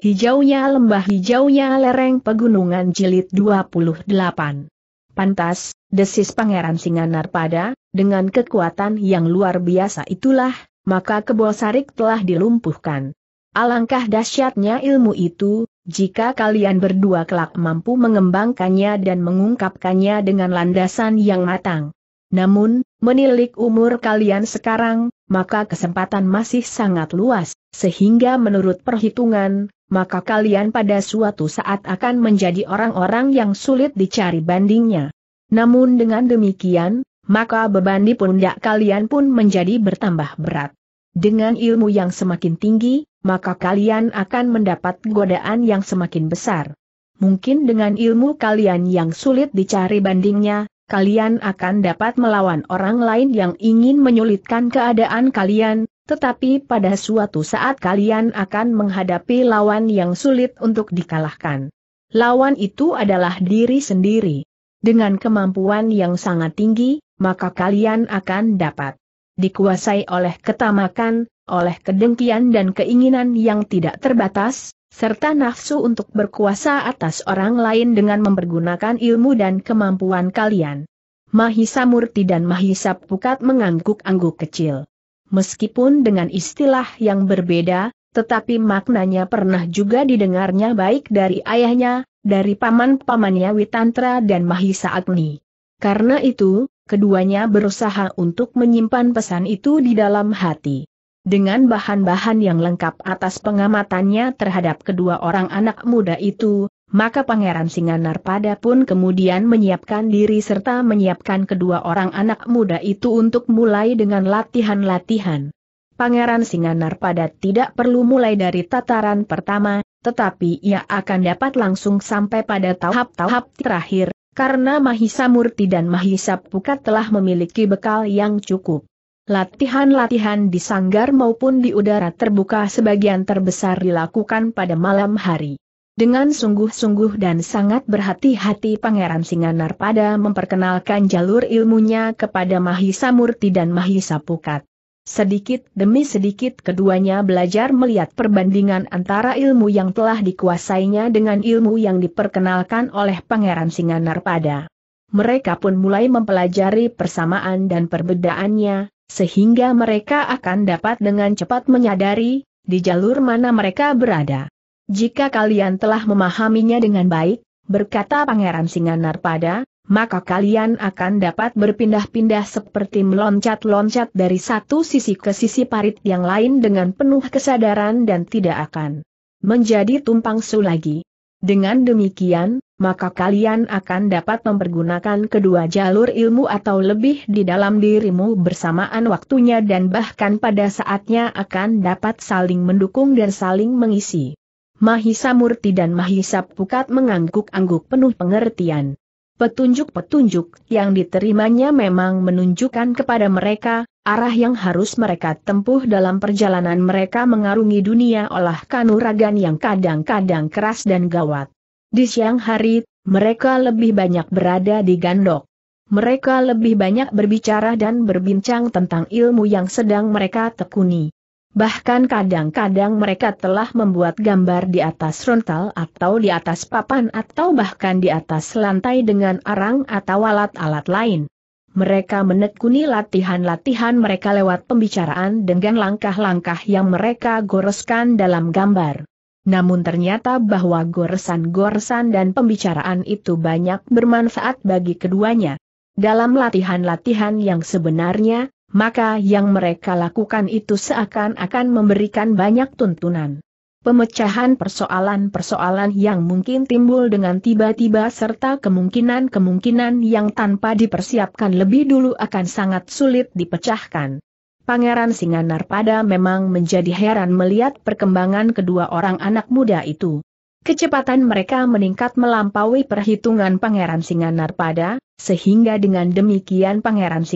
Hijaunya lembah hijaunya lereng pegunungan jilid 28. Pantas, desis Pangeran Singanar pada, dengan kekuatan yang luar biasa itulah, maka kebo sarik telah dilumpuhkan. Alangkah dahsyatnya ilmu itu, jika kalian berdua kelak mampu mengembangkannya dan mengungkapkannya dengan landasan yang matang. Namun, menilik umur kalian sekarang, maka kesempatan masih sangat luas, sehingga menurut perhitungan, maka kalian pada suatu saat akan menjadi orang-orang yang sulit dicari bandingnya. Namun dengan demikian, maka beban di pundak kalian pun menjadi bertambah berat. Dengan ilmu yang semakin tinggi, maka kalian akan mendapat godaan yang semakin besar. Mungkin dengan ilmu kalian yang sulit dicari bandingnya, kalian akan dapat melawan orang lain yang ingin menyulitkan keadaan kalian, tetapi pada suatu saat kalian akan menghadapi lawan yang sulit untuk dikalahkan. Lawan itu adalah diri sendiri. Dengan kemampuan yang sangat tinggi, maka kalian akan dapat dikuasai oleh ketamakan, oleh kedengkian dan keinginan yang tidak terbatas, serta nafsu untuk berkuasa atas orang lain dengan mempergunakan ilmu dan kemampuan kalian. Mahisa Murti dan Mahisa Pukat mengangguk-angguk kecil. Meskipun dengan istilah yang berbeda, tetapi maknanya pernah juga didengarnya baik dari ayahnya, dari paman-pamannya Witantra dan Mahisa Agni. Karena itu, keduanya berusaha untuk menyimpan pesan itu di dalam hati. Dengan bahan-bahan yang lengkap atas pengamatannya terhadap kedua orang anak muda itu, maka Pangeran pada pun kemudian menyiapkan diri serta menyiapkan kedua orang anak muda itu untuk mulai dengan latihan-latihan. Pangeran Singanar pada tidak perlu mulai dari tataran pertama, tetapi ia akan dapat langsung sampai pada tahap-tahap terakhir, karena Mahisa Murti dan Mahisa Pukat telah memiliki bekal yang cukup. Latihan-latihan di sanggar maupun di udara terbuka sebagian terbesar dilakukan pada malam hari. Dengan sungguh-sungguh dan sangat berhati-hati Pangeran Singanar pada memperkenalkan jalur ilmunya kepada Mahisa Murti dan Mahisa Pukat. Sedikit demi sedikit keduanya belajar melihat perbandingan antara ilmu yang telah dikuasainya dengan ilmu yang diperkenalkan oleh Pangeran Singanar pada. Mereka pun mulai mempelajari persamaan dan perbedaannya, sehingga mereka akan dapat dengan cepat menyadari di jalur mana mereka berada. Jika kalian telah memahaminya dengan baik, berkata Pangeran pada, maka kalian akan dapat berpindah-pindah seperti meloncat-loncat dari satu sisi ke sisi parit yang lain dengan penuh kesadaran dan tidak akan menjadi tumpang su lagi. Dengan demikian, maka kalian akan dapat mempergunakan kedua jalur ilmu atau lebih di dalam dirimu bersamaan waktunya dan bahkan pada saatnya akan dapat saling mendukung dan saling mengisi. Mahisa Murti dan Mahisa Pukat mengangguk-angguk penuh pengertian. Petunjuk-petunjuk yang diterimanya memang menunjukkan kepada mereka, arah yang harus mereka tempuh dalam perjalanan mereka mengarungi dunia olah kanuragan yang kadang-kadang keras dan gawat. Di siang hari, mereka lebih banyak berada di gandok. Mereka lebih banyak berbicara dan berbincang tentang ilmu yang sedang mereka tekuni. Bahkan kadang-kadang mereka telah membuat gambar di atas rontal atau di atas papan atau bahkan di atas lantai dengan arang atau alat-alat lain. Mereka menekuni latihan-latihan mereka lewat pembicaraan dengan langkah-langkah yang mereka goreskan dalam gambar namun ternyata bahwa goresan-goresan dan pembicaraan itu banyak bermanfaat bagi keduanya. Dalam latihan-latihan yang sebenarnya, maka yang mereka lakukan itu seakan-akan memberikan banyak tuntunan. Pemecahan persoalan-persoalan yang mungkin timbul dengan tiba-tiba serta kemungkinan-kemungkinan yang tanpa dipersiapkan lebih dulu akan sangat sulit dipecahkan. Pangeran pada memang menjadi heran melihat perkembangan kedua orang anak muda itu. Kecepatan mereka meningkat melampaui perhitungan Pangeran pada, sehingga dengan demikian Pangeran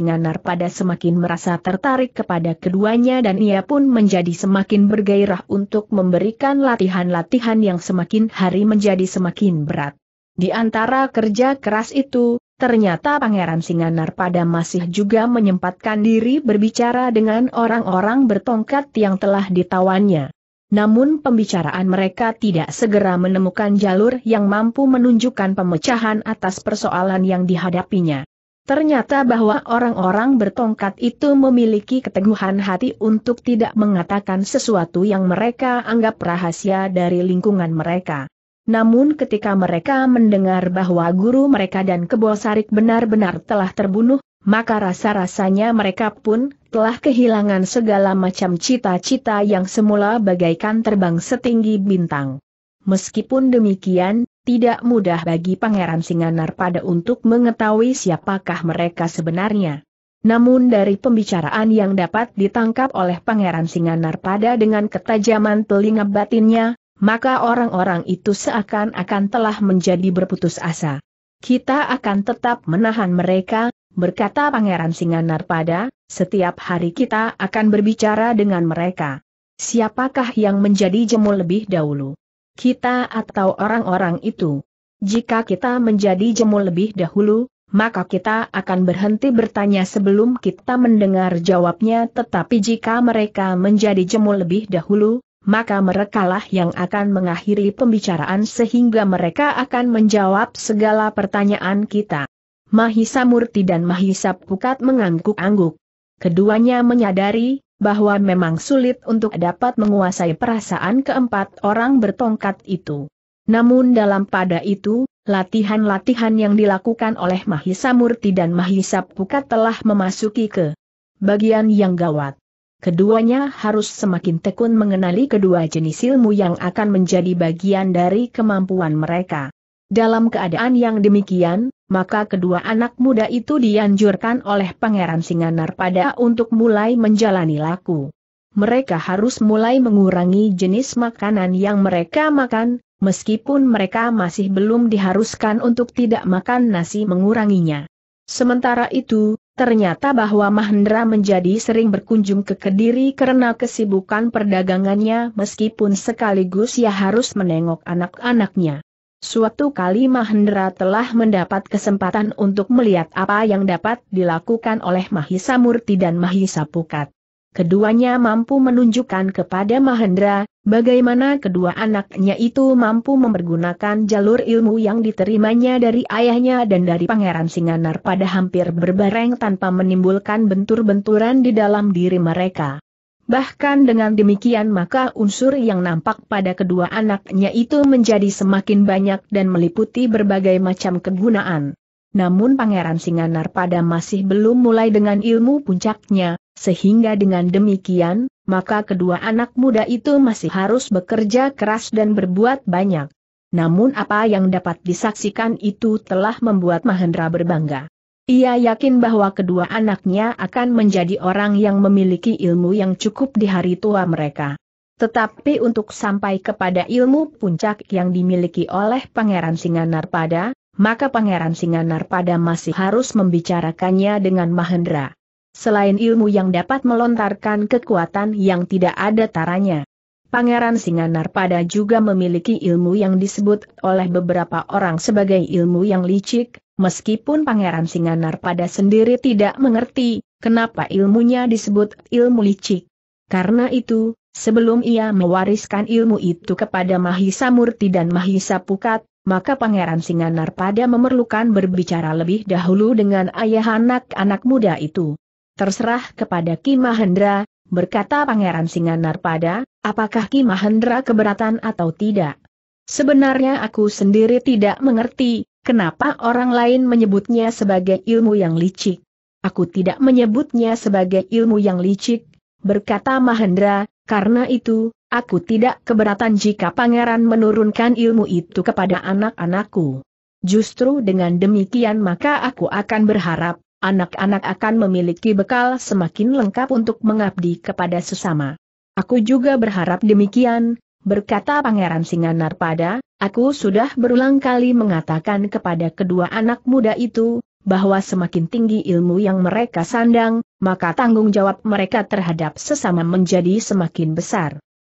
pada semakin merasa tertarik kepada keduanya dan ia pun menjadi semakin bergairah untuk memberikan latihan-latihan yang semakin hari menjadi semakin berat. Di antara kerja keras itu, Ternyata Pangeran Singanar pada masih juga menyempatkan diri berbicara dengan orang-orang bertongkat yang telah ditawannya. Namun pembicaraan mereka tidak segera menemukan jalur yang mampu menunjukkan pemecahan atas persoalan yang dihadapinya. Ternyata bahwa orang-orang bertongkat itu memiliki keteguhan hati untuk tidak mengatakan sesuatu yang mereka anggap rahasia dari lingkungan mereka. Namun ketika mereka mendengar bahwa guru mereka dan kebosarik benar-benar telah terbunuh, maka rasa-rasanya mereka pun telah kehilangan segala macam cita-cita yang semula bagaikan terbang setinggi bintang. Meskipun demikian, tidak mudah bagi Pangeran Singanar pada untuk mengetahui siapakah mereka sebenarnya. Namun dari pembicaraan yang dapat ditangkap oleh Pangeran Singanar pada dengan ketajaman telinga batinnya, maka orang-orang itu seakan-akan telah menjadi berputus asa. Kita akan tetap menahan mereka, berkata Pangeran Singanar pada. setiap hari kita akan berbicara dengan mereka. Siapakah yang menjadi jemul lebih dahulu? Kita atau orang-orang itu? Jika kita menjadi jemul lebih dahulu, maka kita akan berhenti bertanya sebelum kita mendengar jawabnya tetapi jika mereka menjadi jemul lebih dahulu, maka merekalah yang akan mengakhiri pembicaraan sehingga mereka akan menjawab segala pertanyaan kita. Mahisa Murti dan Mahisa Pukat mengangguk-angguk. Keduanya menyadari bahwa memang sulit untuk dapat menguasai perasaan keempat orang bertongkat itu. Namun dalam pada itu, latihan-latihan yang dilakukan oleh Mahisa Murti dan Mahisa Pukat telah memasuki ke bagian yang gawat keduanya harus semakin tekun mengenali kedua jenis ilmu yang akan menjadi bagian dari kemampuan mereka. Dalam keadaan yang demikian, maka kedua anak muda itu dianjurkan oleh Pangeran Singanar pada untuk mulai menjalani laku. Mereka harus mulai mengurangi jenis makanan yang mereka makan, meskipun mereka masih belum diharuskan untuk tidak makan nasi menguranginya. Sementara itu, Ternyata bahwa Mahendra menjadi sering berkunjung ke Kediri karena kesibukan perdagangannya meskipun sekaligus ia harus menengok anak-anaknya. Suatu kali Mahendra telah mendapat kesempatan untuk melihat apa yang dapat dilakukan oleh Mahisa Murti dan Mahisa Pukat keduanya mampu menunjukkan kepada Mahendra, bagaimana kedua anaknya itu mampu mempergunakan jalur ilmu yang diterimanya dari ayahnya dan dari Pangeran Singanar pada hampir berbareng tanpa menimbulkan bentur-benturan di dalam diri mereka. Bahkan dengan demikian maka unsur yang nampak pada kedua anaknya itu menjadi semakin banyak dan meliputi berbagai macam kegunaan. Namun Pangeran Singanar pada masih belum mulai dengan ilmu puncaknya, sehingga dengan demikian, maka kedua anak muda itu masih harus bekerja keras dan berbuat banyak. Namun apa yang dapat disaksikan itu telah membuat Mahendra berbangga. Ia yakin bahwa kedua anaknya akan menjadi orang yang memiliki ilmu yang cukup di hari tua mereka. Tetapi untuk sampai kepada ilmu puncak yang dimiliki oleh Pangeran Singanarpada, maka Pangeran Singanarpada masih harus membicarakannya dengan Mahendra. Selain ilmu yang dapat melontarkan kekuatan yang tidak ada taranya. Pangeran Singanar pada juga memiliki ilmu yang disebut oleh beberapa orang sebagai ilmu yang licik, meskipun Pangeran Singanar pada sendiri tidak mengerti, kenapa ilmunya disebut ilmu licik. Karena itu, sebelum ia mewariskan ilmu itu kepada Mahisa Murti dan Mahisa Pukat, maka Pangeran Singanar pada memerlukan berbicara lebih dahulu dengan ayah anak-anak muda itu. Terserah kepada Ki Mahendra, berkata Pangeran pada, apakah Ki Mahendra keberatan atau tidak. Sebenarnya aku sendiri tidak mengerti, kenapa orang lain menyebutnya sebagai ilmu yang licik. Aku tidak menyebutnya sebagai ilmu yang licik, berkata Mahendra, karena itu, aku tidak keberatan jika pangeran menurunkan ilmu itu kepada anak-anakku. Justru dengan demikian maka aku akan berharap, anak-anak akan memiliki bekal semakin lengkap untuk mengabdi kepada sesama. Aku juga berharap demikian, berkata Pangeran Singanar pada. aku sudah berulang kali mengatakan kepada kedua anak muda itu, bahwa semakin tinggi ilmu yang mereka sandang, maka tanggung jawab mereka terhadap sesama menjadi semakin besar.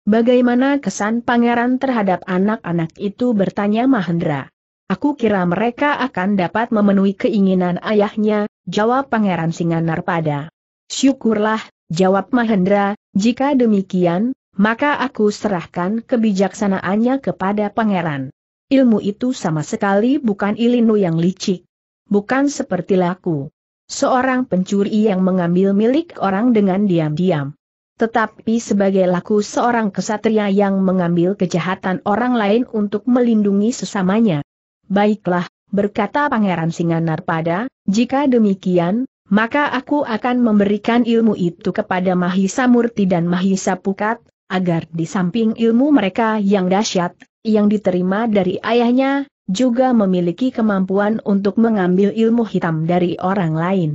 Bagaimana kesan pangeran terhadap anak-anak itu bertanya Mahendra. Aku kira mereka akan dapat memenuhi keinginan ayahnya, jawab Pangeran Singanarpada. Syukurlah, jawab Mahendra, jika demikian, maka aku serahkan kebijaksanaannya kepada pangeran. Ilmu itu sama sekali bukan ilinu yang licik. Bukan seperti laku. Seorang pencuri yang mengambil milik orang dengan diam-diam. Tetapi sebagai laku seorang kesatria yang mengambil kejahatan orang lain untuk melindungi sesamanya. Baiklah, berkata Pangeran pada, jika demikian, maka aku akan memberikan ilmu itu kepada Mahisa Murti dan Mahisa Pukat, agar di samping ilmu mereka yang dahsyat, yang diterima dari ayahnya, juga memiliki kemampuan untuk mengambil ilmu hitam dari orang lain.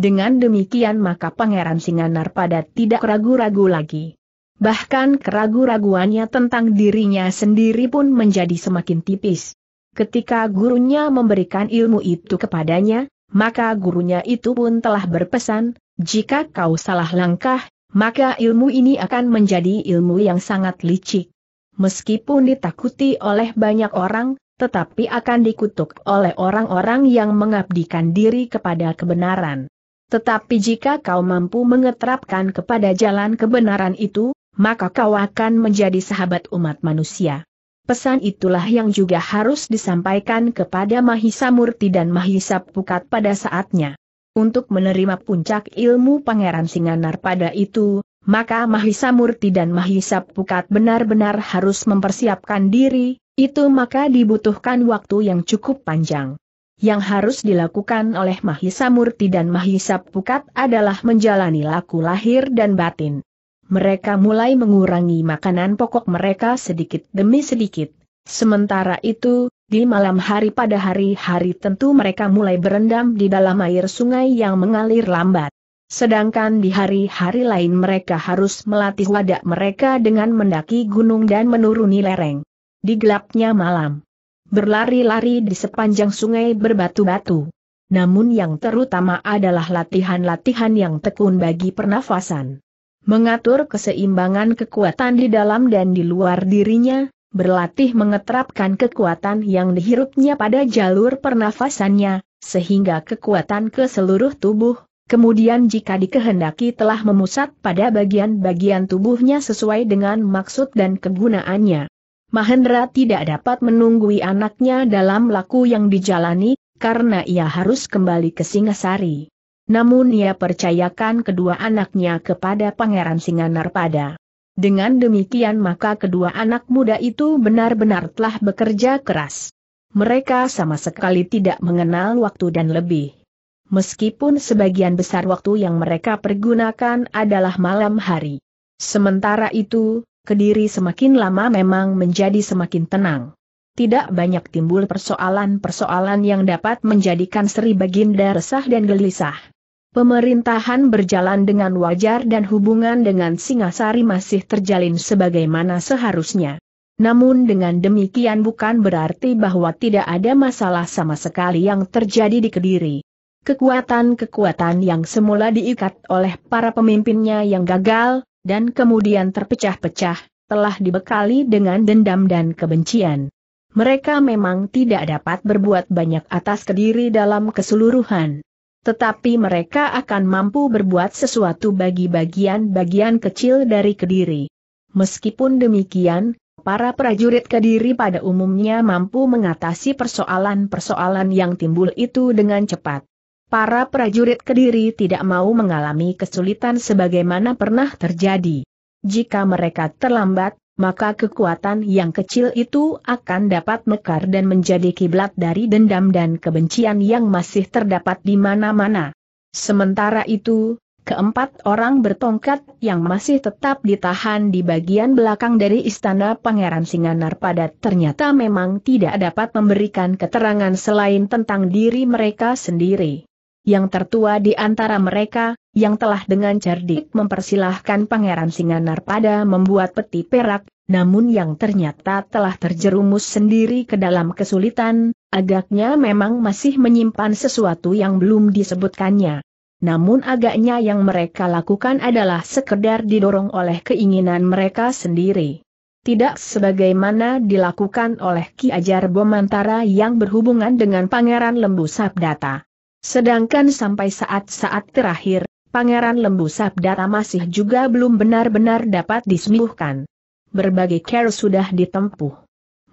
Dengan demikian maka Pangeran pada tidak ragu-ragu lagi. Bahkan keragu-raguannya tentang dirinya sendiri pun menjadi semakin tipis. Ketika gurunya memberikan ilmu itu kepadanya, maka gurunya itu pun telah berpesan, jika kau salah langkah, maka ilmu ini akan menjadi ilmu yang sangat licik. Meskipun ditakuti oleh banyak orang, tetapi akan dikutuk oleh orang-orang yang mengabdikan diri kepada kebenaran. Tetapi jika kau mampu mengetrapkan kepada jalan kebenaran itu, maka kau akan menjadi sahabat umat manusia. Pesan itulah yang juga harus disampaikan kepada Mahisa Murti dan Mahisa Pukat pada saatnya. Untuk menerima puncak ilmu Pangeran Singanar pada itu, maka Mahisa Murti dan Mahisa Pukat benar-benar harus mempersiapkan diri, itu maka dibutuhkan waktu yang cukup panjang. Yang harus dilakukan oleh Mahisa Murti dan Mahisa Pukat adalah menjalani laku lahir dan batin mereka mulai mengurangi makanan pokok mereka sedikit demi sedikit. Sementara itu, di malam hari pada hari-hari tentu mereka mulai berendam di dalam air sungai yang mengalir lambat. Sedangkan di hari-hari lain mereka harus melatih wadah mereka dengan mendaki gunung dan menuruni lereng. Di gelapnya malam, berlari-lari di sepanjang sungai berbatu-batu. Namun yang terutama adalah latihan-latihan yang tekun bagi pernafasan mengatur keseimbangan kekuatan di dalam dan di luar dirinya, berlatih mengetrapkan kekuatan yang dihirupnya pada jalur pernafasannya, sehingga kekuatan ke seluruh tubuh, kemudian jika dikehendaki telah memusat pada bagian-bagian tubuhnya sesuai dengan maksud dan kegunaannya. Mahendra tidak dapat menunggui anaknya dalam laku yang dijalani, karena ia harus kembali ke Singasari. Namun ia percayakan kedua anaknya kepada Pangeran Singanarpada. Dengan demikian maka kedua anak muda itu benar-benar telah bekerja keras. Mereka sama sekali tidak mengenal waktu dan lebih. Meskipun sebagian besar waktu yang mereka pergunakan adalah malam hari. Sementara itu, Kediri semakin lama memang menjadi semakin tenang. Tidak banyak timbul persoalan-persoalan yang dapat menjadikan Sri Baginda resah dan gelisah. Pemerintahan berjalan dengan wajar dan hubungan dengan Singasari masih terjalin sebagaimana seharusnya. Namun dengan demikian bukan berarti bahwa tidak ada masalah sama sekali yang terjadi di Kediri. Kekuatan-kekuatan yang semula diikat oleh para pemimpinnya yang gagal, dan kemudian terpecah-pecah, telah dibekali dengan dendam dan kebencian. Mereka memang tidak dapat berbuat banyak atas Kediri dalam keseluruhan. Tetapi mereka akan mampu berbuat sesuatu bagi bagian-bagian kecil dari Kediri. Meskipun demikian, para prajurit Kediri pada umumnya mampu mengatasi persoalan-persoalan yang timbul itu dengan cepat. Para prajurit Kediri tidak mau mengalami kesulitan sebagaimana pernah terjadi. Jika mereka terlambat, maka kekuatan yang kecil itu akan dapat mekar dan menjadi kiblat dari dendam dan kebencian yang masih terdapat di mana-mana. Sementara itu, keempat orang bertongkat yang masih tetap ditahan di bagian belakang dari istana Pangeran Singanar padat ternyata memang tidak dapat memberikan keterangan selain tentang diri mereka sendiri. Yang tertua di antara mereka, yang telah dengan cerdik mempersilahkan Pangeran Singanar pada membuat peti perak, namun yang ternyata telah terjerumus sendiri ke dalam kesulitan, agaknya memang masih menyimpan sesuatu yang belum disebutkannya. Namun agaknya yang mereka lakukan adalah sekedar didorong oleh keinginan mereka sendiri. Tidak sebagaimana dilakukan oleh Ki Ajar Bomantara yang berhubungan dengan Pangeran Lembu Sabdata. Sedangkan sampai saat-saat terakhir, Pangeran Lembu Sabdara masih juga belum benar-benar dapat disembuhkan. Berbagai care sudah ditempuh.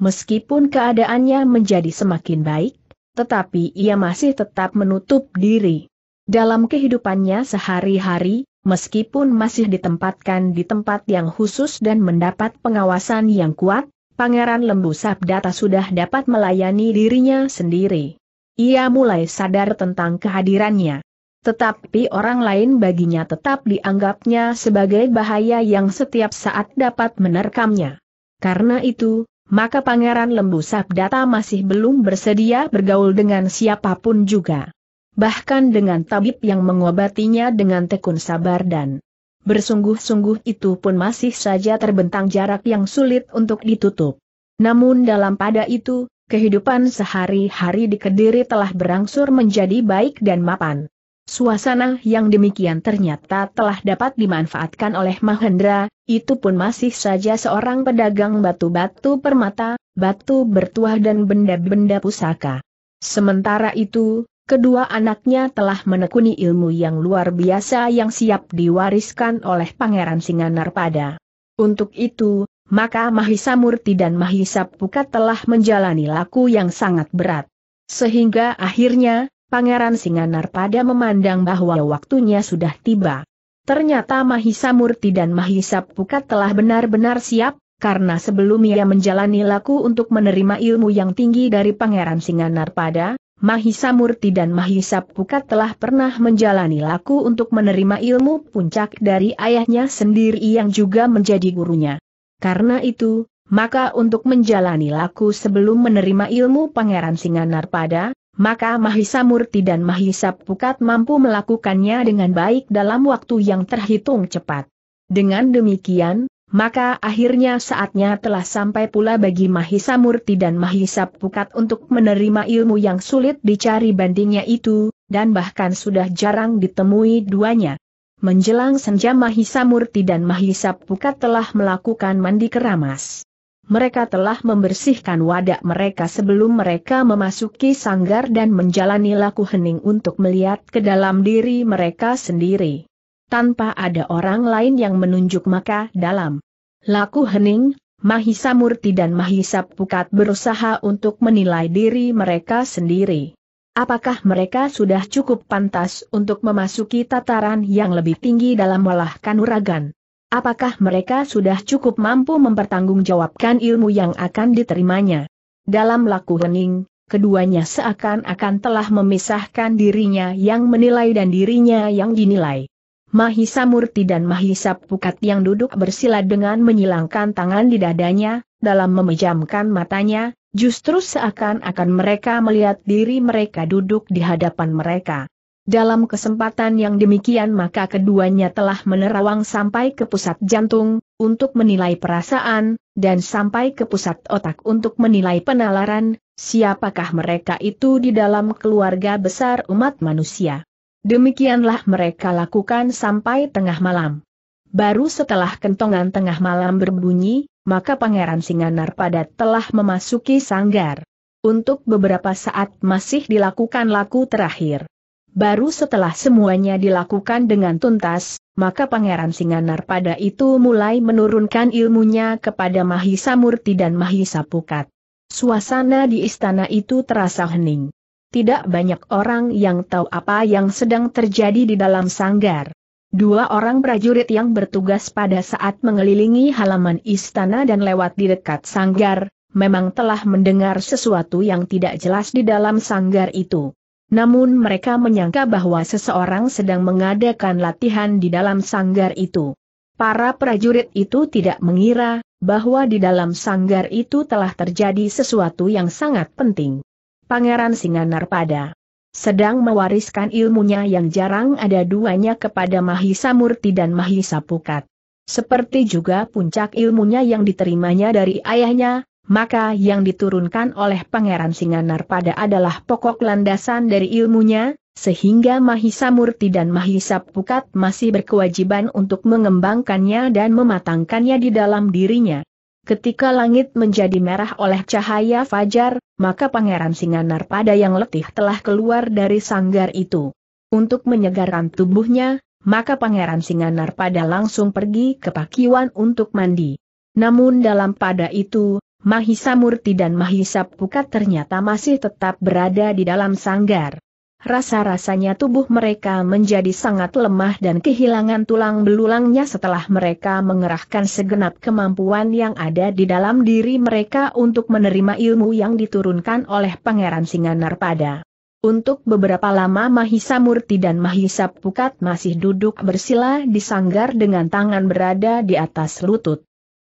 Meskipun keadaannya menjadi semakin baik, tetapi ia masih tetap menutup diri. Dalam kehidupannya sehari-hari, meskipun masih ditempatkan di tempat yang khusus dan mendapat pengawasan yang kuat, Pangeran Lembu Sabdata sudah dapat melayani dirinya sendiri. Ia mulai sadar tentang kehadirannya. Tetapi orang lain baginya tetap dianggapnya sebagai bahaya yang setiap saat dapat menerkamnya. Karena itu, maka Pangeran Lembu Sabdata masih belum bersedia bergaul dengan siapapun juga. Bahkan dengan tabib yang mengobatinya dengan tekun sabar dan bersungguh-sungguh itu pun masih saja terbentang jarak yang sulit untuk ditutup. Namun dalam pada itu, kehidupan sehari-hari di Kediri telah berangsur menjadi baik dan mapan. Suasana yang demikian ternyata telah dapat dimanfaatkan oleh Mahendra, itu pun masih saja seorang pedagang batu-batu permata, batu bertuah dan benda-benda pusaka. Sementara itu, kedua anaknya telah menekuni ilmu yang luar biasa yang siap diwariskan oleh Pangeran pada. Untuk itu, maka Mahisa Murti dan Mahisa Pukat telah menjalani laku yang sangat berat. Sehingga akhirnya, Pangeran Singanar pada memandang bahwa waktunya sudah tiba. Ternyata Mahisa Murti dan Mahisa Pukat telah benar-benar siap, karena sebelum ia menjalani laku untuk menerima ilmu yang tinggi dari Pangeran pada, Mahisa Murti dan Mahisa Pukat telah pernah menjalani laku untuk menerima ilmu puncak dari ayahnya sendiri yang juga menjadi gurunya. Karena itu, maka untuk menjalani laku sebelum menerima ilmu Pangeran Singanar pada maka Mahisa Murti dan Mahisa Pukat mampu melakukannya dengan baik dalam waktu yang terhitung cepat. Dengan demikian, maka akhirnya saatnya telah sampai pula bagi Mahisa Murti dan Mahisa Pukat untuk menerima ilmu yang sulit dicari bandingnya itu, dan bahkan sudah jarang ditemui duanya. Menjelang senja Mahisa Murti dan Mahisa Pukat telah melakukan mandi keramas mereka telah membersihkan wadah mereka sebelum mereka memasuki sanggar dan menjalani laku hening untuk melihat ke dalam diri mereka sendiri. Tanpa ada orang lain yang menunjuk maka dalam laku hening, Mahisa Murti dan Mahisa Pukat berusaha untuk menilai diri mereka sendiri. Apakah mereka sudah cukup pantas untuk memasuki tataran yang lebih tinggi dalam melahkan uragan? apakah mereka sudah cukup mampu mempertanggungjawabkan ilmu yang akan diterimanya. Dalam laku hening, keduanya seakan-akan telah memisahkan dirinya yang menilai dan dirinya yang dinilai. Mahisa Murti dan Mahisa Pukat yang duduk bersila dengan menyilangkan tangan di dadanya, dalam memejamkan matanya, justru seakan-akan mereka melihat diri mereka duduk di hadapan mereka. Dalam kesempatan yang demikian maka keduanya telah menerawang sampai ke pusat jantung, untuk menilai perasaan, dan sampai ke pusat otak untuk menilai penalaran, siapakah mereka itu di dalam keluarga besar umat manusia. Demikianlah mereka lakukan sampai tengah malam. Baru setelah kentongan tengah malam berbunyi, maka Pangeran Singanar pada telah memasuki sanggar. Untuk beberapa saat masih dilakukan laku terakhir. Baru setelah semuanya dilakukan dengan tuntas, maka Pangeran Singanar pada itu mulai menurunkan ilmunya kepada Mahisa Murti dan Mahisa Pukat. Suasana di istana itu terasa hening. Tidak banyak orang yang tahu apa yang sedang terjadi di dalam sanggar. Dua orang prajurit yang bertugas pada saat mengelilingi halaman istana dan lewat di dekat sanggar, memang telah mendengar sesuatu yang tidak jelas di dalam sanggar itu. Namun mereka menyangka bahwa seseorang sedang mengadakan latihan di dalam sanggar itu. Para prajurit itu tidak mengira bahwa di dalam sanggar itu telah terjadi sesuatu yang sangat penting. Pangeran Singanar pada sedang mewariskan ilmunya yang jarang ada duanya kepada Mahisa Murti dan Mahisa Pukat. Seperti juga puncak ilmunya yang diterimanya dari ayahnya, maka yang diturunkan oleh Pangeran Singanar pada adalah pokok landasan dari ilmunya, sehingga Mahisa Murti dan Mahisa Pukat masih berkewajiban untuk mengembangkannya dan mematangkannya di dalam dirinya. Ketika langit menjadi merah oleh cahaya fajar, maka Pangeran Singanar pada yang letih telah keluar dari sanggar itu. Untuk menyegarkan tubuhnya, maka Pangeran Singanar pada langsung pergi ke pakiwan untuk mandi. Namun dalam pada itu, Mahisa Murti dan Mahisa Pukat ternyata masih tetap berada di dalam sanggar. Rasa-rasanya tubuh mereka menjadi sangat lemah dan kehilangan tulang belulangnya setelah mereka mengerahkan segenap kemampuan yang ada di dalam diri mereka untuk menerima ilmu yang diturunkan oleh Pangeran Singanarpada. Untuk beberapa lama Mahisa Murti dan Mahisa Pukat masih duduk bersila di sanggar dengan tangan berada di atas lutut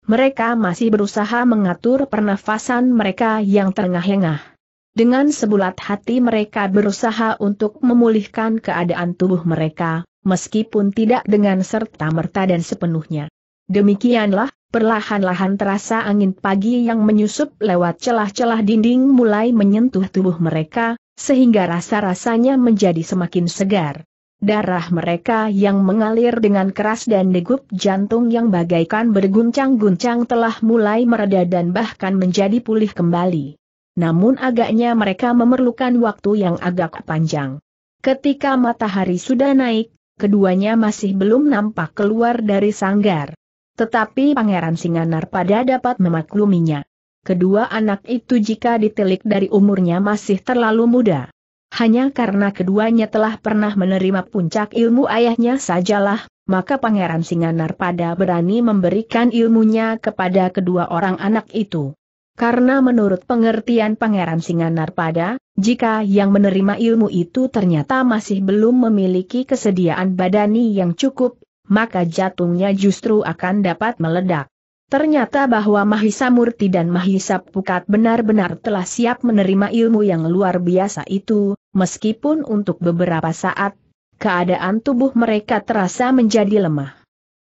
mereka masih berusaha mengatur pernafasan mereka yang terengah-engah. Dengan sebulat hati mereka berusaha untuk memulihkan keadaan tubuh mereka, meskipun tidak dengan serta-merta dan sepenuhnya. Demikianlah, perlahan-lahan terasa angin pagi yang menyusup lewat celah-celah dinding mulai menyentuh tubuh mereka, sehingga rasa-rasanya menjadi semakin segar. Darah mereka yang mengalir dengan keras dan degup jantung yang bagaikan berguncang-guncang telah mulai mereda dan bahkan menjadi pulih kembali. Namun agaknya mereka memerlukan waktu yang agak panjang. Ketika matahari sudah naik, keduanya masih belum nampak keluar dari sanggar. Tetapi Pangeran Singanar pada dapat memakluminya. Kedua anak itu jika ditelik dari umurnya masih terlalu muda hanya karena keduanya telah pernah menerima puncak ilmu ayahnya sajalah, maka Pangeran Singanar pada berani memberikan ilmunya kepada kedua orang anak itu. Karena menurut pengertian Pangeran Singanar pada, jika yang menerima ilmu itu ternyata masih belum memiliki kesediaan badani yang cukup, maka jantungnya justru akan dapat meledak. Ternyata bahwa Mahisa Murti dan Mahisa Pukat benar-benar telah siap menerima ilmu yang luar biasa itu, meskipun untuk beberapa saat, keadaan tubuh mereka terasa menjadi lemah.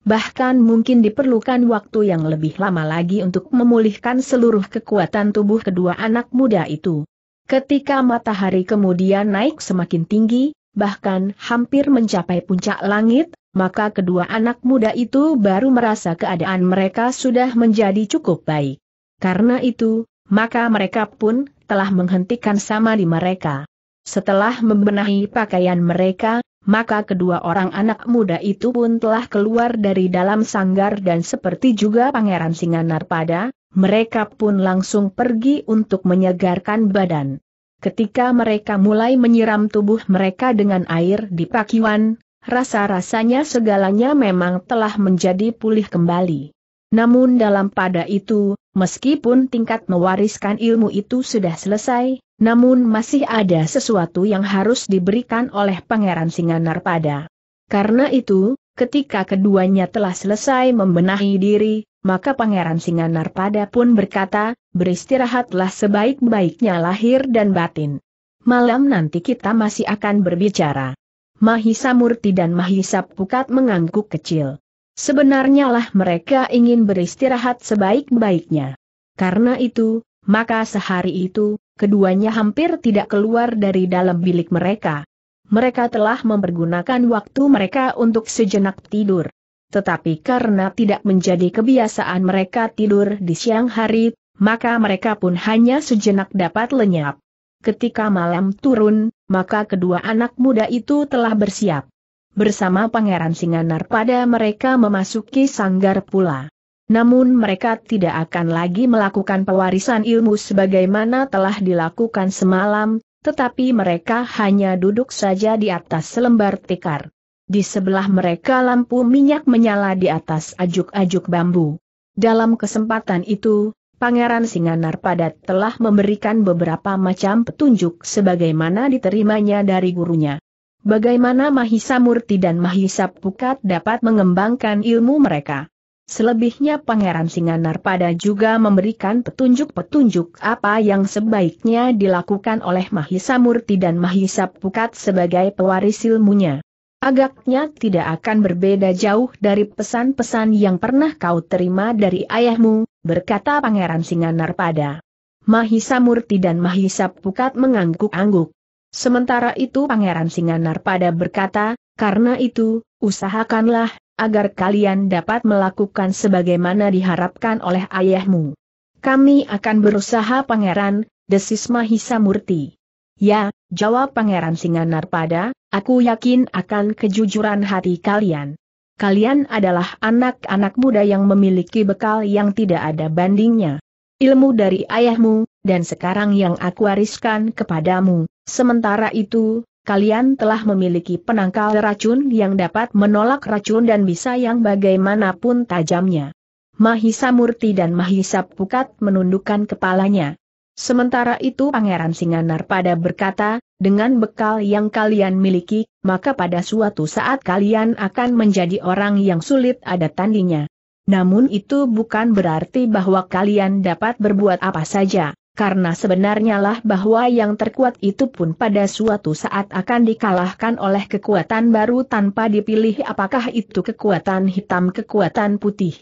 Bahkan mungkin diperlukan waktu yang lebih lama lagi untuk memulihkan seluruh kekuatan tubuh kedua anak muda itu. Ketika matahari kemudian naik semakin tinggi, bahkan hampir mencapai puncak langit, maka kedua anak muda itu baru merasa keadaan mereka sudah menjadi cukup baik. Karena itu, maka mereka pun telah menghentikan sama di mereka. Setelah membenahi pakaian mereka, maka kedua orang anak muda itu pun telah keluar dari dalam sanggar dan seperti juga Pangeran pada, mereka pun langsung pergi untuk menyegarkan badan. Ketika mereka mulai menyiram tubuh mereka dengan air di pakiwan, rasa-rasanya segalanya memang telah menjadi pulih kembali. Namun dalam pada itu, meskipun tingkat mewariskan ilmu itu sudah selesai, namun masih ada sesuatu yang harus diberikan oleh Pangeran Singanar pada. Karena itu, ketika keduanya telah selesai membenahi diri, maka Pangeran Singanar pada pun berkata, beristirahatlah sebaik-baiknya lahir dan batin. Malam nanti kita masih akan berbicara. Mahisa Murti dan Mahisa Pukat mengangguk kecil. Sebenarnya lah mereka ingin beristirahat sebaik-baiknya. Karena itu, maka sehari itu, keduanya hampir tidak keluar dari dalam bilik mereka. Mereka telah mempergunakan waktu mereka untuk sejenak tidur. Tetapi karena tidak menjadi kebiasaan mereka tidur di siang hari, maka mereka pun hanya sejenak dapat lenyap. Ketika malam turun, maka kedua anak muda itu telah bersiap. Bersama Pangeran Singanar pada mereka memasuki sanggar pula. Namun mereka tidak akan lagi melakukan pewarisan ilmu sebagaimana telah dilakukan semalam, tetapi mereka hanya duduk saja di atas selembar tikar. Di sebelah mereka lampu minyak menyala di atas ajuk-ajuk bambu. Dalam kesempatan itu, Pangeran Singanar Padat telah memberikan beberapa macam petunjuk sebagaimana diterimanya dari gurunya. Bagaimana Mahisa Murti dan Mahisa Pukat dapat mengembangkan ilmu mereka. Selebihnya Pangeran Singanar Padat juga memberikan petunjuk-petunjuk apa yang sebaiknya dilakukan oleh Mahisa Murti dan Mahisa Pukat sebagai pewaris ilmunya. Agaknya tidak akan berbeda jauh dari pesan-pesan yang pernah kau terima dari ayahmu, berkata Pangeran Singanar pada Mahisa Murti dan Mahisa Pukat mengangguk-angguk. Sementara itu Pangeran Singanar pada berkata, karena itu, usahakanlah, agar kalian dapat melakukan sebagaimana diharapkan oleh ayahmu. Kami akan berusaha pangeran, desis Mahisa Murti. Ya, Jawab Pangeran singanar pada aku yakin akan kejujuran hati kalian. Kalian adalah anak-anak muda yang memiliki bekal yang tidak ada bandingnya. Ilmu dari ayahmu, dan sekarang yang aku wariskan kepadamu, sementara itu, kalian telah memiliki penangkal racun yang dapat menolak racun dan bisa yang bagaimanapun tajamnya. Mahisa Murti dan Mahisa Pukat menundukkan kepalanya. Sementara itu Pangeran Singanar pada berkata, dengan bekal yang kalian miliki, maka pada suatu saat kalian akan menjadi orang yang sulit ada tandinya. Namun itu bukan berarti bahwa kalian dapat berbuat apa saja, karena sebenarnya lah bahwa yang terkuat itu pun pada suatu saat akan dikalahkan oleh kekuatan baru tanpa dipilih apakah itu kekuatan hitam kekuatan putih.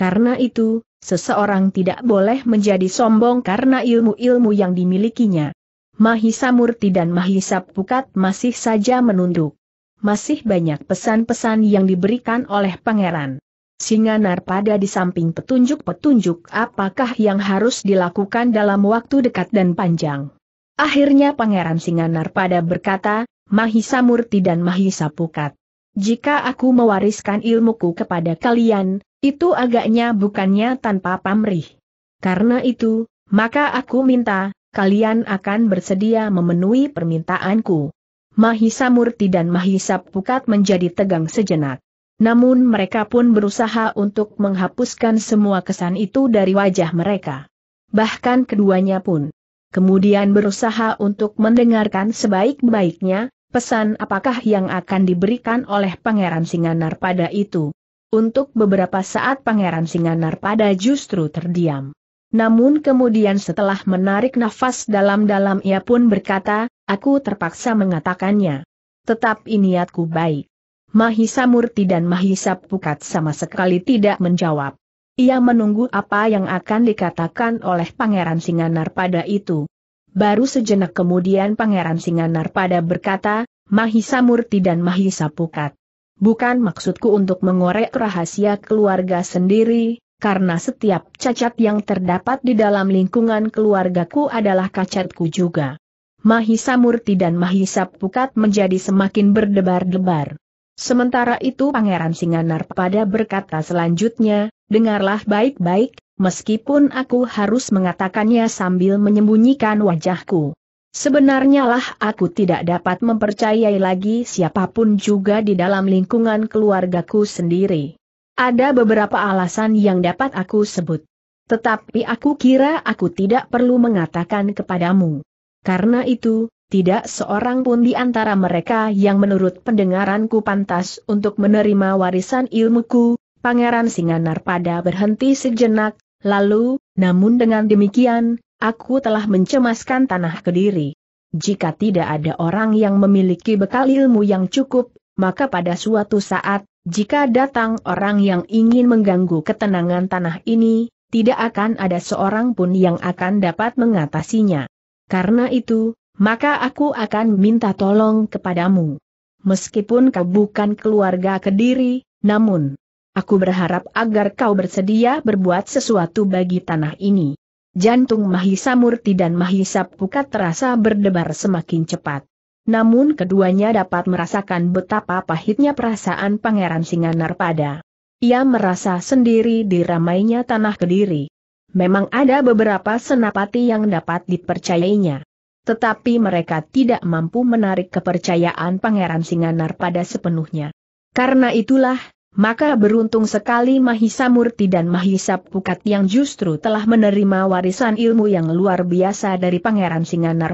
Karena itu, Seseorang tidak boleh menjadi sombong karena ilmu-ilmu yang dimilikinya. Mahisa Murti dan Mahisa Pukat masih saja menunduk. Masih banyak pesan-pesan yang diberikan oleh pangeran. Singa pada di samping petunjuk-petunjuk apakah yang harus dilakukan dalam waktu dekat dan panjang. Akhirnya Pangeran Singa pada berkata, Mahisa Murti dan Mahisa Pukat. Jika aku mewariskan ilmuku kepada kalian, itu agaknya bukannya tanpa pamrih. Karena itu, maka aku minta, kalian akan bersedia memenuhi permintaanku. Mahisa Murti dan Mahisa Pukat menjadi tegang sejenak. Namun mereka pun berusaha untuk menghapuskan semua kesan itu dari wajah mereka. Bahkan keduanya pun. Kemudian berusaha untuk mendengarkan sebaik-baiknya, Pesan apakah yang akan diberikan oleh Pangeran Singanar pada itu? Untuk beberapa saat Pangeran Singanar pada justru terdiam. Namun kemudian setelah menarik nafas dalam-dalam ia pun berkata, aku terpaksa mengatakannya. Tetap niatku baik. Mahisa Murti dan Mahisa Pukat sama sekali tidak menjawab. Ia menunggu apa yang akan dikatakan oleh Pangeran Singanar pada itu. Baru sejenak kemudian Pangeran Singanar pada berkata, Mahisa Murti dan Mahisa Pukat. Bukan maksudku untuk mengorek rahasia keluarga sendiri, karena setiap cacat yang terdapat di dalam lingkungan keluargaku adalah cacatku juga. Mahisa Murti dan Mahisa Pukat menjadi semakin berdebar-debar. Sementara itu Pangeran Singanar pada berkata selanjutnya, Dengarlah baik-baik, meskipun aku harus mengatakannya sambil menyembunyikan wajahku. Sebenarnya lah aku tidak dapat mempercayai lagi siapapun juga di dalam lingkungan keluargaku sendiri. Ada beberapa alasan yang dapat aku sebut. Tetapi aku kira aku tidak perlu mengatakan kepadamu. Karena itu, tidak seorang pun di antara mereka yang menurut pendengaranku pantas untuk menerima warisan ilmuku, Pangeran Singanar pada berhenti sejenak, lalu, namun dengan demikian, aku telah mencemaskan tanah kediri. Jika tidak ada orang yang memiliki bekal ilmu yang cukup, maka pada suatu saat, jika datang orang yang ingin mengganggu ketenangan tanah ini, tidak akan ada seorang pun yang akan dapat mengatasinya. Karena itu, maka aku akan minta tolong kepadamu. Meskipun kau bukan keluarga kediri, namun, Aku berharap agar kau bersedia berbuat sesuatu bagi tanah ini. Jantung Mahisa Murti dan Mahisa Pukat terasa berdebar semakin cepat. Namun keduanya dapat merasakan betapa pahitnya perasaan Pangeran Singanar pada. Ia merasa sendiri di ramainya tanah kediri. Memang ada beberapa senapati yang dapat dipercayainya. Tetapi mereka tidak mampu menarik kepercayaan Pangeran Singanar pada sepenuhnya. Karena itulah maka beruntung sekali Mahisa Murti dan Mahisa Pukat yang justru telah menerima warisan ilmu yang luar biasa dari Pangeran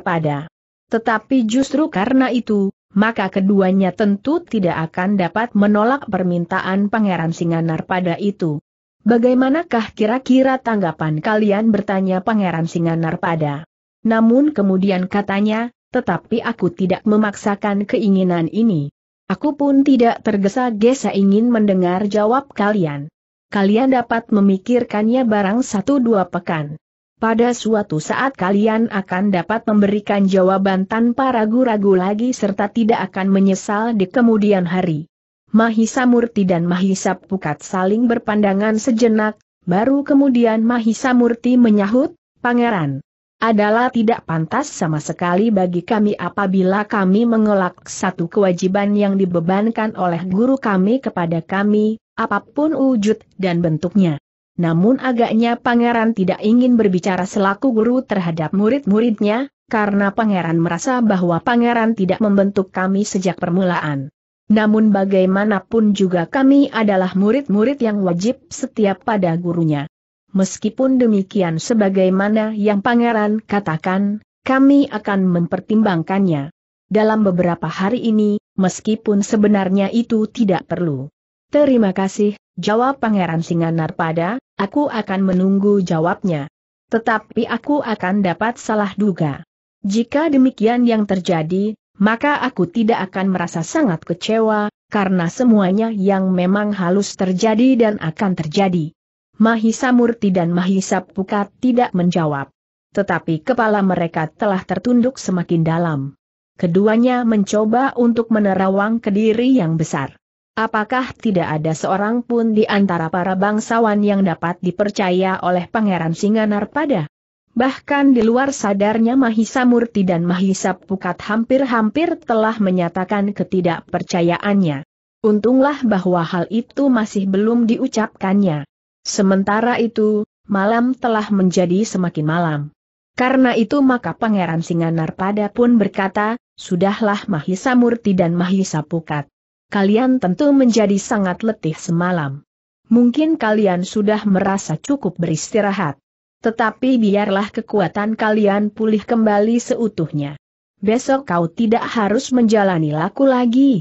pada. Tetapi justru karena itu, maka keduanya tentu tidak akan dapat menolak permintaan Pangeran pada itu. Bagaimanakah kira-kira tanggapan kalian bertanya Pangeran pada? Namun kemudian katanya, tetapi aku tidak memaksakan keinginan ini. Aku pun tidak tergesa-gesa ingin mendengar jawab kalian. Kalian dapat memikirkannya barang satu dua pekan. Pada suatu saat kalian akan dapat memberikan jawaban tanpa ragu-ragu lagi serta tidak akan menyesal di kemudian hari. Mahisa Murti dan Mahisa Pukat saling berpandangan sejenak, baru kemudian Mahisa Murti menyahut, Pangeran adalah tidak pantas sama sekali bagi kami apabila kami mengelak satu kewajiban yang dibebankan oleh guru kami kepada kami, apapun wujud dan bentuknya. Namun agaknya pangeran tidak ingin berbicara selaku guru terhadap murid-muridnya, karena pangeran merasa bahwa pangeran tidak membentuk kami sejak permulaan. Namun bagaimanapun juga kami adalah murid-murid yang wajib setiap pada gurunya. Meskipun demikian sebagaimana yang pangeran katakan, kami akan mempertimbangkannya. Dalam beberapa hari ini, meskipun sebenarnya itu tidak perlu. Terima kasih, jawab pangeran pada, aku akan menunggu jawabnya. Tetapi aku akan dapat salah duga. Jika demikian yang terjadi, maka aku tidak akan merasa sangat kecewa, karena semuanya yang memang halus terjadi dan akan terjadi. Mahisa Murti dan Mahisa Pukat tidak menjawab. Tetapi kepala mereka telah tertunduk semakin dalam. Keduanya mencoba untuk menerawang ke diri yang besar. Apakah tidak ada seorang pun di antara para bangsawan yang dapat dipercaya oleh Pangeran Singanar pada? Bahkan di luar sadarnya Mahisa Murti dan Mahisa Pukat hampir-hampir telah menyatakan ketidakpercayaannya. Untunglah bahwa hal itu masih belum diucapkannya. Sementara itu, malam telah menjadi semakin malam. Karena itu maka Pangeran Singanarpada pun berkata, Sudahlah Mahisa Murti dan Mahisa Pukat. Kalian tentu menjadi sangat letih semalam. Mungkin kalian sudah merasa cukup beristirahat. Tetapi biarlah kekuatan kalian pulih kembali seutuhnya. Besok kau tidak harus menjalani laku lagi.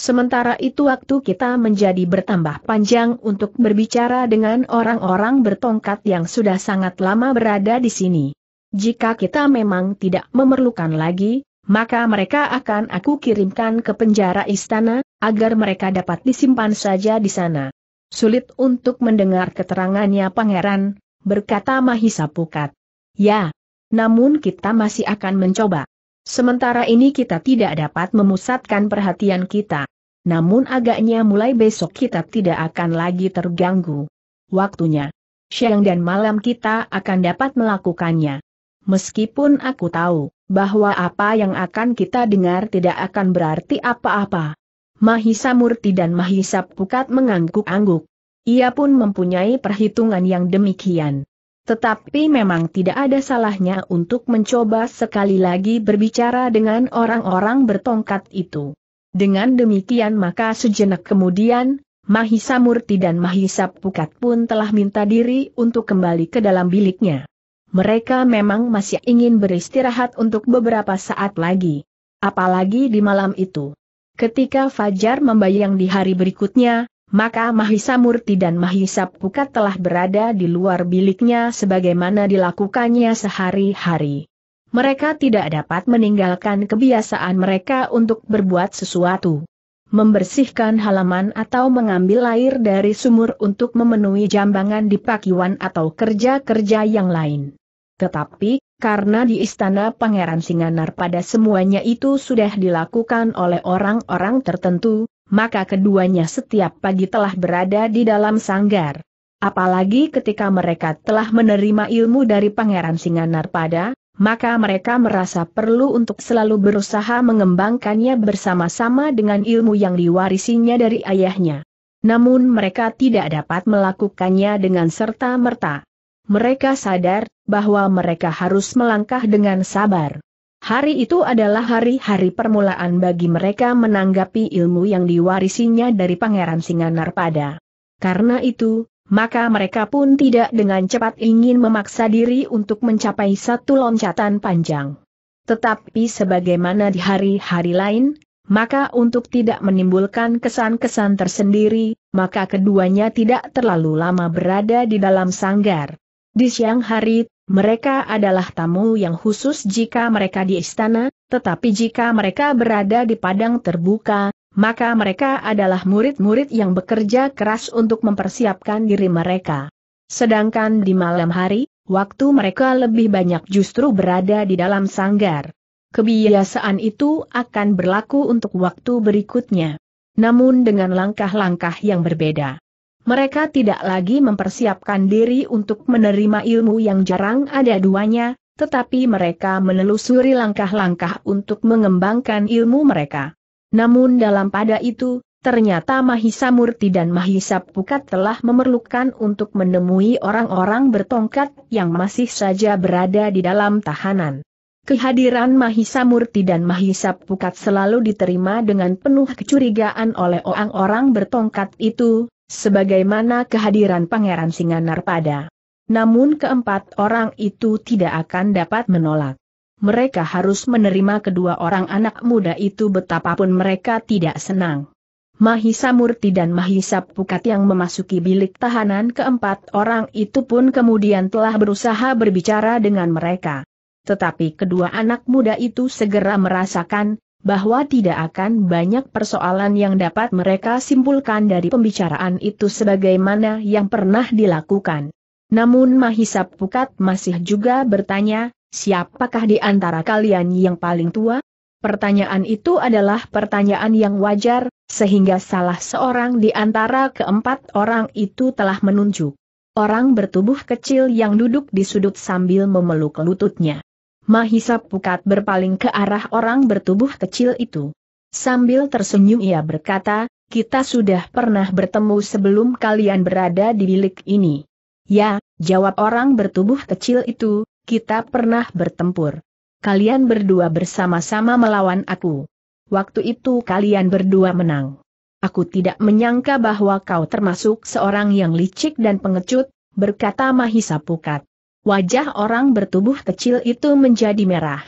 Sementara itu waktu kita menjadi bertambah panjang untuk berbicara dengan orang-orang bertongkat yang sudah sangat lama berada di sini. Jika kita memang tidak memerlukan lagi, maka mereka akan aku kirimkan ke penjara istana, agar mereka dapat disimpan saja di sana. Sulit untuk mendengar keterangannya pangeran, berkata Mahisa Pukat. Ya, namun kita masih akan mencoba. Sementara ini kita tidak dapat memusatkan perhatian kita. Namun agaknya mulai besok kita tidak akan lagi terganggu. Waktunya. Siang dan malam kita akan dapat melakukannya. Meskipun aku tahu bahwa apa yang akan kita dengar tidak akan berarti apa-apa. Mahisa Murti dan Mahisa Pukat mengangguk-angguk. Ia pun mempunyai perhitungan yang demikian. Tetapi memang tidak ada salahnya untuk mencoba sekali lagi berbicara dengan orang-orang bertongkat itu. Dengan demikian maka sejenak kemudian, Mahisa Murti dan Mahisa Pukat pun telah minta diri untuk kembali ke dalam biliknya. Mereka memang masih ingin beristirahat untuk beberapa saat lagi. Apalagi di malam itu. Ketika Fajar membayang di hari berikutnya, maka Mahisa Murti dan Mahisa Pukat telah berada di luar biliknya sebagaimana dilakukannya sehari-hari. Mereka tidak dapat meninggalkan kebiasaan mereka untuk berbuat sesuatu. Membersihkan halaman atau mengambil air dari sumur untuk memenuhi jambangan di pakiwan atau kerja-kerja yang lain. Tetapi, karena di istana Pangeran Singanar pada semuanya itu sudah dilakukan oleh orang-orang tertentu, maka keduanya setiap pagi telah berada di dalam sanggar. Apalagi ketika mereka telah menerima ilmu dari Pangeran pada, maka mereka merasa perlu untuk selalu berusaha mengembangkannya bersama-sama dengan ilmu yang diwarisinya dari ayahnya. Namun mereka tidak dapat melakukannya dengan serta-merta. Mereka sadar bahwa mereka harus melangkah dengan sabar. Hari itu adalah hari-hari permulaan bagi mereka menanggapi ilmu yang diwarisinya dari Pangeran pada. Karena itu, maka mereka pun tidak dengan cepat ingin memaksa diri untuk mencapai satu loncatan panjang. Tetapi sebagaimana di hari-hari lain, maka untuk tidak menimbulkan kesan-kesan tersendiri, maka keduanya tidak terlalu lama berada di dalam sanggar. Di siang hari, mereka adalah tamu yang khusus jika mereka di istana, tetapi jika mereka berada di padang terbuka, maka mereka adalah murid-murid yang bekerja keras untuk mempersiapkan diri mereka. Sedangkan di malam hari, waktu mereka lebih banyak justru berada di dalam sanggar. Kebiasaan itu akan berlaku untuk waktu berikutnya. Namun dengan langkah-langkah yang berbeda. Mereka tidak lagi mempersiapkan diri untuk menerima ilmu yang jarang ada duanya, tetapi mereka menelusuri langkah-langkah untuk mengembangkan ilmu mereka. Namun dalam pada itu, ternyata Mahisa Murti dan Mahisa Pukat telah memerlukan untuk menemui orang-orang bertongkat yang masih saja berada di dalam tahanan. Kehadiran Mahisa Murti dan Mahisa Pukat selalu diterima dengan penuh kecurigaan oleh orang-orang bertongkat itu, sebagaimana kehadiran Pangeran pada, Namun keempat orang itu tidak akan dapat menolak. Mereka harus menerima kedua orang anak muda itu betapapun mereka tidak senang. Mahisa Murti dan Mahisa Pukat yang memasuki bilik tahanan keempat orang itu pun kemudian telah berusaha berbicara dengan mereka. Tetapi kedua anak muda itu segera merasakan, bahwa tidak akan banyak persoalan yang dapat mereka simpulkan dari pembicaraan itu sebagaimana yang pernah dilakukan. Namun Mahisa Pukat masih juga bertanya, siapakah di antara kalian yang paling tua? Pertanyaan itu adalah pertanyaan yang wajar, sehingga salah seorang di antara keempat orang itu telah menunjuk orang bertubuh kecil yang duduk di sudut sambil memeluk lututnya. Mahisa Pukat berpaling ke arah orang bertubuh kecil itu. Sambil tersenyum ia berkata, kita sudah pernah bertemu sebelum kalian berada di bilik ini. Ya, jawab orang bertubuh kecil itu, kita pernah bertempur. Kalian berdua bersama-sama melawan aku. Waktu itu kalian berdua menang. Aku tidak menyangka bahwa kau termasuk seorang yang licik dan pengecut, berkata Mahisa Pukat. Wajah orang bertubuh kecil itu menjadi merah.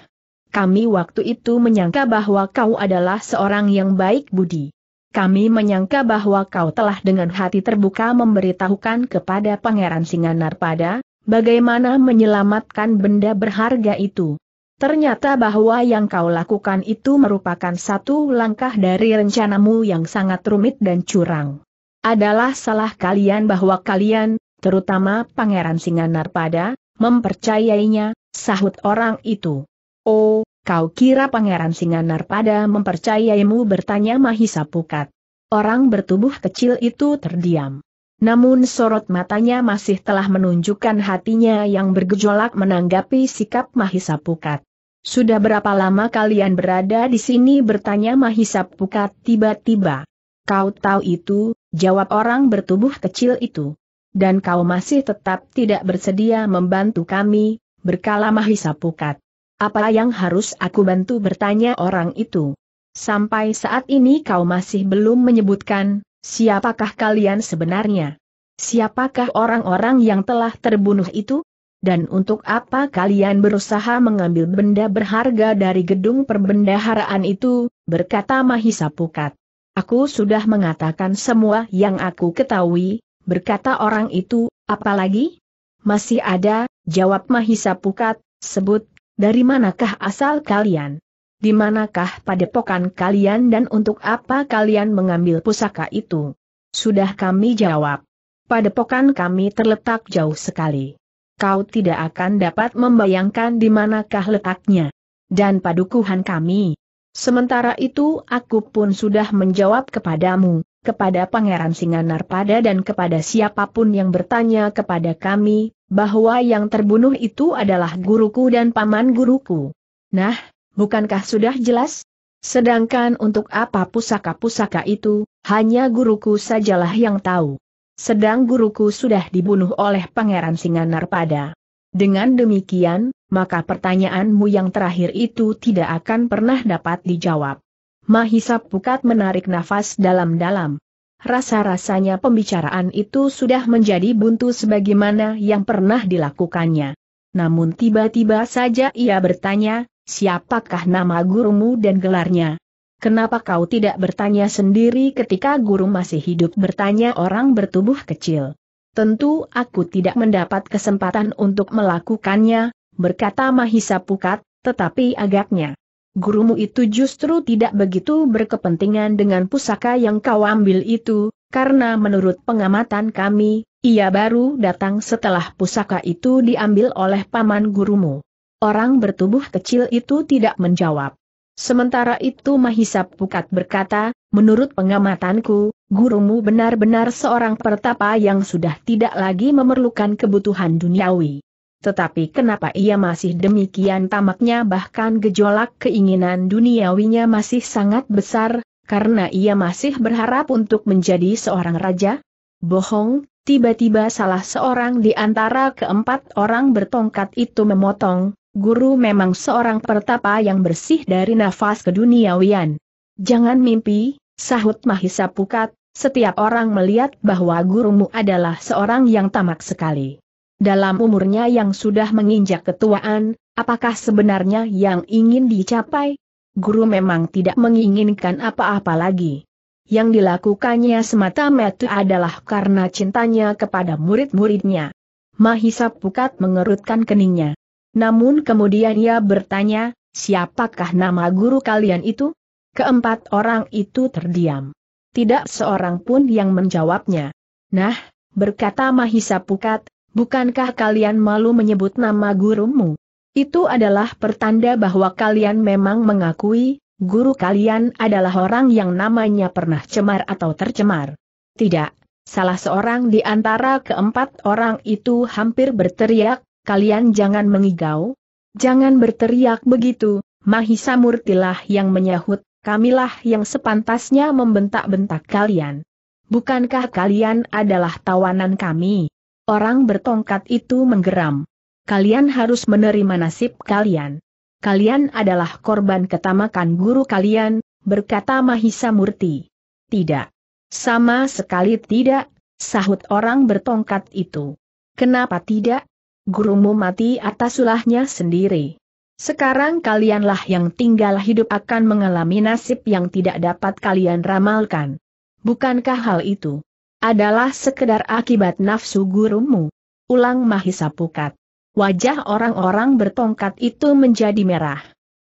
Kami waktu itu menyangka bahwa kau adalah seorang yang baik budi. Kami menyangka bahwa kau telah dengan hati terbuka memberitahukan kepada Pangeran Singanarpada, bagaimana menyelamatkan benda berharga itu. Ternyata bahwa yang kau lakukan itu merupakan satu langkah dari rencanamu yang sangat rumit dan curang. Adalah salah kalian bahwa kalian, terutama Pangeran Singanarpada, Mempercayainya, sahut orang itu. Oh, kau kira Pangeran Singanar pada mempercayaimu bertanya Mahisa Pukat. Orang bertubuh kecil itu terdiam. Namun sorot matanya masih telah menunjukkan hatinya yang bergejolak menanggapi sikap Mahisa Pukat. Sudah berapa lama kalian berada di sini bertanya Mahisa Pukat tiba-tiba. Kau tahu itu, jawab orang bertubuh kecil itu dan kau masih tetap tidak bersedia membantu kami, berkala Mahisa Pukat. Apa yang harus aku bantu bertanya orang itu? Sampai saat ini kau masih belum menyebutkan, siapakah kalian sebenarnya? Siapakah orang-orang yang telah terbunuh itu? Dan untuk apa kalian berusaha mengambil benda berharga dari gedung perbendaharaan itu, berkata Mahisa Pukat. Aku sudah mengatakan semua yang aku ketahui, berkata orang itu, apalagi? Masih ada, jawab Mahisa Pukat, sebut, dari manakah asal kalian? Di manakah padepokan kalian dan untuk apa kalian mengambil pusaka itu? Sudah kami jawab. Padepokan kami terletak jauh sekali. Kau tidak akan dapat membayangkan di manakah letaknya. Dan padukuhan kami. Sementara itu aku pun sudah menjawab kepadamu, kepada Pangeran Narpada dan kepada siapapun yang bertanya kepada kami, bahwa yang terbunuh itu adalah guruku dan paman guruku. Nah, bukankah sudah jelas? Sedangkan untuk apa pusaka-pusaka itu, hanya guruku sajalah yang tahu. Sedang guruku sudah dibunuh oleh Pangeran Narpada. Dengan demikian, maka pertanyaanmu yang terakhir itu tidak akan pernah dapat dijawab. Mahisa Pukat menarik nafas dalam-dalam. Rasa-rasanya pembicaraan itu sudah menjadi buntu sebagaimana yang pernah dilakukannya. Namun tiba-tiba saja ia bertanya, siapakah nama gurumu dan gelarnya? Kenapa kau tidak bertanya sendiri ketika guru masih hidup bertanya orang bertubuh kecil? Tentu aku tidak mendapat kesempatan untuk melakukannya, berkata Mahisa Pukat, tetapi agaknya gurumu itu justru tidak begitu berkepentingan dengan pusaka yang kau ambil itu, karena menurut pengamatan kami, ia baru datang setelah pusaka itu diambil oleh paman gurumu. Orang bertubuh kecil itu tidak menjawab. Sementara itu Mahisa Pukat berkata, menurut pengamatanku, gurumu benar-benar seorang pertapa yang sudah tidak lagi memerlukan kebutuhan duniawi tetapi kenapa ia masih demikian tamaknya bahkan gejolak keinginan duniawinya masih sangat besar, karena ia masih berharap untuk menjadi seorang raja? Bohong, tiba-tiba salah seorang di antara keempat orang bertongkat itu memotong, guru memang seorang pertapa yang bersih dari nafas keduniawian. Jangan mimpi, sahut Mahisa Pukat, setiap orang melihat bahwa gurumu adalah seorang yang tamak sekali dalam umurnya yang sudah menginjak ketuaan, apakah sebenarnya yang ingin dicapai? Guru memang tidak menginginkan apa-apa lagi. Yang dilakukannya semata-mata adalah karena cintanya kepada murid-muridnya. Mahisa Pukat mengerutkan keningnya. Namun kemudian ia bertanya, siapakah nama guru kalian itu? Keempat orang itu terdiam. Tidak seorang pun yang menjawabnya. Nah, berkata Mahisa Pukat, Bukankah kalian malu menyebut nama gurumu? Itu adalah pertanda bahwa kalian memang mengakui, guru kalian adalah orang yang namanya pernah cemar atau tercemar. Tidak, salah seorang di antara keempat orang itu hampir berteriak, kalian jangan mengigau. Jangan berteriak begitu, Mahisa Murtilah yang menyahut, kamilah yang sepantasnya membentak-bentak kalian. Bukankah kalian adalah tawanan kami? Orang bertongkat itu menggeram. Kalian harus menerima nasib kalian. Kalian adalah korban ketamakan guru kalian, berkata Mahisa Murti. Tidak. Sama sekali tidak, sahut orang bertongkat itu. Kenapa tidak? Gurumu mati atas ulahnya sendiri. Sekarang kalianlah yang tinggal hidup akan mengalami nasib yang tidak dapat kalian ramalkan. Bukankah hal itu? adalah sekedar akibat nafsu gurumu. Ulang Mahisa Pukat. Wajah orang-orang bertongkat itu menjadi merah.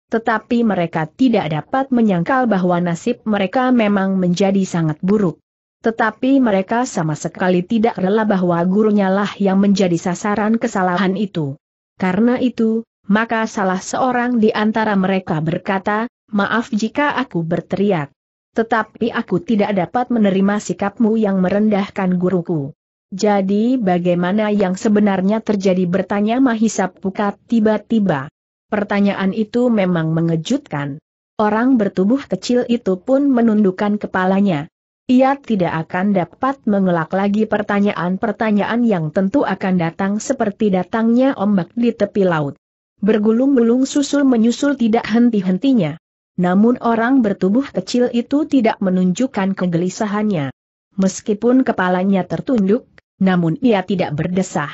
Tetapi mereka tidak dapat menyangkal bahwa nasib mereka memang menjadi sangat buruk. Tetapi mereka sama sekali tidak rela bahwa gurunya lah yang menjadi sasaran kesalahan itu. Karena itu, maka salah seorang di antara mereka berkata, maaf jika aku berteriak. Tetapi aku tidak dapat menerima sikapmu yang merendahkan guruku. Jadi bagaimana yang sebenarnya terjadi bertanya Mahisa Pukat tiba-tiba. Pertanyaan itu memang mengejutkan. Orang bertubuh kecil itu pun menundukkan kepalanya. Ia tidak akan dapat mengelak lagi pertanyaan-pertanyaan yang tentu akan datang seperti datangnya ombak di tepi laut. Bergulung-gulung susul menyusul tidak henti-hentinya. Namun orang bertubuh kecil itu tidak menunjukkan kegelisahannya. Meskipun kepalanya tertunduk, namun ia tidak berdesah.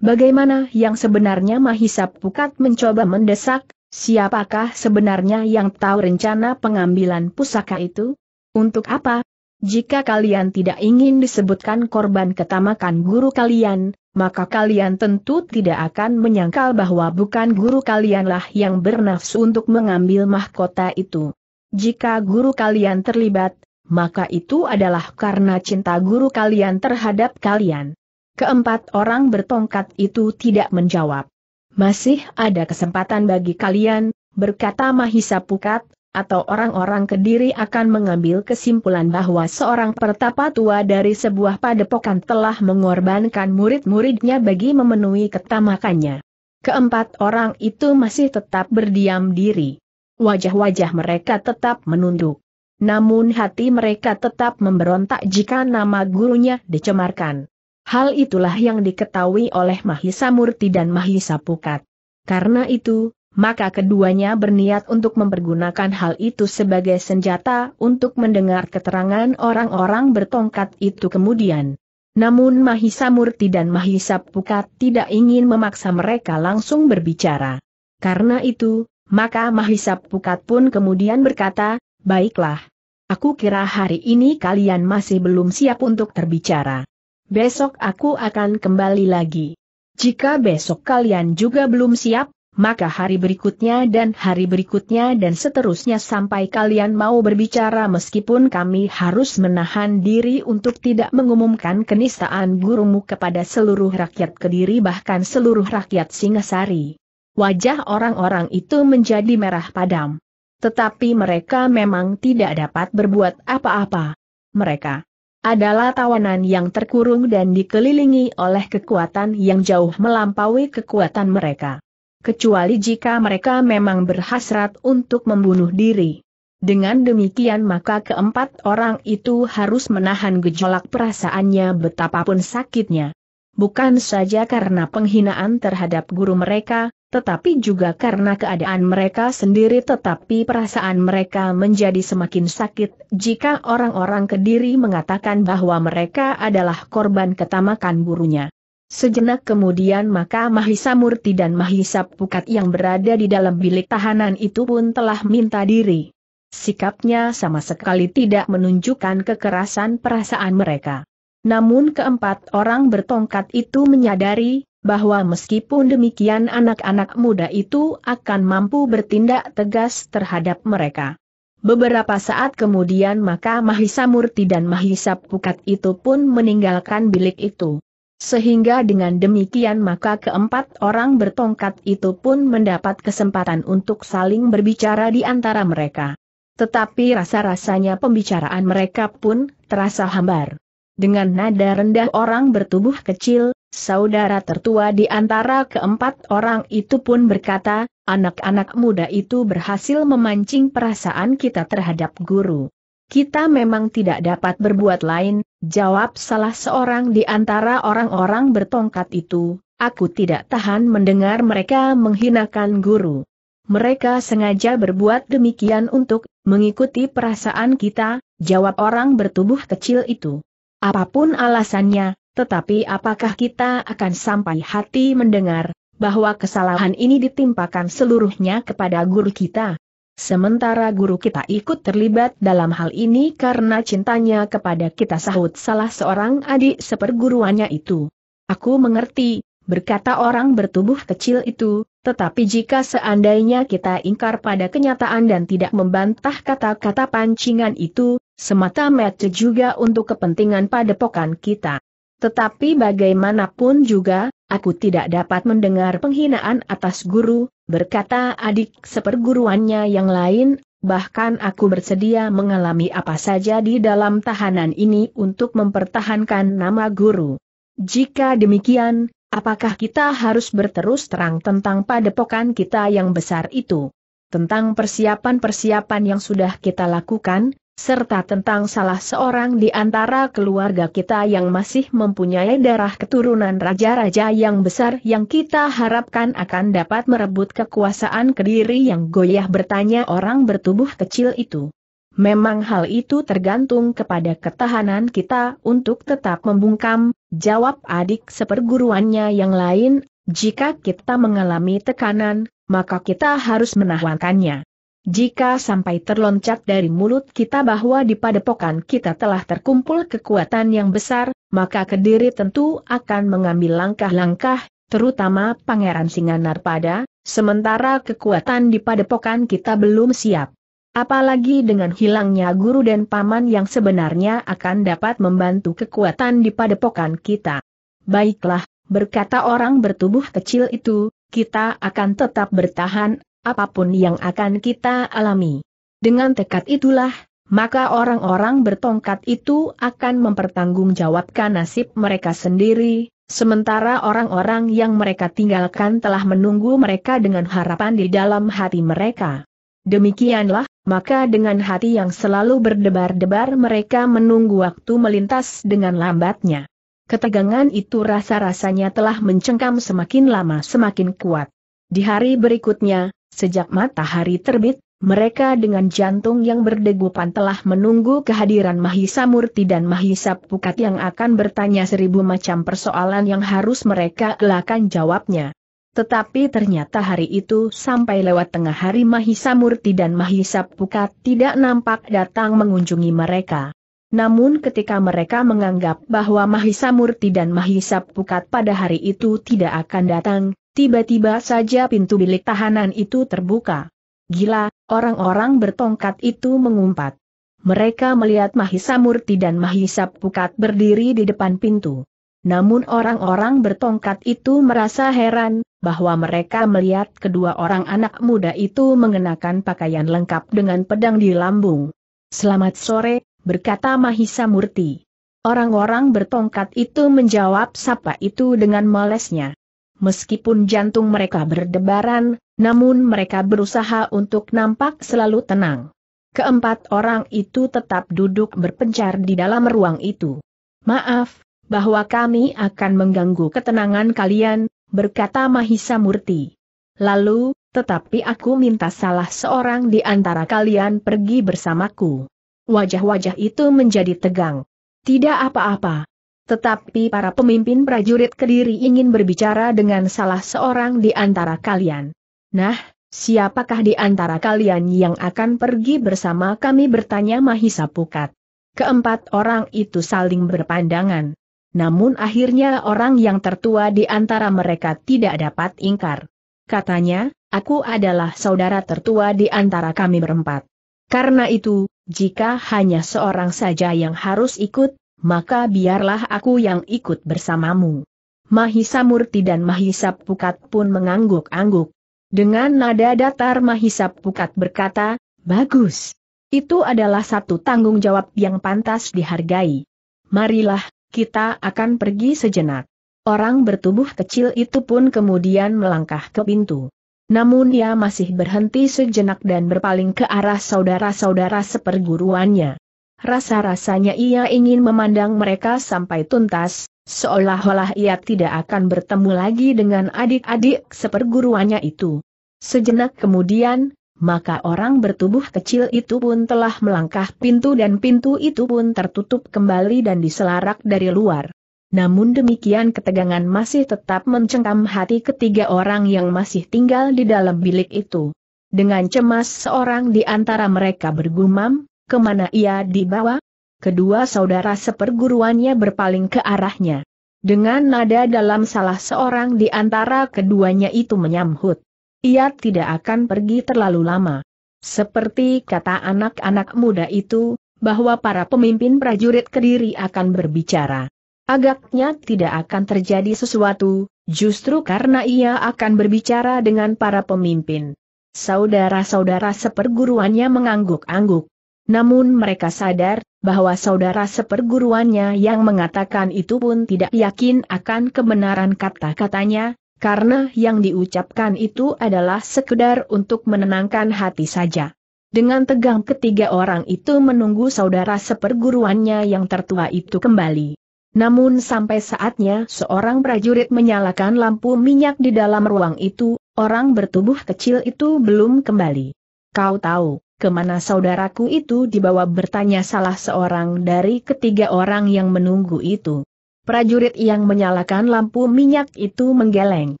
Bagaimana yang sebenarnya Mahisa Pukat mencoba mendesak, siapakah sebenarnya yang tahu rencana pengambilan pusaka itu? Untuk apa jika kalian tidak ingin disebutkan korban ketamakan guru kalian, maka kalian tentu tidak akan menyangkal bahwa bukan guru kalianlah yang bernafsu untuk mengambil mahkota itu. Jika guru kalian terlibat, maka itu adalah karena cinta guru kalian terhadap kalian. Keempat orang bertongkat itu tidak menjawab. Masih ada kesempatan bagi kalian, berkata Mahisa Pukat, atau orang-orang Kediri akan mengambil kesimpulan bahwa seorang pertapa tua dari sebuah padepokan telah mengorbankan murid-muridnya bagi memenuhi ketamakannya. Keempat orang itu masih tetap berdiam diri. Wajah-wajah mereka tetap menunduk. Namun hati mereka tetap memberontak jika nama gurunya dicemarkan. Hal itulah yang diketahui oleh Mahisa Murti dan Mahisa Pukat. Karena itu, maka keduanya berniat untuk mempergunakan hal itu sebagai senjata untuk mendengar keterangan orang-orang bertongkat itu kemudian. Namun Mahisa Murti dan Mahisa Pukat tidak ingin memaksa mereka langsung berbicara. Karena itu, maka Mahisa Pukat pun kemudian berkata, Baiklah. Aku kira hari ini kalian masih belum siap untuk terbicara. Besok aku akan kembali lagi. Jika besok kalian juga belum siap, maka hari berikutnya dan hari berikutnya dan seterusnya sampai kalian mau berbicara meskipun kami harus menahan diri untuk tidak mengumumkan kenistaan gurumu kepada seluruh rakyat Kediri bahkan seluruh rakyat Singasari. Wajah orang-orang itu menjadi merah padam. Tetapi mereka memang tidak dapat berbuat apa-apa. Mereka adalah tawanan yang terkurung dan dikelilingi oleh kekuatan yang jauh melampaui kekuatan mereka kecuali jika mereka memang berhasrat untuk membunuh diri. Dengan demikian maka keempat orang itu harus menahan gejolak perasaannya betapapun sakitnya. Bukan saja karena penghinaan terhadap guru mereka, tetapi juga karena keadaan mereka sendiri tetapi perasaan mereka menjadi semakin sakit jika orang-orang kediri mengatakan bahwa mereka adalah korban ketamakan gurunya. Sejenak kemudian maka Mahisa Murti dan Mahisa Pukat yang berada di dalam bilik tahanan itu pun telah minta diri. Sikapnya sama sekali tidak menunjukkan kekerasan perasaan mereka. Namun keempat orang bertongkat itu menyadari, bahwa meskipun demikian anak-anak muda itu akan mampu bertindak tegas terhadap mereka. Beberapa saat kemudian maka Mahisa Murti dan Mahisa Pukat itu pun meninggalkan bilik itu. Sehingga dengan demikian maka keempat orang bertongkat itu pun mendapat kesempatan untuk saling berbicara di antara mereka. Tetapi rasa-rasanya pembicaraan mereka pun terasa hambar. Dengan nada rendah orang bertubuh kecil, saudara tertua di antara keempat orang itu pun berkata, anak-anak muda itu berhasil memancing perasaan kita terhadap guru. Kita memang tidak dapat berbuat lain, jawab salah seorang di antara orang-orang bertongkat itu, aku tidak tahan mendengar mereka menghinakan guru. Mereka sengaja berbuat demikian untuk mengikuti perasaan kita, jawab orang bertubuh kecil itu. Apapun alasannya, tetapi apakah kita akan sampai hati mendengar bahwa kesalahan ini ditimpakan seluruhnya kepada guru kita? Sementara guru kita ikut terlibat dalam hal ini karena cintanya kepada kita sahut salah seorang adik seperguruannya itu. Aku mengerti, berkata orang bertubuh kecil itu, tetapi jika seandainya kita ingkar pada kenyataan dan tidak membantah kata-kata pancingan itu, semata-mata juga untuk kepentingan padepokan kita. Tetapi bagaimanapun juga, aku tidak dapat mendengar penghinaan atas guru, berkata adik seperguruannya yang lain, bahkan aku bersedia mengalami apa saja di dalam tahanan ini untuk mempertahankan nama guru. Jika demikian, apakah kita harus berterus terang tentang padepokan kita yang besar itu? Tentang persiapan-persiapan yang sudah kita lakukan, serta tentang salah seorang di antara keluarga kita yang masih mempunyai darah keturunan raja-raja yang besar yang kita harapkan akan dapat merebut kekuasaan kediri yang goyah bertanya orang bertubuh kecil itu. Memang hal itu tergantung kepada ketahanan kita untuk tetap membungkam, jawab adik seperguruannya yang lain, jika kita mengalami tekanan, maka kita harus menahankannya. Jika sampai terloncat dari mulut kita bahwa di padepokan kita telah terkumpul kekuatan yang besar, maka Kediri tentu akan mengambil langkah-langkah, terutama Pangeran Singanar pada, sementara kekuatan di padepokan kita belum siap. Apalagi dengan hilangnya guru dan paman yang sebenarnya akan dapat membantu kekuatan di padepokan kita. Baiklah, berkata orang bertubuh kecil itu, kita akan tetap bertahan, apapun yang akan kita alami. Dengan tekad itulah, maka orang-orang bertongkat itu akan mempertanggungjawabkan nasib mereka sendiri, sementara orang-orang yang mereka tinggalkan telah menunggu mereka dengan harapan di dalam hati mereka. Demikianlah, maka dengan hati yang selalu berdebar-debar mereka menunggu waktu melintas dengan lambatnya. Ketegangan itu rasa-rasanya telah mencengkam semakin lama semakin kuat. Di hari berikutnya, Sejak matahari terbit, mereka dengan jantung yang berdegupan telah menunggu kehadiran Mahisa Murti dan Mahisa Pukat yang akan bertanya seribu macam persoalan yang harus mereka gelakan jawabnya. Tetapi ternyata hari itu sampai lewat tengah hari Mahisa Murti dan Mahisa Pukat tidak nampak datang mengunjungi mereka. Namun ketika mereka menganggap bahwa Mahisa Murti dan Mahisa Pukat pada hari itu tidak akan datang, Tiba-tiba saja pintu bilik tahanan itu terbuka. Gila, orang-orang bertongkat itu mengumpat. Mereka melihat Mahisa Murti dan Mahisa Pukat berdiri di depan pintu. Namun orang-orang bertongkat itu merasa heran, bahwa mereka melihat kedua orang anak muda itu mengenakan pakaian lengkap dengan pedang di lambung. Selamat sore, berkata Mahisa Murti. Orang-orang bertongkat itu menjawab sapa itu dengan malesnya meskipun jantung mereka berdebaran, namun mereka berusaha untuk nampak selalu tenang. Keempat orang itu tetap duduk berpencar di dalam ruang itu. Maaf, bahwa kami akan mengganggu ketenangan kalian, berkata Mahisa Murti. Lalu, tetapi aku minta salah seorang di antara kalian pergi bersamaku. Wajah-wajah itu menjadi tegang. Tidak apa-apa, tetapi para pemimpin prajurit Kediri ingin berbicara dengan salah seorang di antara kalian. Nah, siapakah di antara kalian yang akan pergi bersama kami bertanya Mahisa Pukat. Keempat orang itu saling berpandangan. Namun akhirnya orang yang tertua di antara mereka tidak dapat ingkar. Katanya, aku adalah saudara tertua di antara kami berempat. Karena itu, jika hanya seorang saja yang harus ikut, maka biarlah aku yang ikut bersamamu. Mahisa Murti dan Mahisa Pukat pun mengangguk-angguk. Dengan nada datar Mahisa Pukat berkata, bagus. Itu adalah satu tanggung jawab yang pantas dihargai. Marilah, kita akan pergi sejenak. Orang bertubuh kecil itu pun kemudian melangkah ke pintu. Namun ia masih berhenti sejenak dan berpaling ke arah saudara-saudara seperguruannya. Rasa-rasanya ia ingin memandang mereka sampai tuntas, seolah-olah ia tidak akan bertemu lagi dengan adik-adik seperguruannya itu. Sejenak kemudian, maka orang bertubuh kecil itu pun telah melangkah pintu dan pintu itu pun tertutup kembali dan diselarak dari luar. Namun demikian ketegangan masih tetap mencengkam hati ketiga orang yang masih tinggal di dalam bilik itu. Dengan cemas seorang di antara mereka bergumam, Kemana ia dibawa? Kedua saudara seperguruannya berpaling ke arahnya. Dengan nada dalam salah seorang di antara keduanya itu menyambut. Ia tidak akan pergi terlalu lama. Seperti kata anak-anak muda itu, bahwa para pemimpin prajurit Kediri akan berbicara. Agaknya tidak akan terjadi sesuatu, justru karena ia akan berbicara dengan para pemimpin. Saudara-saudara seperguruannya mengangguk-angguk. Namun mereka sadar, bahwa saudara seperguruannya yang mengatakan itu pun tidak yakin akan kebenaran kata-katanya, karena yang diucapkan itu adalah sekedar untuk menenangkan hati saja. Dengan tegang ketiga orang itu menunggu saudara seperguruannya yang tertua itu kembali. Namun sampai saatnya seorang prajurit menyalakan lampu minyak di dalam ruang itu, orang bertubuh kecil itu belum kembali. Kau tahu, kemana saudaraku itu dibawa bertanya salah seorang dari ketiga orang yang menunggu itu. Prajurit yang menyalakan lampu minyak itu menggeleng.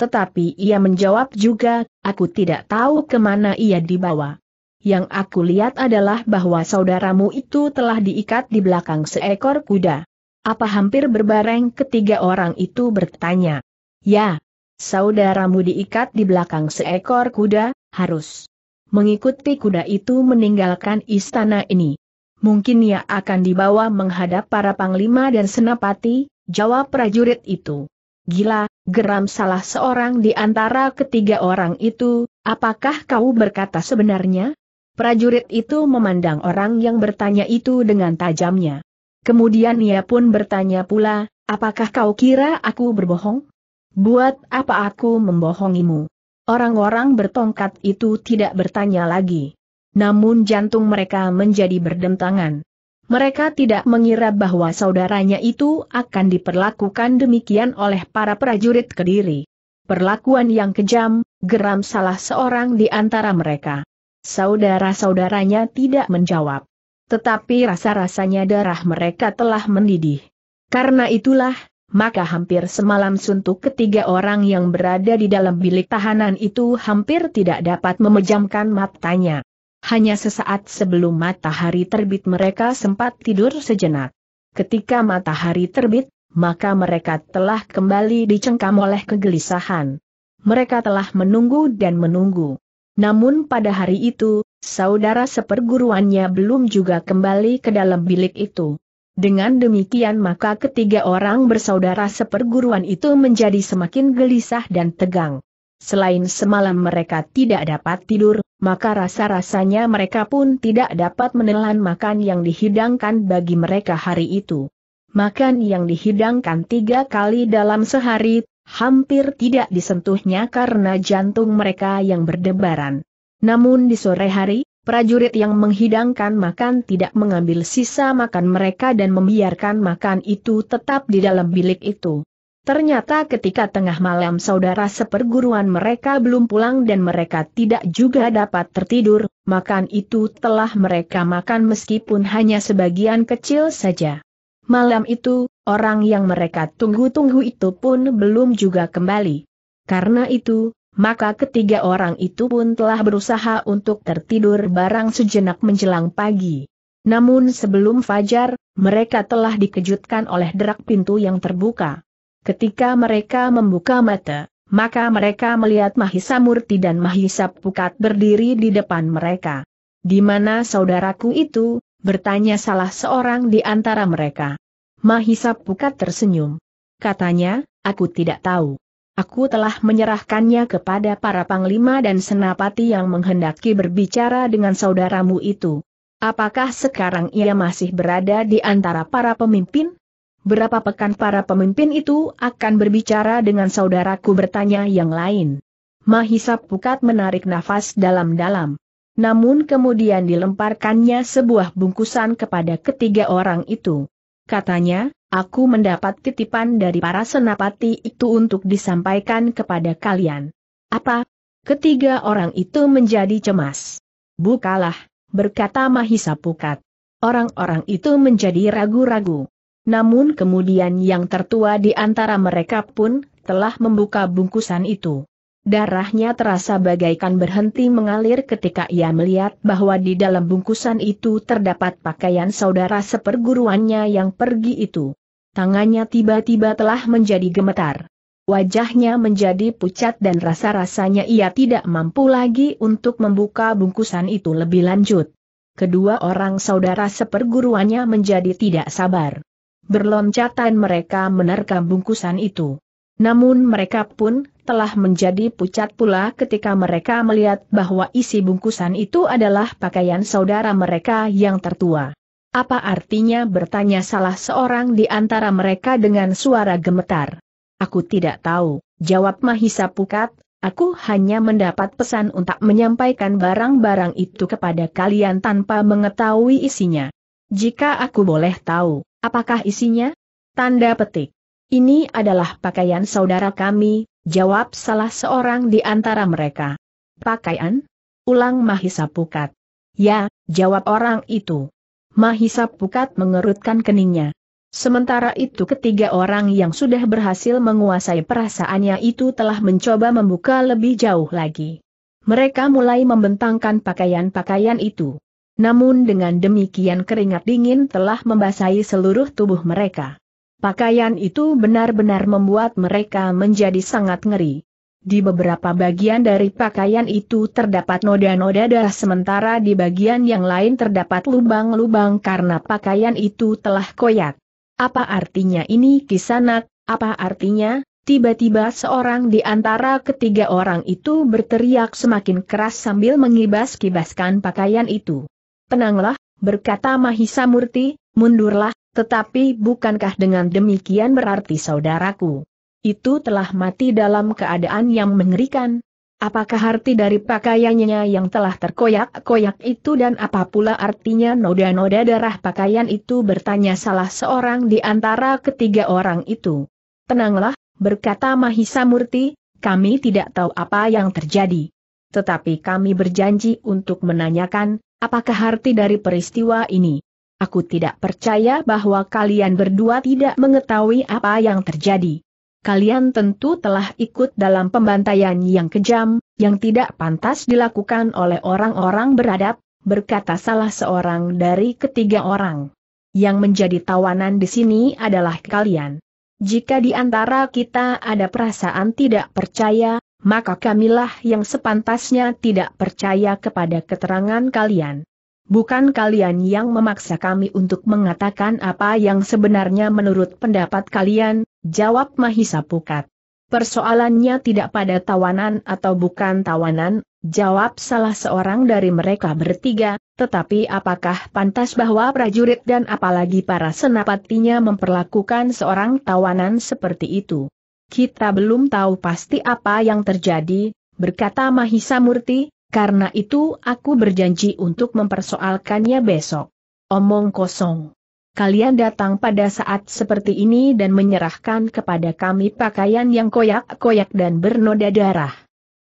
Tetapi ia menjawab juga, aku tidak tahu kemana ia dibawa. Yang aku lihat adalah bahwa saudaramu itu telah diikat di belakang seekor kuda. Apa hampir berbareng ketiga orang itu bertanya. Ya, saudaramu diikat di belakang seekor kuda, harus mengikuti kuda itu meninggalkan istana ini. Mungkin ia akan dibawa menghadap para panglima dan senapati, jawab prajurit itu. Gila, geram salah seorang di antara ketiga orang itu, apakah kau berkata sebenarnya? Prajurit itu memandang orang yang bertanya itu dengan tajamnya. Kemudian ia pun bertanya pula, apakah kau kira aku berbohong? Buat apa aku membohongimu? Orang-orang bertongkat itu tidak bertanya lagi. Namun jantung mereka menjadi berdentangan. Mereka tidak mengira bahwa saudaranya itu akan diperlakukan demikian oleh para prajurit Kediri. Perlakuan yang kejam, geram salah seorang di antara mereka. Saudara-saudaranya tidak menjawab. Tetapi rasa-rasanya darah mereka telah mendidih. Karena itulah, maka hampir semalam suntuk ketiga orang yang berada di dalam bilik tahanan itu hampir tidak dapat memejamkan matanya. Hanya sesaat sebelum matahari terbit mereka sempat tidur sejenak. Ketika matahari terbit, maka mereka telah kembali dicengkam oleh kegelisahan. Mereka telah menunggu dan menunggu. Namun pada hari itu, saudara seperguruannya belum juga kembali ke dalam bilik itu. Dengan demikian maka ketiga orang bersaudara seperguruan itu menjadi semakin gelisah dan tegang. Selain semalam mereka tidak dapat tidur, maka rasa-rasanya mereka pun tidak dapat menelan makan yang dihidangkan bagi mereka hari itu. Makan yang dihidangkan tiga kali dalam sehari, hampir tidak disentuhnya karena jantung mereka yang berdebaran. Namun di sore hari, prajurit yang menghidangkan makan tidak mengambil sisa makan mereka dan membiarkan makan itu tetap di dalam bilik itu. Ternyata ketika tengah malam saudara seperguruan mereka belum pulang dan mereka tidak juga dapat tertidur, makan itu telah mereka makan meskipun hanya sebagian kecil saja. Malam itu, orang yang mereka tunggu-tunggu itu pun belum juga kembali. Karena itu, maka ketiga orang itu pun telah berusaha untuk tertidur barang sejenak menjelang pagi. Namun sebelum fajar, mereka telah dikejutkan oleh derak pintu yang terbuka. Ketika mereka membuka mata, maka mereka melihat Mahisa Murti dan Mahisa Pukat berdiri di depan mereka. Di mana saudaraku itu? bertanya salah seorang di antara mereka. Mahisa Pukat tersenyum. Katanya, aku tidak tahu. Aku telah menyerahkannya kepada para panglima dan senapati yang menghendaki berbicara dengan saudaramu itu. Apakah sekarang ia masih berada di antara para pemimpin? Berapa pekan para pemimpin itu akan berbicara dengan saudaraku bertanya yang lain? Mahisa Pukat menarik nafas dalam-dalam. Namun kemudian dilemparkannya sebuah bungkusan kepada ketiga orang itu. Katanya, aku mendapat titipan dari para senapati itu untuk disampaikan kepada kalian. Apa? Ketiga orang itu menjadi cemas. Bukalah, berkata Mahisa Pukat. Orang-orang itu menjadi ragu-ragu. Namun kemudian yang tertua di antara mereka pun telah membuka bungkusan itu. Darahnya terasa bagaikan berhenti mengalir ketika ia melihat bahwa di dalam bungkusan itu terdapat pakaian saudara seperguruannya yang pergi itu. Tangannya tiba-tiba telah menjadi gemetar. Wajahnya menjadi pucat dan rasa-rasanya ia tidak mampu lagi untuk membuka bungkusan itu lebih lanjut. Kedua orang saudara seperguruannya menjadi tidak sabar. Berloncatan mereka menerkam bungkusan itu. Namun mereka pun telah menjadi pucat pula ketika mereka melihat bahwa isi bungkusan itu adalah pakaian saudara mereka yang tertua. Apa artinya bertanya salah seorang di antara mereka dengan suara gemetar? Aku tidak tahu, jawab Mahisa Pukat, aku hanya mendapat pesan untuk menyampaikan barang-barang itu kepada kalian tanpa mengetahui isinya. Jika aku boleh tahu, apakah isinya? Tanda petik. Ini adalah pakaian saudara kami, jawab salah seorang di antara mereka. Pakaian? Ulang Mahisa Pukat. Ya, jawab orang itu. Mahisa Pukat mengerutkan keningnya. Sementara itu ketiga orang yang sudah berhasil menguasai perasaannya itu telah mencoba membuka lebih jauh lagi. Mereka mulai membentangkan pakaian-pakaian itu. Namun dengan demikian keringat dingin telah membasahi seluruh tubuh mereka. Pakaian itu benar-benar membuat mereka menjadi sangat ngeri. Di beberapa bagian dari pakaian itu terdapat noda-noda darah sementara di bagian yang lain terdapat lubang-lubang karena pakaian itu telah koyak. Apa artinya ini kisanak, apa artinya? Tiba-tiba seorang di antara ketiga orang itu berteriak semakin keras sambil mengibas-kibaskan pakaian itu. Tenanglah, berkata Mahisa Murti, mundurlah, tetapi bukankah dengan demikian berarti saudaraku? itu telah mati dalam keadaan yang mengerikan. Apakah arti dari pakaiannya yang telah terkoyak-koyak itu dan apa pula artinya noda-noda darah pakaian itu bertanya salah seorang di antara ketiga orang itu. Tenanglah, berkata Mahisa Murti, kami tidak tahu apa yang terjadi. Tetapi kami berjanji untuk menanyakan, apakah arti dari peristiwa ini. Aku tidak percaya bahwa kalian berdua tidak mengetahui apa yang terjadi kalian tentu telah ikut dalam pembantaian yang kejam, yang tidak pantas dilakukan oleh orang-orang beradab, berkata salah seorang dari ketiga orang. Yang menjadi tawanan di sini adalah kalian. Jika di antara kita ada perasaan tidak percaya, maka kamilah yang sepantasnya tidak percaya kepada keterangan kalian. Bukan kalian yang memaksa kami untuk mengatakan apa yang sebenarnya menurut pendapat kalian, jawab Mahisa Pukat. Persoalannya tidak pada tawanan atau bukan tawanan, jawab salah seorang dari mereka bertiga, tetapi apakah pantas bahwa prajurit dan apalagi para senapatinya memperlakukan seorang tawanan seperti itu? Kita belum tahu pasti apa yang terjadi, berkata Mahisa Murti, karena itu aku berjanji untuk mempersoalkannya besok. Omong kosong. Kalian datang pada saat seperti ini dan menyerahkan kepada kami pakaian yang koyak-koyak dan bernoda darah.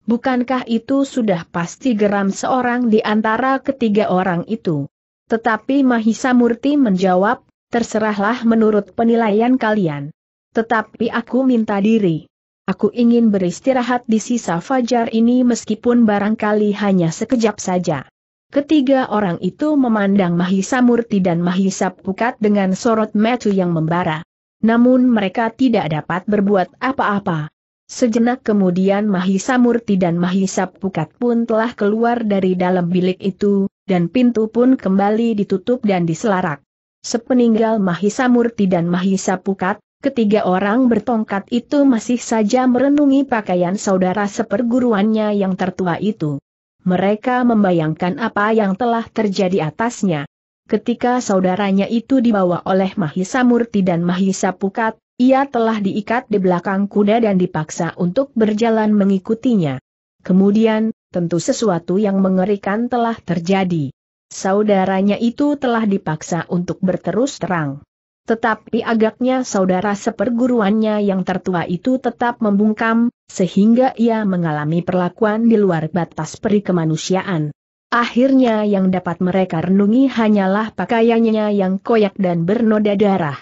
Bukankah itu sudah pasti geram seorang di antara ketiga orang itu? Tetapi Mahisa Murti menjawab, terserahlah menurut penilaian kalian. Tetapi aku minta diri. Aku ingin beristirahat di sisa fajar ini meskipun barangkali hanya sekejap saja. Ketiga orang itu memandang Mahisa Murti dan Mahisa Pukat dengan sorot metu yang membara. Namun mereka tidak dapat berbuat apa-apa. Sejenak kemudian Mahisa Murti dan Mahisa Pukat pun telah keluar dari dalam bilik itu, dan pintu pun kembali ditutup dan diselarak. Sepeninggal Mahisa Murti dan Mahisa Pukat, Ketiga orang bertongkat itu masih saja merenungi pakaian saudara seperguruannya yang tertua itu. Mereka membayangkan apa yang telah terjadi atasnya. Ketika saudaranya itu dibawa oleh Mahisa Murti dan Mahisa Pukat, ia telah diikat di belakang kuda dan dipaksa untuk berjalan mengikutinya. Kemudian, tentu sesuatu yang mengerikan telah terjadi. Saudaranya itu telah dipaksa untuk berterus terang. Tetapi agaknya saudara seperguruannya yang tertua itu tetap membungkam, sehingga ia mengalami perlakuan di luar batas peri kemanusiaan. Akhirnya yang dapat mereka renungi hanyalah pakaiannya yang koyak dan bernoda darah.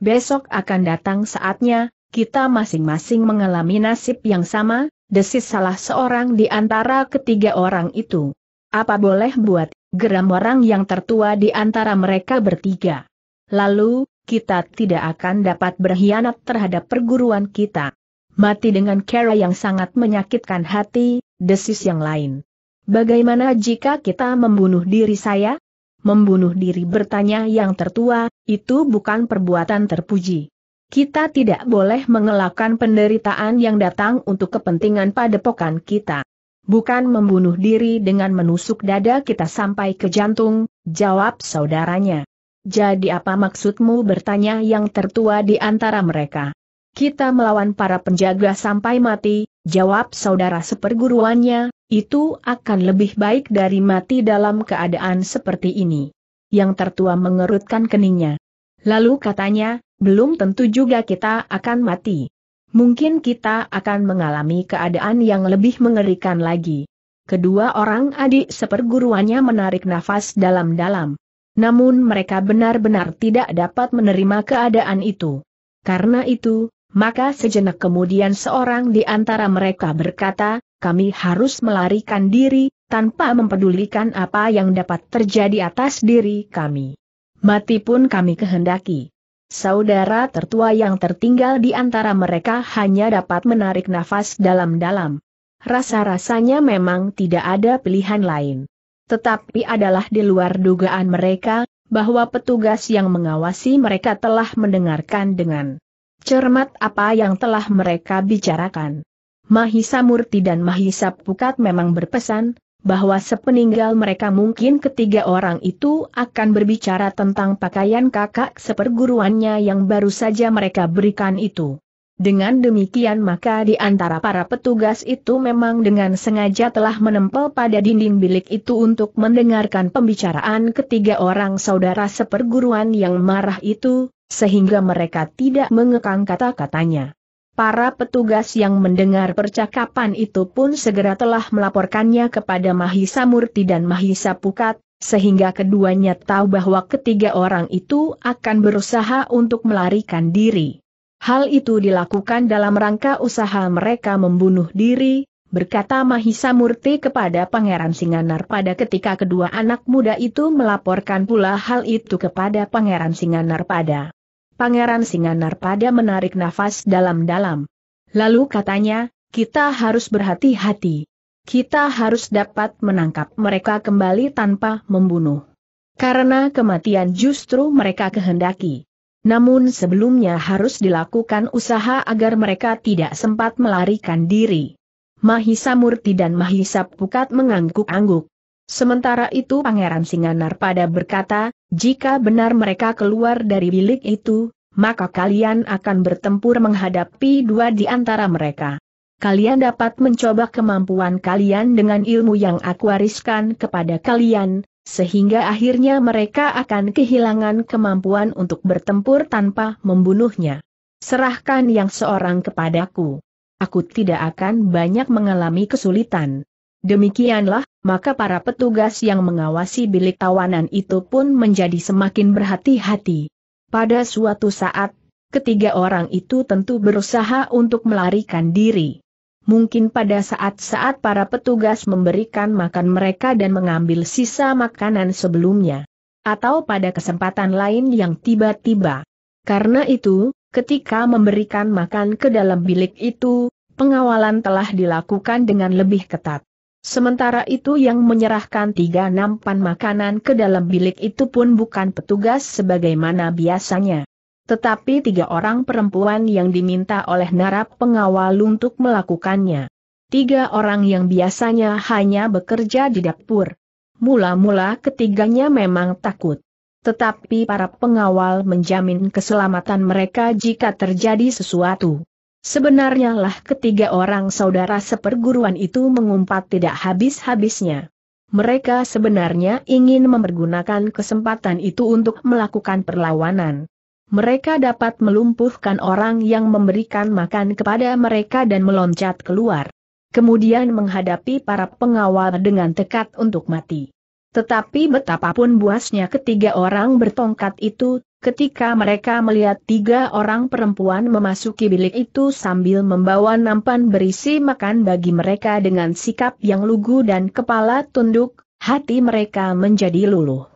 Besok akan datang saatnya, kita masing-masing mengalami nasib yang sama, desis salah seorang di antara ketiga orang itu. Apa boleh buat, geram orang yang tertua di antara mereka bertiga. Lalu, kita tidak akan dapat berkhianat terhadap perguruan kita. Mati dengan cara yang sangat menyakitkan hati, desis yang lain. Bagaimana jika kita membunuh diri saya? Membunuh diri bertanya yang tertua, itu bukan perbuatan terpuji. Kita tidak boleh mengelakkan penderitaan yang datang untuk kepentingan padepokan kita. Bukan membunuh diri dengan menusuk dada kita sampai ke jantung, jawab saudaranya. Jadi apa maksudmu bertanya yang tertua di antara mereka? Kita melawan para penjaga sampai mati, jawab saudara seperguruannya, itu akan lebih baik dari mati dalam keadaan seperti ini. Yang tertua mengerutkan keningnya. Lalu katanya, belum tentu juga kita akan mati. Mungkin kita akan mengalami keadaan yang lebih mengerikan lagi. Kedua orang adik seperguruannya menarik nafas dalam-dalam. Namun mereka benar-benar tidak dapat menerima keadaan itu. Karena itu, maka sejenak kemudian seorang di antara mereka berkata, kami harus melarikan diri, tanpa mempedulikan apa yang dapat terjadi atas diri kami. Mati pun kami kehendaki. Saudara tertua yang tertinggal di antara mereka hanya dapat menarik nafas dalam-dalam. Rasa-rasanya memang tidak ada pilihan lain. Tetapi adalah di luar dugaan mereka, bahwa petugas yang mengawasi mereka telah mendengarkan dengan cermat apa yang telah mereka bicarakan. Mahisa Murti dan Mahisa Pukat memang berpesan, bahwa sepeninggal mereka mungkin ketiga orang itu akan berbicara tentang pakaian kakak seperguruannya yang baru saja mereka berikan itu. Dengan demikian maka di antara para petugas itu memang dengan sengaja telah menempel pada dinding bilik itu untuk mendengarkan pembicaraan ketiga orang saudara seperguruan yang marah itu, sehingga mereka tidak mengekang kata-katanya. Para petugas yang mendengar percakapan itu pun segera telah melaporkannya kepada Mahisa Murti dan Mahisa Pukat, sehingga keduanya tahu bahwa ketiga orang itu akan berusaha untuk melarikan diri. Hal itu dilakukan dalam rangka usaha mereka membunuh diri, berkata Mahisa Murti kepada Pangeran Singanar pada ketika kedua anak muda itu melaporkan pula hal itu kepada Pangeran Singanar pada. Pangeran Singanar pada menarik nafas dalam-dalam. Lalu katanya, kita harus berhati-hati. Kita harus dapat menangkap mereka kembali tanpa membunuh. Karena kematian justru mereka kehendaki. Namun sebelumnya harus dilakukan usaha agar mereka tidak sempat melarikan diri. Mahisa Murti dan Mahisa Pukat mengangguk-angguk. Sementara itu Pangeran Singanar pada berkata, jika benar mereka keluar dari bilik itu, maka kalian akan bertempur menghadapi dua di antara mereka. Kalian dapat mencoba kemampuan kalian dengan ilmu yang aku wariskan kepada kalian, sehingga akhirnya mereka akan kehilangan kemampuan untuk bertempur tanpa membunuhnya. Serahkan yang seorang kepadaku. Aku tidak akan banyak mengalami kesulitan. Demikianlah, maka para petugas yang mengawasi bilik tawanan itu pun menjadi semakin berhati-hati. Pada suatu saat, ketiga orang itu tentu berusaha untuk melarikan diri. Mungkin pada saat-saat para petugas memberikan makan mereka dan mengambil sisa makanan sebelumnya. Atau pada kesempatan lain yang tiba-tiba. Karena itu, ketika memberikan makan ke dalam bilik itu, pengawalan telah dilakukan dengan lebih ketat. Sementara itu yang menyerahkan tiga nampan makanan ke dalam bilik itu pun bukan petugas sebagaimana biasanya. Tetapi tiga orang perempuan yang diminta oleh narap pengawal untuk melakukannya. Tiga orang yang biasanya hanya bekerja di dapur. Mula-mula ketiganya memang takut. Tetapi para pengawal menjamin keselamatan mereka jika terjadi sesuatu. Sebenarnya lah ketiga orang saudara seperguruan itu mengumpat tidak habis-habisnya. Mereka sebenarnya ingin mempergunakan kesempatan itu untuk melakukan perlawanan mereka dapat melumpuhkan orang yang memberikan makan kepada mereka dan meloncat keluar. Kemudian menghadapi para pengawal dengan tekad untuk mati. Tetapi betapapun buasnya ketiga orang bertongkat itu, ketika mereka melihat tiga orang perempuan memasuki bilik itu sambil membawa nampan berisi makan bagi mereka dengan sikap yang lugu dan kepala tunduk, hati mereka menjadi luluh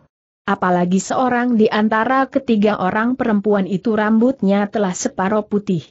apalagi seorang di antara ketiga orang perempuan itu rambutnya telah separuh putih.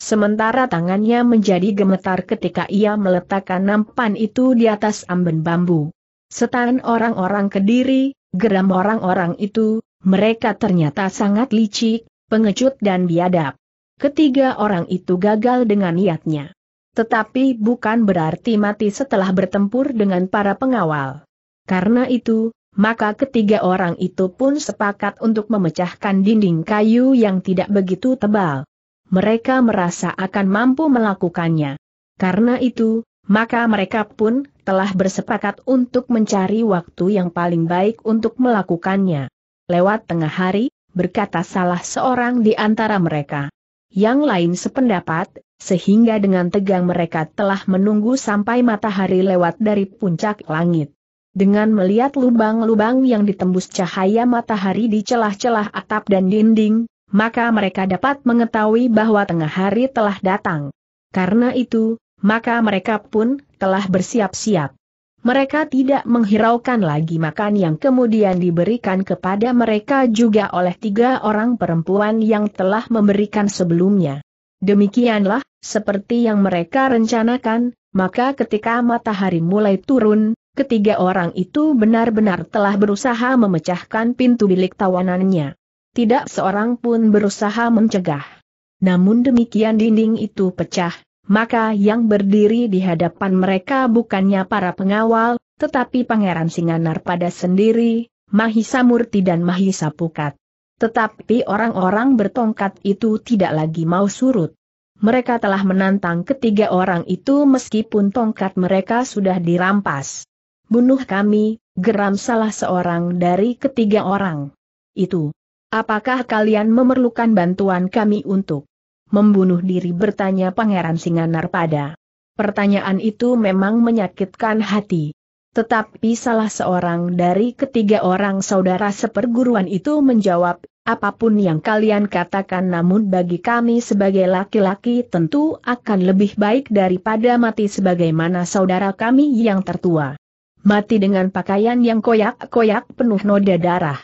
Sementara tangannya menjadi gemetar ketika ia meletakkan nampan itu di atas amben bambu. Setan orang-orang kediri, geram orang-orang itu, mereka ternyata sangat licik, pengecut dan biadab. Ketiga orang itu gagal dengan niatnya. Tetapi bukan berarti mati setelah bertempur dengan para pengawal. Karena itu, maka ketiga orang itu pun sepakat untuk memecahkan dinding kayu yang tidak begitu tebal. Mereka merasa akan mampu melakukannya. Karena itu, maka mereka pun telah bersepakat untuk mencari waktu yang paling baik untuk melakukannya. Lewat tengah hari, berkata salah seorang di antara mereka. Yang lain sependapat, sehingga dengan tegang mereka telah menunggu sampai matahari lewat dari puncak langit. Dengan melihat lubang-lubang yang ditembus cahaya matahari di celah-celah atap dan dinding, maka mereka dapat mengetahui bahwa tengah hari telah datang. Karena itu, maka mereka pun telah bersiap-siap. Mereka tidak menghiraukan lagi makan yang kemudian diberikan kepada mereka juga oleh tiga orang perempuan yang telah memberikan sebelumnya. Demikianlah, seperti yang mereka rencanakan, maka ketika matahari mulai turun, Ketiga orang itu benar-benar telah berusaha memecahkan pintu bilik tawanannya. Tidak seorang pun berusaha mencegah. Namun demikian dinding itu pecah, maka yang berdiri di hadapan mereka bukannya para pengawal, tetapi Pangeran Singanar pada sendiri, Mahisa Murti dan Mahisa Pukat. Tetapi orang-orang bertongkat itu tidak lagi mau surut. Mereka telah menantang ketiga orang itu meskipun tongkat mereka sudah dirampas. Bunuh kami, geram salah seorang dari ketiga orang. Itu. Apakah kalian memerlukan bantuan kami untuk membunuh diri bertanya Pangeran Singanar pada. Pertanyaan itu memang menyakitkan hati. Tetapi salah seorang dari ketiga orang saudara seperguruan itu menjawab, apapun yang kalian katakan namun bagi kami sebagai laki-laki tentu akan lebih baik daripada mati sebagaimana saudara kami yang tertua mati dengan pakaian yang koyak-koyak penuh noda darah.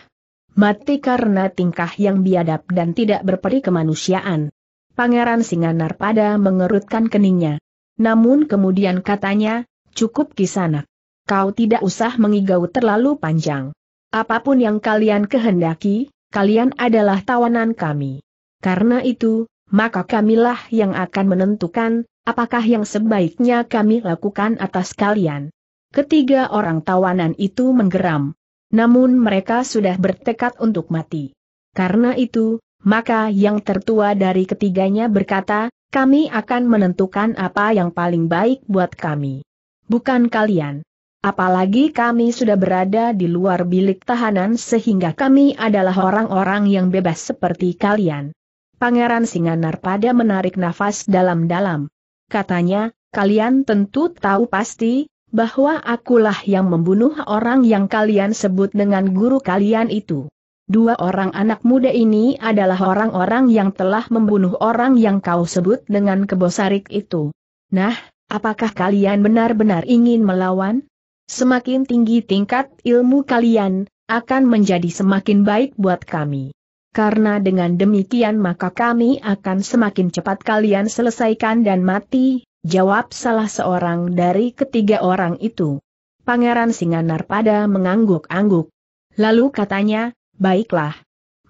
Mati karena tingkah yang biadab dan tidak berperi kemanusiaan. Pangeran Singanar pada mengerutkan keningnya. Namun kemudian katanya, cukup kisanak. Kau tidak usah mengigau terlalu panjang. Apapun yang kalian kehendaki, kalian adalah tawanan kami. Karena itu, maka kamilah yang akan menentukan, apakah yang sebaiknya kami lakukan atas kalian. Ketiga orang tawanan itu menggeram. Namun mereka sudah bertekad untuk mati. Karena itu, maka yang tertua dari ketiganya berkata, kami akan menentukan apa yang paling baik buat kami. Bukan kalian. Apalagi kami sudah berada di luar bilik tahanan sehingga kami adalah orang-orang yang bebas seperti kalian. Pangeran Singanar pada menarik nafas dalam-dalam. Katanya, kalian tentu tahu pasti, bahwa akulah yang membunuh orang yang kalian sebut dengan guru kalian itu. Dua orang anak muda ini adalah orang-orang yang telah membunuh orang yang kau sebut dengan kebosarik itu. Nah, apakah kalian benar-benar ingin melawan? Semakin tinggi tingkat ilmu kalian, akan menjadi semakin baik buat kami karena dengan demikian maka kami akan semakin cepat kalian selesaikan dan mati, jawab salah seorang dari ketiga orang itu. Pangeran Singanar pada mengangguk-angguk. Lalu katanya, baiklah.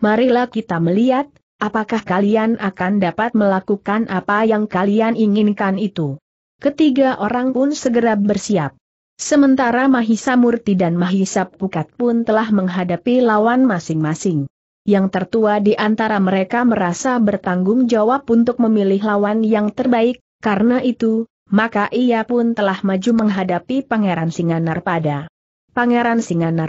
Marilah kita melihat, apakah kalian akan dapat melakukan apa yang kalian inginkan itu. Ketiga orang pun segera bersiap. Sementara Mahisa Murti dan Mahisa Pukat pun telah menghadapi lawan masing-masing. Yang tertua di antara mereka merasa bertanggung jawab untuk memilih lawan yang terbaik, karena itu, maka ia pun telah maju menghadapi Pangeran pada. Pangeran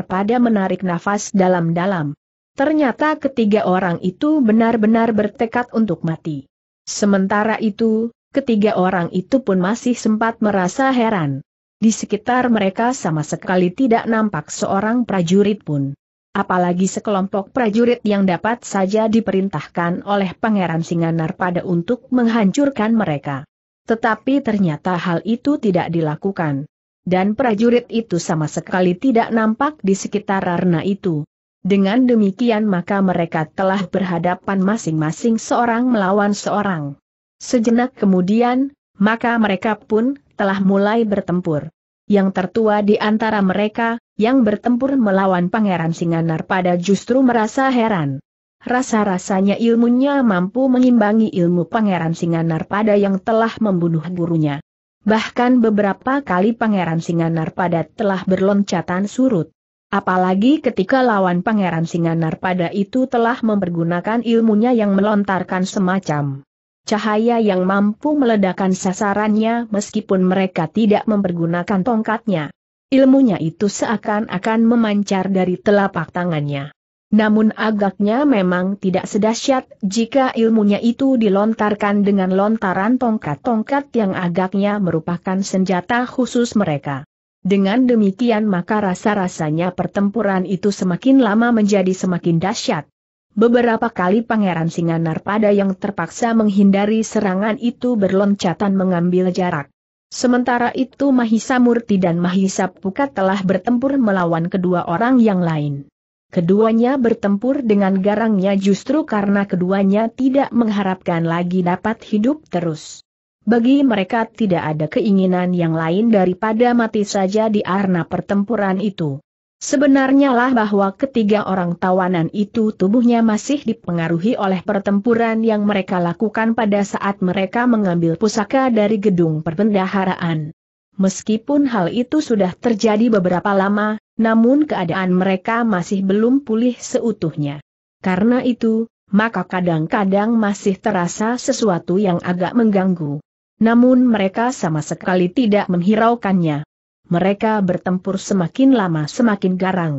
pada menarik nafas dalam-dalam. Ternyata ketiga orang itu benar-benar bertekad untuk mati. Sementara itu, ketiga orang itu pun masih sempat merasa heran. Di sekitar mereka sama sekali tidak nampak seorang prajurit pun. Apalagi sekelompok prajurit yang dapat saja diperintahkan oleh Pangeran Singanar pada untuk menghancurkan mereka. Tetapi ternyata hal itu tidak dilakukan. Dan prajurit itu sama sekali tidak nampak di sekitar arena itu. Dengan demikian maka mereka telah berhadapan masing-masing seorang melawan seorang. Sejenak kemudian, maka mereka pun telah mulai bertempur. Yang tertua di antara mereka, yang bertempur melawan Pangeran Singanar pada justru merasa heran rasa-rasanya ilmunya mampu mengimbangi ilmu Pangeran Singanar pada yang telah membunuh gurunya. Bahkan beberapa kali Pangeran Singanar pada telah berloncatan surut. Apalagi ketika lawan Pangeran Singanar pada itu telah mempergunakan ilmunya yang melontarkan semacam cahaya yang mampu meledakkan sasarannya meskipun mereka tidak mempergunakan tongkatnya. Ilmunya itu seakan-akan memancar dari telapak tangannya. Namun agaknya memang tidak sedahsyat jika ilmunya itu dilontarkan dengan lontaran tongkat-tongkat yang agaknya merupakan senjata khusus mereka. Dengan demikian maka rasa-rasanya pertempuran itu semakin lama menjadi semakin dahsyat. Beberapa kali Pangeran Singanar pada yang terpaksa menghindari serangan itu berloncatan mengambil jarak. Sementara itu Mahisa Murti dan Mahisa Pukat telah bertempur melawan kedua orang yang lain. Keduanya bertempur dengan garangnya justru karena keduanya tidak mengharapkan lagi dapat hidup terus. Bagi mereka tidak ada keinginan yang lain daripada mati saja di arena pertempuran itu. Sebenarnya lah bahwa ketiga orang tawanan itu tubuhnya masih dipengaruhi oleh pertempuran yang mereka lakukan pada saat mereka mengambil pusaka dari gedung perbendaharaan. Meskipun hal itu sudah terjadi beberapa lama, namun keadaan mereka masih belum pulih seutuhnya. Karena itu, maka kadang-kadang masih terasa sesuatu yang agak mengganggu. Namun mereka sama sekali tidak menghiraukannya. Mereka bertempur semakin lama semakin garang.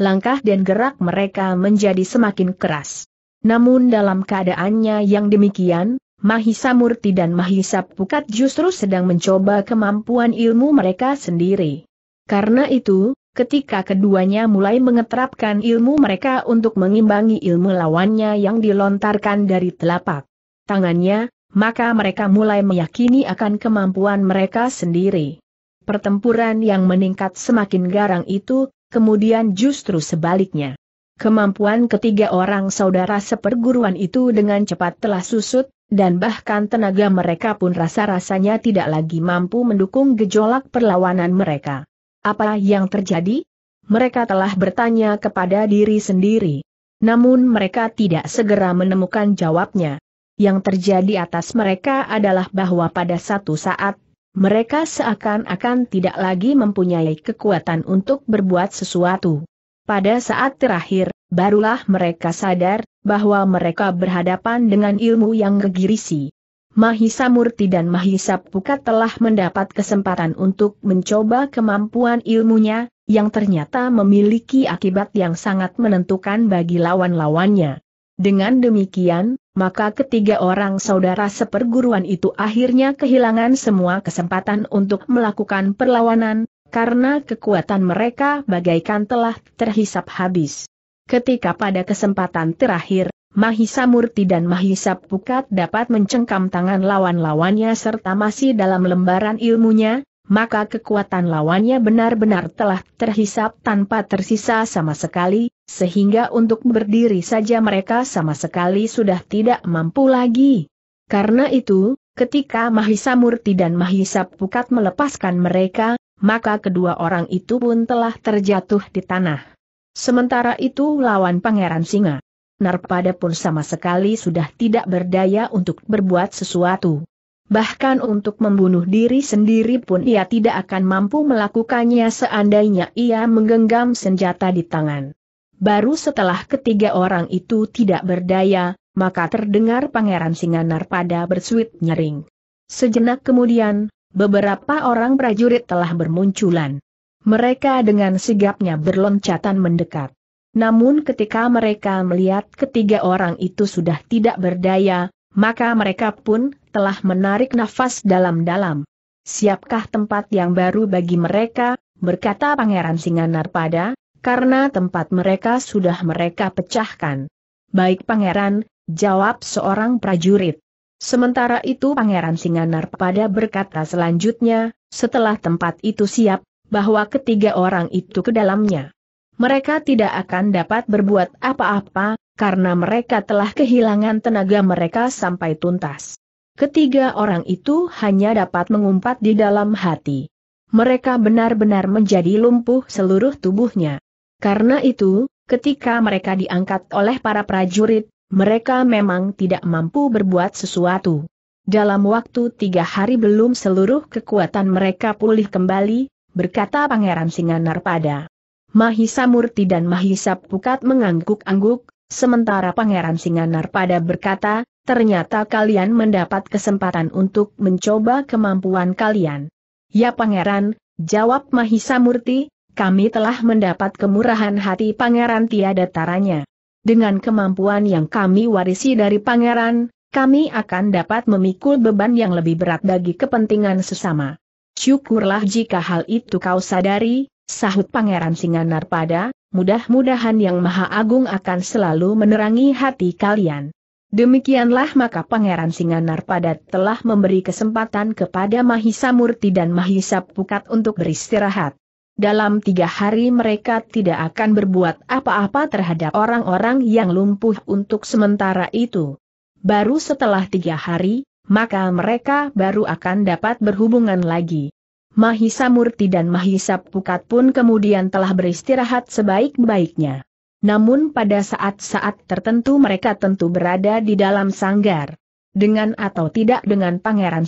Langkah dan gerak mereka menjadi semakin keras. Namun dalam keadaannya yang demikian, Mahisa Murti dan Mahisa Pukat justru sedang mencoba kemampuan ilmu mereka sendiri. Karena itu, Ketika keduanya mulai mengeterapkan ilmu mereka untuk mengimbangi ilmu lawannya yang dilontarkan dari telapak tangannya, maka mereka mulai meyakini akan kemampuan mereka sendiri. Pertempuran yang meningkat semakin garang itu, kemudian justru sebaliknya. Kemampuan ketiga orang saudara seperguruan itu dengan cepat telah susut, dan bahkan tenaga mereka pun rasa-rasanya tidak lagi mampu mendukung gejolak perlawanan mereka. Apa yang terjadi? Mereka telah bertanya kepada diri sendiri. Namun mereka tidak segera menemukan jawabnya. Yang terjadi atas mereka adalah bahwa pada satu saat, mereka seakan-akan tidak lagi mempunyai kekuatan untuk berbuat sesuatu. Pada saat terakhir, barulah mereka sadar bahwa mereka berhadapan dengan ilmu yang gegirisi. Mahisa Murti dan Mahisa Pukat telah mendapat kesempatan untuk mencoba kemampuan ilmunya, yang ternyata memiliki akibat yang sangat menentukan bagi lawan-lawannya. Dengan demikian, maka ketiga orang saudara seperguruan itu akhirnya kehilangan semua kesempatan untuk melakukan perlawanan, karena kekuatan mereka bagaikan telah terhisap habis. Ketika pada kesempatan terakhir, Mahisa Murti dan Mahisa Pukat dapat mencengkam tangan lawan-lawannya serta masih dalam lembaran ilmunya, maka kekuatan lawannya benar-benar telah terhisap tanpa tersisa sama sekali, sehingga untuk berdiri saja mereka sama sekali sudah tidak mampu lagi. Karena itu, ketika Mahisa Murti dan Mahisa Pukat melepaskan mereka, maka kedua orang itu pun telah terjatuh di tanah. Sementara itu lawan Pangeran Singa Narpada pun sama sekali sudah tidak berdaya untuk berbuat sesuatu. Bahkan untuk membunuh diri sendiri pun ia tidak akan mampu melakukannya seandainya ia menggenggam senjata di tangan. Baru setelah ketiga orang itu tidak berdaya, maka terdengar Pangeran Singa Narpada bersuit nyering. Sejenak kemudian, beberapa orang prajurit telah bermunculan. Mereka dengan sigapnya berloncatan mendekat. Namun ketika mereka melihat ketiga orang itu sudah tidak berdaya, maka mereka pun telah menarik nafas dalam-dalam. Siapkah tempat yang baru bagi mereka, berkata Pangeran Singanar pada. karena tempat mereka sudah mereka pecahkan. Baik Pangeran, jawab seorang prajurit. Sementara itu Pangeran Singanar pada berkata selanjutnya, setelah tempat itu siap, bahwa ketiga orang itu ke dalamnya mereka tidak akan dapat berbuat apa-apa, karena mereka telah kehilangan tenaga mereka sampai tuntas. Ketiga orang itu hanya dapat mengumpat di dalam hati. Mereka benar-benar menjadi lumpuh seluruh tubuhnya. Karena itu, ketika mereka diangkat oleh para prajurit, mereka memang tidak mampu berbuat sesuatu. Dalam waktu tiga hari belum seluruh kekuatan mereka pulih kembali, berkata Pangeran pada. Mahisa Murti dan Mahisa Pukat mengangguk-angguk, sementara Pangeran Singanar pada berkata, ternyata kalian mendapat kesempatan untuk mencoba kemampuan kalian. Ya Pangeran, jawab Mahisa Murti, kami telah mendapat kemurahan hati Pangeran tiada taranya. Dengan kemampuan yang kami warisi dari Pangeran, kami akan dapat memikul beban yang lebih berat bagi kepentingan sesama. Syukurlah jika hal itu kau sadari, sahut Pangeran Singanar pada, mudah-mudahan Yang Maha Agung akan selalu menerangi hati kalian. Demikianlah maka Pangeran Singanar pada telah memberi kesempatan kepada Mahisa Murti dan Mahisa Pukat untuk beristirahat. Dalam tiga hari mereka tidak akan berbuat apa-apa terhadap orang-orang yang lumpuh untuk sementara itu. Baru setelah tiga hari, maka mereka baru akan dapat berhubungan lagi. Mahisa Murti dan Mahisa Pukat pun kemudian telah beristirahat sebaik-baiknya. Namun pada saat-saat tertentu mereka tentu berada di dalam sanggar. Dengan atau tidak dengan Pangeran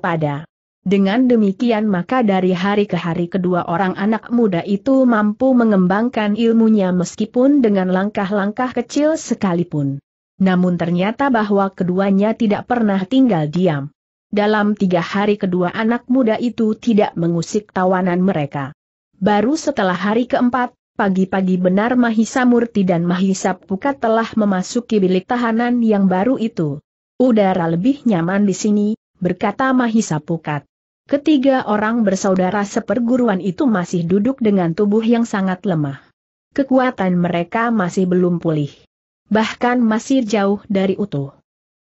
pada. Dengan demikian maka dari hari ke hari kedua orang anak muda itu mampu mengembangkan ilmunya meskipun dengan langkah-langkah kecil sekalipun. Namun ternyata bahwa keduanya tidak pernah tinggal diam dalam tiga hari kedua anak muda itu tidak mengusik tawanan mereka. Baru setelah hari keempat, pagi-pagi benar Mahisa Murti dan Mahisa Pukat telah memasuki bilik tahanan yang baru itu. Udara lebih nyaman di sini, berkata Mahisa Pukat. Ketiga orang bersaudara seperguruan itu masih duduk dengan tubuh yang sangat lemah. Kekuatan mereka masih belum pulih. Bahkan masih jauh dari utuh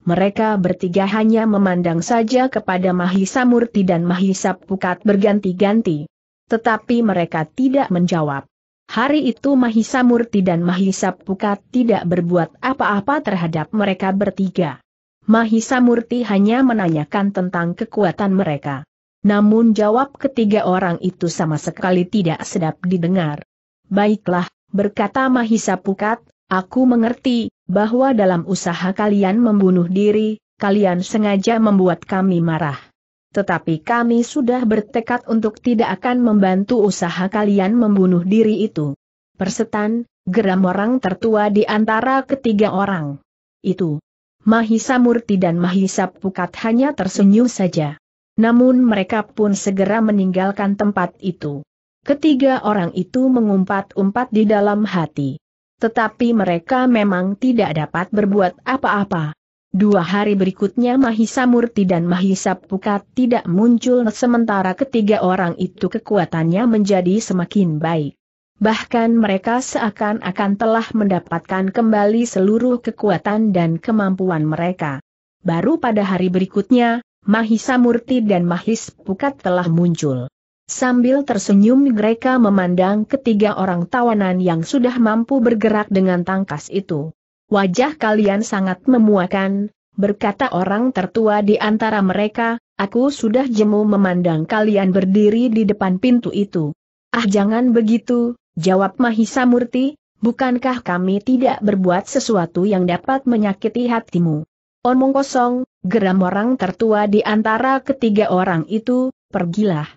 mereka bertiga hanya memandang saja kepada Mahisa Murti dan Mahisa Pukat berganti-ganti. Tetapi mereka tidak menjawab. Hari itu Mahisa Murti dan Mahisa Pukat tidak berbuat apa-apa terhadap mereka bertiga. Mahisa Murti hanya menanyakan tentang kekuatan mereka. Namun jawab ketiga orang itu sama sekali tidak sedap didengar. Baiklah, berkata Mahisa Pukat, Aku mengerti, bahwa dalam usaha kalian membunuh diri, kalian sengaja membuat kami marah. Tetapi kami sudah bertekad untuk tidak akan membantu usaha kalian membunuh diri itu. Persetan, geram orang tertua di antara ketiga orang. Itu. Mahisa Murti dan Mahisa Pukat hanya tersenyum saja. Namun mereka pun segera meninggalkan tempat itu. Ketiga orang itu mengumpat-umpat di dalam hati. Tetapi mereka memang tidak dapat berbuat apa-apa. Dua hari berikutnya Mahisa Murti dan Mahisa Pukat tidak muncul sementara ketiga orang itu kekuatannya menjadi semakin baik. Bahkan mereka seakan-akan telah mendapatkan kembali seluruh kekuatan dan kemampuan mereka. Baru pada hari berikutnya, Mahisa Murti dan Mahis Pukat telah muncul. Sambil tersenyum mereka memandang ketiga orang tawanan yang sudah mampu bergerak dengan tangkas itu. Wajah kalian sangat memuakan, berkata orang tertua di antara mereka, aku sudah jemu memandang kalian berdiri di depan pintu itu. Ah jangan begitu, jawab Mahisa Murti, bukankah kami tidak berbuat sesuatu yang dapat menyakiti hatimu? Omong kosong, geram orang tertua di antara ketiga orang itu, pergilah.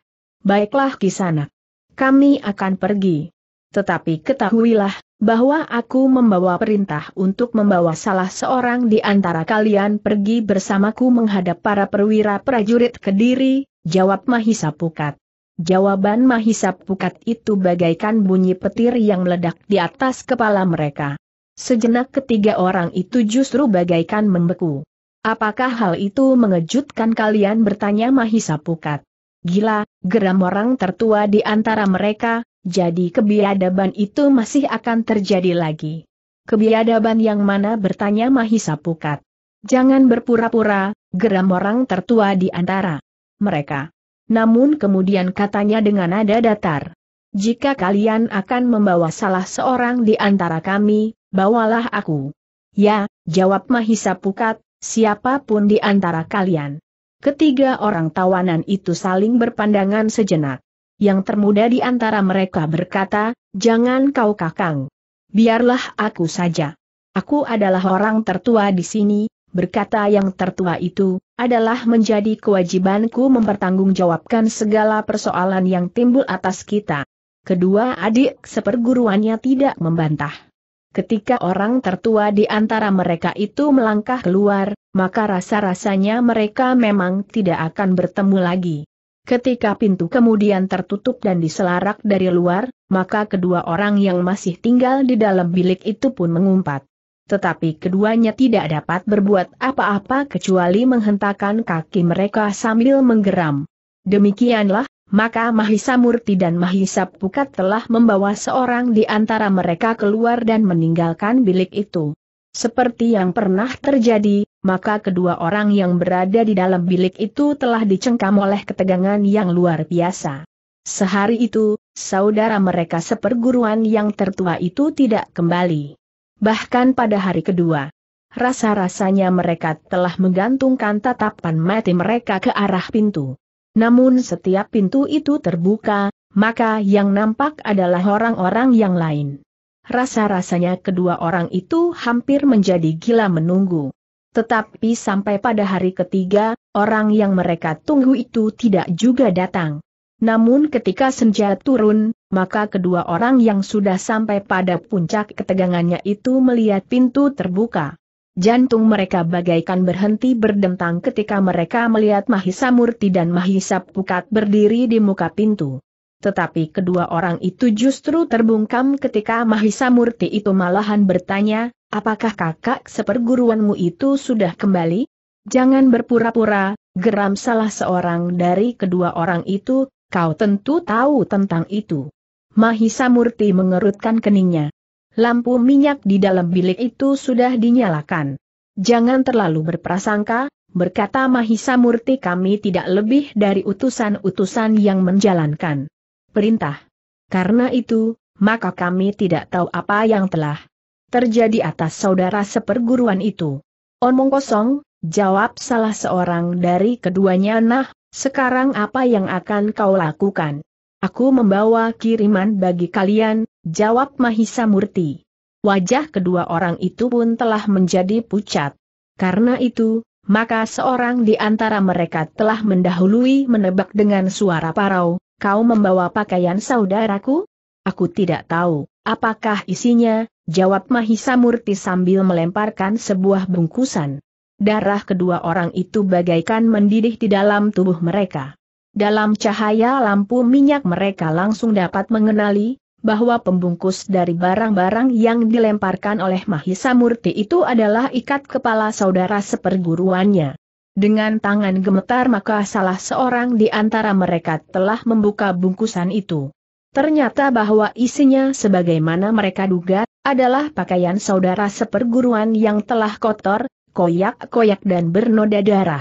Baiklah kisanak. Kami akan pergi. Tetapi ketahuilah, bahwa aku membawa perintah untuk membawa salah seorang di antara kalian pergi bersamaku menghadap para perwira prajurit kediri, jawab Mahisa Pukat. Jawaban Mahisa Pukat itu bagaikan bunyi petir yang meledak di atas kepala mereka. Sejenak ketiga orang itu justru bagaikan membeku. Apakah hal itu mengejutkan kalian bertanya Mahisa Pukat? Gila, geram orang tertua di antara mereka, jadi kebiadaban itu masih akan terjadi lagi. Kebiadaban yang mana bertanya Mahisa Pukat. Jangan berpura-pura, geram orang tertua di antara mereka. Namun kemudian katanya dengan nada datar. Jika kalian akan membawa salah seorang di antara kami, bawalah aku. Ya, jawab Mahisa Pukat, siapapun di antara kalian. Ketiga orang tawanan itu saling berpandangan sejenak. Yang termuda di antara mereka berkata, jangan kau kakang. Biarlah aku saja. Aku adalah orang tertua di sini, berkata yang tertua itu, adalah menjadi kewajibanku mempertanggungjawabkan segala persoalan yang timbul atas kita. Kedua adik seperguruannya tidak membantah. Ketika orang tertua di antara mereka itu melangkah keluar, maka rasa-rasanya mereka memang tidak akan bertemu lagi. Ketika pintu kemudian tertutup dan diselarak dari luar, maka kedua orang yang masih tinggal di dalam bilik itu pun mengumpat. Tetapi keduanya tidak dapat berbuat apa-apa kecuali menghentakkan kaki mereka sambil menggeram. Demikianlah maka Mahisa Murti dan Mahisa Pukat telah membawa seorang di antara mereka keluar dan meninggalkan bilik itu. Seperti yang pernah terjadi, maka kedua orang yang berada di dalam bilik itu telah dicengkam oleh ketegangan yang luar biasa. Sehari itu, saudara mereka seperguruan yang tertua itu tidak kembali. Bahkan pada hari kedua, rasa-rasanya mereka telah menggantungkan tatapan mati mereka ke arah pintu. Namun setiap pintu itu terbuka, maka yang nampak adalah orang-orang yang lain. Rasa-rasanya kedua orang itu hampir menjadi gila menunggu. Tetapi sampai pada hari ketiga, orang yang mereka tunggu itu tidak juga datang. Namun ketika senja turun, maka kedua orang yang sudah sampai pada puncak ketegangannya itu melihat pintu terbuka. Jantung mereka bagaikan berhenti berdentang ketika mereka melihat Mahisa Murti dan Mahisa Pukat berdiri di muka pintu. Tetapi kedua orang itu justru terbungkam ketika Mahisa Murti itu malahan bertanya, apakah kakak seperguruanmu itu sudah kembali? Jangan berpura-pura, geram salah seorang dari kedua orang itu, kau tentu tahu tentang itu. Mahisa Murti mengerutkan keningnya lampu minyak di dalam bilik itu sudah dinyalakan. Jangan terlalu berprasangka, berkata Mahisa Murti kami tidak lebih dari utusan-utusan yang menjalankan perintah. Karena itu, maka kami tidak tahu apa yang telah terjadi atas saudara seperguruan itu. Omong kosong, jawab salah seorang dari keduanya nah, sekarang apa yang akan kau lakukan? Aku membawa kiriman bagi kalian, jawab Mahisa Murti. Wajah kedua orang itu pun telah menjadi pucat. Karena itu, maka seorang di antara mereka telah mendahului menebak dengan suara parau, kau membawa pakaian saudaraku? Aku tidak tahu, apakah isinya, jawab Mahisa Murti sambil melemparkan sebuah bungkusan. Darah kedua orang itu bagaikan mendidih di dalam tubuh mereka. Dalam cahaya lampu minyak mereka langsung dapat mengenali, bahwa pembungkus dari barang-barang yang dilemparkan oleh Mahisa Murti itu adalah ikat kepala saudara seperguruannya. Dengan tangan gemetar maka salah seorang di antara mereka telah membuka bungkusan itu. Ternyata bahwa isinya sebagaimana mereka duga, adalah pakaian saudara seperguruan yang telah kotor, koyak-koyak dan bernoda darah.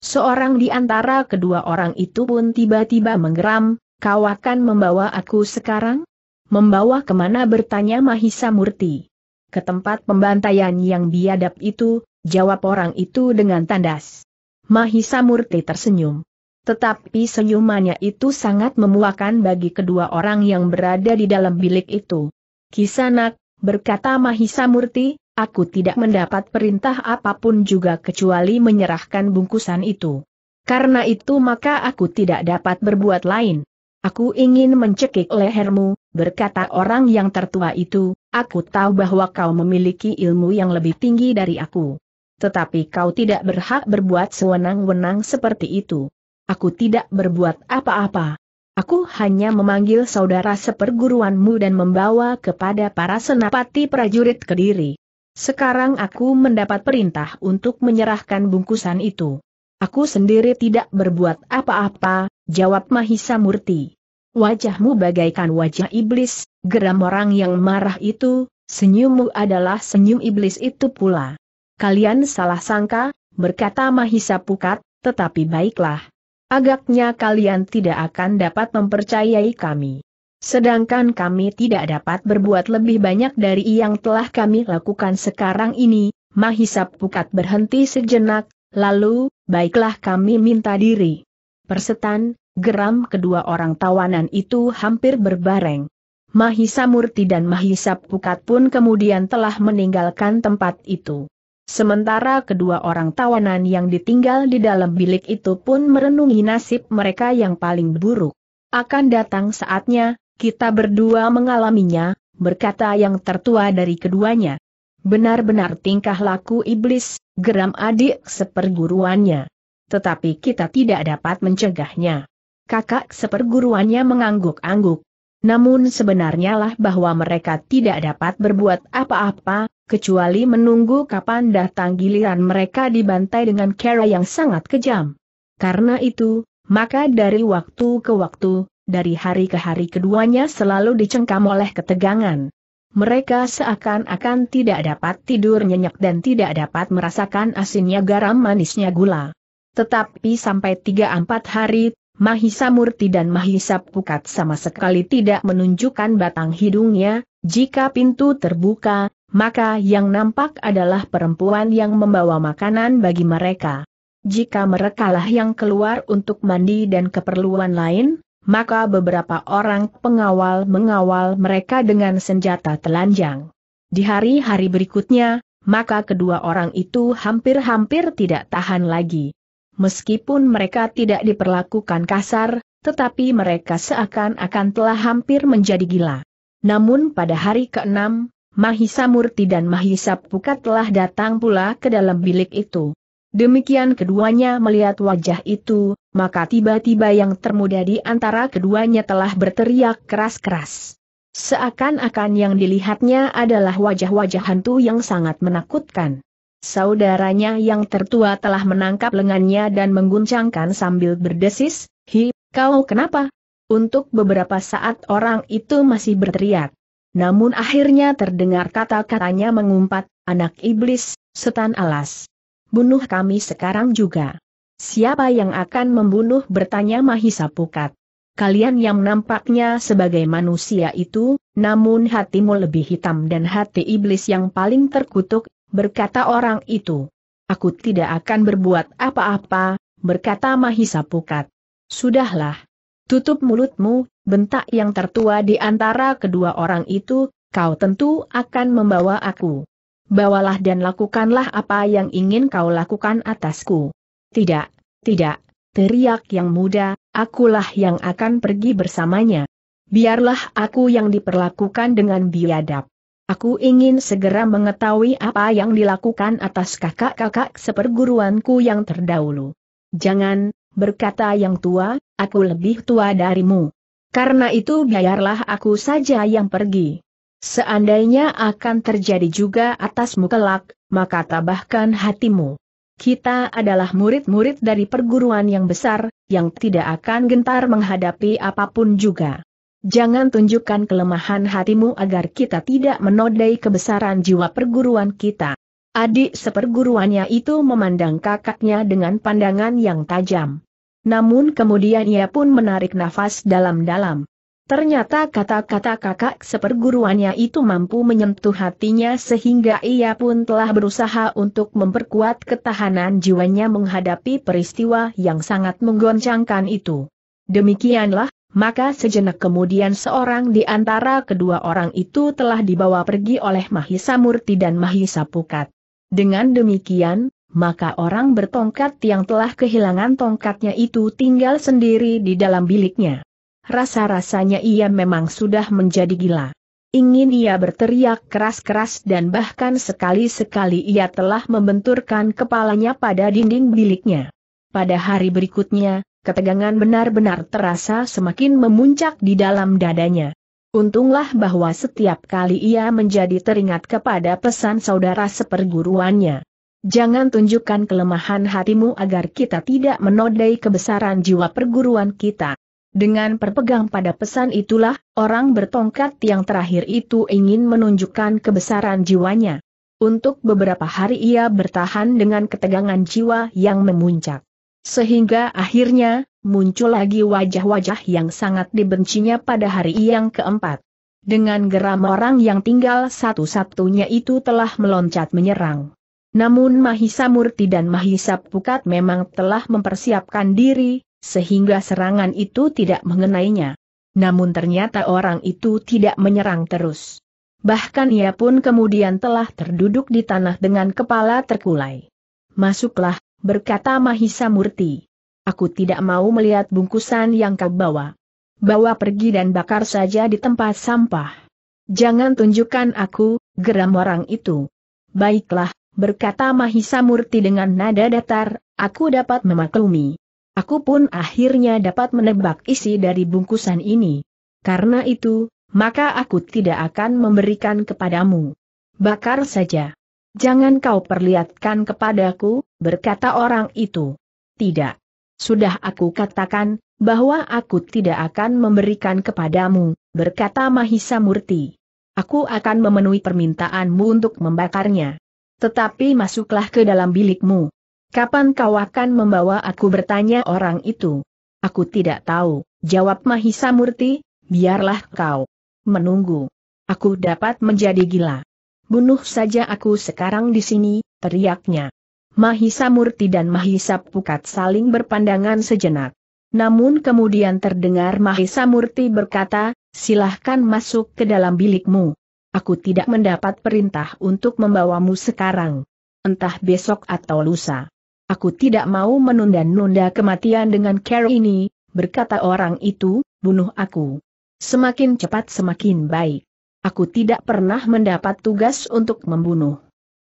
Seorang di antara kedua orang itu pun tiba-tiba menggeram, kau akan membawa aku sekarang? Membawa kemana bertanya Mahisa Murti. Ke tempat pembantaian yang biadab itu, jawab orang itu dengan tandas. Mahisa Murti tersenyum. Tetapi senyumannya itu sangat memuakan bagi kedua orang yang berada di dalam bilik itu. Kisanak, berkata Mahisa Murti, aku tidak mendapat perintah apapun juga kecuali menyerahkan bungkusan itu. Karena itu maka aku tidak dapat berbuat lain. Aku ingin mencekik lehermu, berkata orang yang tertua itu, aku tahu bahwa kau memiliki ilmu yang lebih tinggi dari aku. Tetapi kau tidak berhak berbuat sewenang-wenang seperti itu. Aku tidak berbuat apa-apa. Aku hanya memanggil saudara seperguruanmu dan membawa kepada para senapati prajurit Kediri. Sekarang aku mendapat perintah untuk menyerahkan bungkusan itu. Aku sendiri tidak berbuat apa-apa, jawab Mahisa Murti wajahmu bagaikan wajah iblis, geram orang yang marah itu, senyummu adalah senyum iblis itu pula. Kalian salah sangka, berkata Mahisa Pukat, tetapi baiklah. Agaknya kalian tidak akan dapat mempercayai kami. Sedangkan kami tidak dapat berbuat lebih banyak dari yang telah kami lakukan sekarang ini, Mahisa Pukat berhenti sejenak, lalu, baiklah kami minta diri. Persetan, Geram kedua orang tawanan itu hampir berbareng. Mahisa Murti dan Mahisa Pukat pun kemudian telah meninggalkan tempat itu. Sementara kedua orang tawanan yang ditinggal di dalam bilik itu pun merenungi nasib mereka yang paling buruk. Akan datang saatnya, kita berdua mengalaminya, berkata yang tertua dari keduanya. Benar-benar tingkah laku iblis, geram adik seperguruannya. Tetapi kita tidak dapat mencegahnya kakak seperguruannya mengangguk-angguk. Namun sebenarnya lah bahwa mereka tidak dapat berbuat apa-apa, kecuali menunggu kapan datang giliran mereka dibantai dengan cara yang sangat kejam. Karena itu, maka dari waktu ke waktu, dari hari ke hari keduanya selalu dicengkam oleh ketegangan. Mereka seakan-akan tidak dapat tidur nyenyak dan tidak dapat merasakan asinnya garam manisnya gula. Tetapi sampai 3-4 hari, Mahisa Murti dan Mahisa Pukat sama sekali tidak menunjukkan batang hidungnya, jika pintu terbuka, maka yang nampak adalah perempuan yang membawa makanan bagi mereka. Jika merekalah yang keluar untuk mandi dan keperluan lain, maka beberapa orang pengawal mengawal mereka dengan senjata telanjang. Di hari-hari berikutnya, maka kedua orang itu hampir-hampir tidak tahan lagi. Meskipun mereka tidak diperlakukan kasar, tetapi mereka seakan-akan telah hampir menjadi gila. Namun pada hari ke-6, Mahisa Murti dan Mahisa Pukat telah datang pula ke dalam bilik itu. Demikian keduanya melihat wajah itu, maka tiba-tiba yang termuda di antara keduanya telah berteriak keras-keras. Seakan-akan yang dilihatnya adalah wajah-wajah hantu yang sangat menakutkan. Saudaranya yang tertua telah menangkap lengannya dan mengguncangkan sambil berdesis, Hi, kau kenapa? Untuk beberapa saat orang itu masih berteriak. Namun akhirnya terdengar kata-katanya mengumpat, anak iblis, setan alas. Bunuh kami sekarang juga. Siapa yang akan membunuh bertanya Mahisa Pukat. Kalian yang nampaknya sebagai manusia itu, namun hatimu lebih hitam dan hati iblis yang paling terkutuk, berkata orang itu. Aku tidak akan berbuat apa-apa, berkata Mahisa Pukat. Sudahlah. Tutup mulutmu, bentak yang tertua di antara kedua orang itu, kau tentu akan membawa aku. Bawalah dan lakukanlah apa yang ingin kau lakukan atasku. Tidak, tidak, teriak yang muda, akulah yang akan pergi bersamanya. Biarlah aku yang diperlakukan dengan biadab. Aku ingin segera mengetahui apa yang dilakukan atas kakak-kakak seperguruanku yang terdahulu. Jangan, berkata yang tua, aku lebih tua darimu. Karena itu biarlah aku saja yang pergi. Seandainya akan terjadi juga atasmu kelak, maka tabahkan hatimu. Kita adalah murid-murid dari perguruan yang besar, yang tidak akan gentar menghadapi apapun juga. Jangan tunjukkan kelemahan hatimu agar kita tidak menodai kebesaran jiwa perguruan kita. Adik seperguruannya itu memandang kakaknya dengan pandangan yang tajam. Namun kemudian ia pun menarik nafas dalam-dalam. Ternyata kata-kata kakak seperguruannya itu mampu menyentuh hatinya sehingga ia pun telah berusaha untuk memperkuat ketahanan jiwanya menghadapi peristiwa yang sangat menggoncangkan itu. Demikianlah maka sejenak kemudian seorang di antara kedua orang itu telah dibawa pergi oleh Mahisa Murti dan Mahisa Pukat. Dengan demikian, maka orang bertongkat yang telah kehilangan tongkatnya itu tinggal sendiri di dalam biliknya. Rasa-rasanya ia memang sudah menjadi gila. Ingin ia berteriak keras-keras dan bahkan sekali-sekali ia telah membenturkan kepalanya pada dinding biliknya. Pada hari berikutnya, ketegangan benar-benar terasa semakin memuncak di dalam dadanya. Untunglah bahwa setiap kali ia menjadi teringat kepada pesan saudara seperguruannya. Jangan tunjukkan kelemahan hatimu agar kita tidak menodai kebesaran jiwa perguruan kita. Dengan berpegang pada pesan itulah, orang bertongkat yang terakhir itu ingin menunjukkan kebesaran jiwanya. Untuk beberapa hari ia bertahan dengan ketegangan jiwa yang memuncak. Sehingga akhirnya, muncul lagi wajah-wajah yang sangat dibencinya pada hari yang keempat. Dengan geram orang yang tinggal satu-satunya itu telah meloncat menyerang. Namun Mahisa Murti dan Mahisa Pukat memang telah mempersiapkan diri, sehingga serangan itu tidak mengenainya. Namun ternyata orang itu tidak menyerang terus. Bahkan ia pun kemudian telah terduduk di tanah dengan kepala terkulai. Masuklah, berkata Mahisa Murti. Aku tidak mau melihat bungkusan yang kau bawa. Bawa pergi dan bakar saja di tempat sampah. Jangan tunjukkan aku, geram orang itu. Baiklah, berkata Mahisa Murti dengan nada datar, aku dapat memaklumi. Aku pun akhirnya dapat menebak isi dari bungkusan ini. Karena itu, maka aku tidak akan memberikan kepadamu. Bakar saja. Jangan kau perlihatkan kepadaku, berkata orang itu. Tidak. Sudah aku katakan, bahwa aku tidak akan memberikan kepadamu, berkata Mahisa Murti. Aku akan memenuhi permintaanmu untuk membakarnya. Tetapi masuklah ke dalam bilikmu. Kapan kau akan membawa aku bertanya orang itu? Aku tidak tahu, jawab Mahisa Murti, biarlah kau menunggu. Aku dapat menjadi gila. Bunuh saja aku sekarang di sini, teriaknya. Mahisa Murti dan Mahisa Pukat saling berpandangan sejenak. Namun kemudian terdengar Mahisa Murti berkata, silahkan masuk ke dalam bilikmu. Aku tidak mendapat perintah untuk membawamu sekarang. Entah besok atau lusa. Aku tidak mau menunda-nunda kematian dengan care ini, berkata orang itu, bunuh aku. Semakin cepat semakin baik aku tidak pernah mendapat tugas untuk membunuh.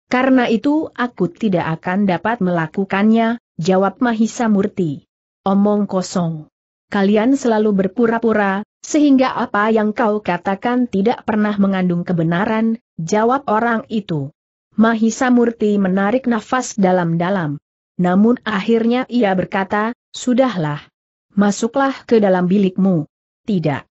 Karena itu aku tidak akan dapat melakukannya, jawab Mahisa Murti. Omong kosong. Kalian selalu berpura-pura, sehingga apa yang kau katakan tidak pernah mengandung kebenaran, jawab orang itu. Mahisa Murti menarik nafas dalam-dalam. Namun akhirnya ia berkata, sudahlah. Masuklah ke dalam bilikmu. Tidak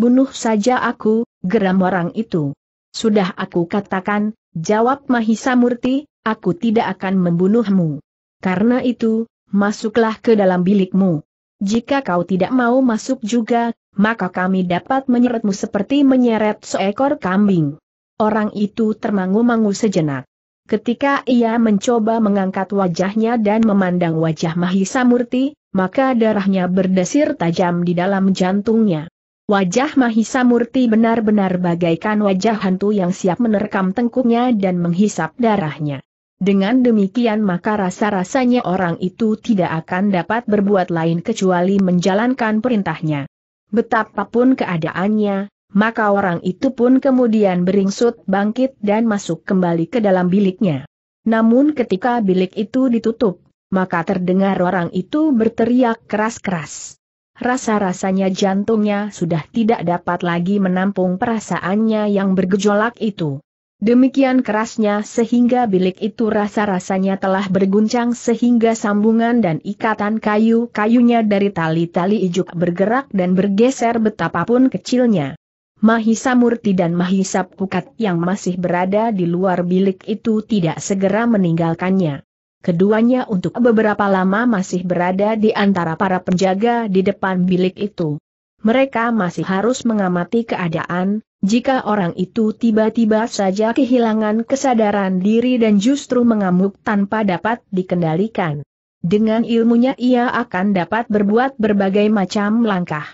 bunuh saja aku, geram orang itu. Sudah aku katakan, jawab Mahisa Murti, aku tidak akan membunuhmu. Karena itu, masuklah ke dalam bilikmu. Jika kau tidak mau masuk juga, maka kami dapat menyeretmu seperti menyeret seekor kambing. Orang itu termangu-mangu sejenak. Ketika ia mencoba mengangkat wajahnya dan memandang wajah Mahisa Murti, maka darahnya berdesir tajam di dalam jantungnya. Wajah Mahisa Murti benar-benar bagaikan wajah hantu yang siap menerkam tengkuknya dan menghisap darahnya. Dengan demikian maka rasa-rasanya orang itu tidak akan dapat berbuat lain kecuali menjalankan perintahnya. Betapapun keadaannya, maka orang itu pun kemudian beringsut bangkit dan masuk kembali ke dalam biliknya. Namun ketika bilik itu ditutup, maka terdengar orang itu berteriak keras-keras rasa-rasanya jantungnya sudah tidak dapat lagi menampung perasaannya yang bergejolak itu. Demikian kerasnya sehingga bilik itu rasa-rasanya telah berguncang sehingga sambungan dan ikatan kayu-kayunya dari tali-tali ijuk bergerak dan bergeser betapapun kecilnya. Mahisa Murti dan Mahisa Pukat yang masih berada di luar bilik itu tidak segera meninggalkannya keduanya untuk beberapa lama masih berada di antara para penjaga di depan bilik itu. Mereka masih harus mengamati keadaan, jika orang itu tiba-tiba saja kehilangan kesadaran diri dan justru mengamuk tanpa dapat dikendalikan. Dengan ilmunya ia akan dapat berbuat berbagai macam langkah.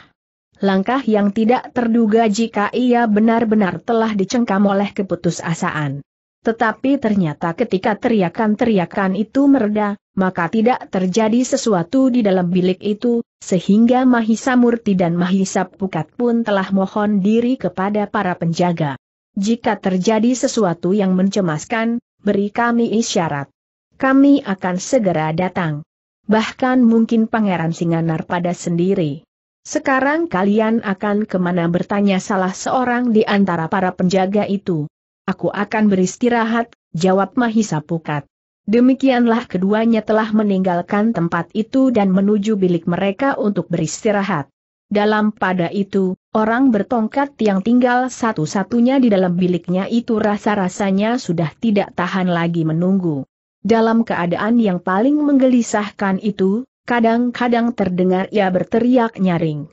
Langkah yang tidak terduga jika ia benar-benar telah dicengkam oleh keputusasaan. Tetapi ternyata ketika teriakan-teriakan itu mereda, maka tidak terjadi sesuatu di dalam bilik itu, sehingga Mahisa Murti dan Mahisa Pukat pun telah mohon diri kepada para penjaga. Jika terjadi sesuatu yang mencemaskan, beri kami isyarat. Kami akan segera datang. Bahkan mungkin Pangeran Singanar pada sendiri. Sekarang kalian akan kemana bertanya salah seorang di antara para penjaga itu aku akan beristirahat, jawab Mahisa Pukat. Demikianlah keduanya telah meninggalkan tempat itu dan menuju bilik mereka untuk beristirahat. Dalam pada itu, orang bertongkat yang tinggal satu-satunya di dalam biliknya itu rasa-rasanya sudah tidak tahan lagi menunggu. Dalam keadaan yang paling menggelisahkan itu, kadang-kadang terdengar ia berteriak nyaring.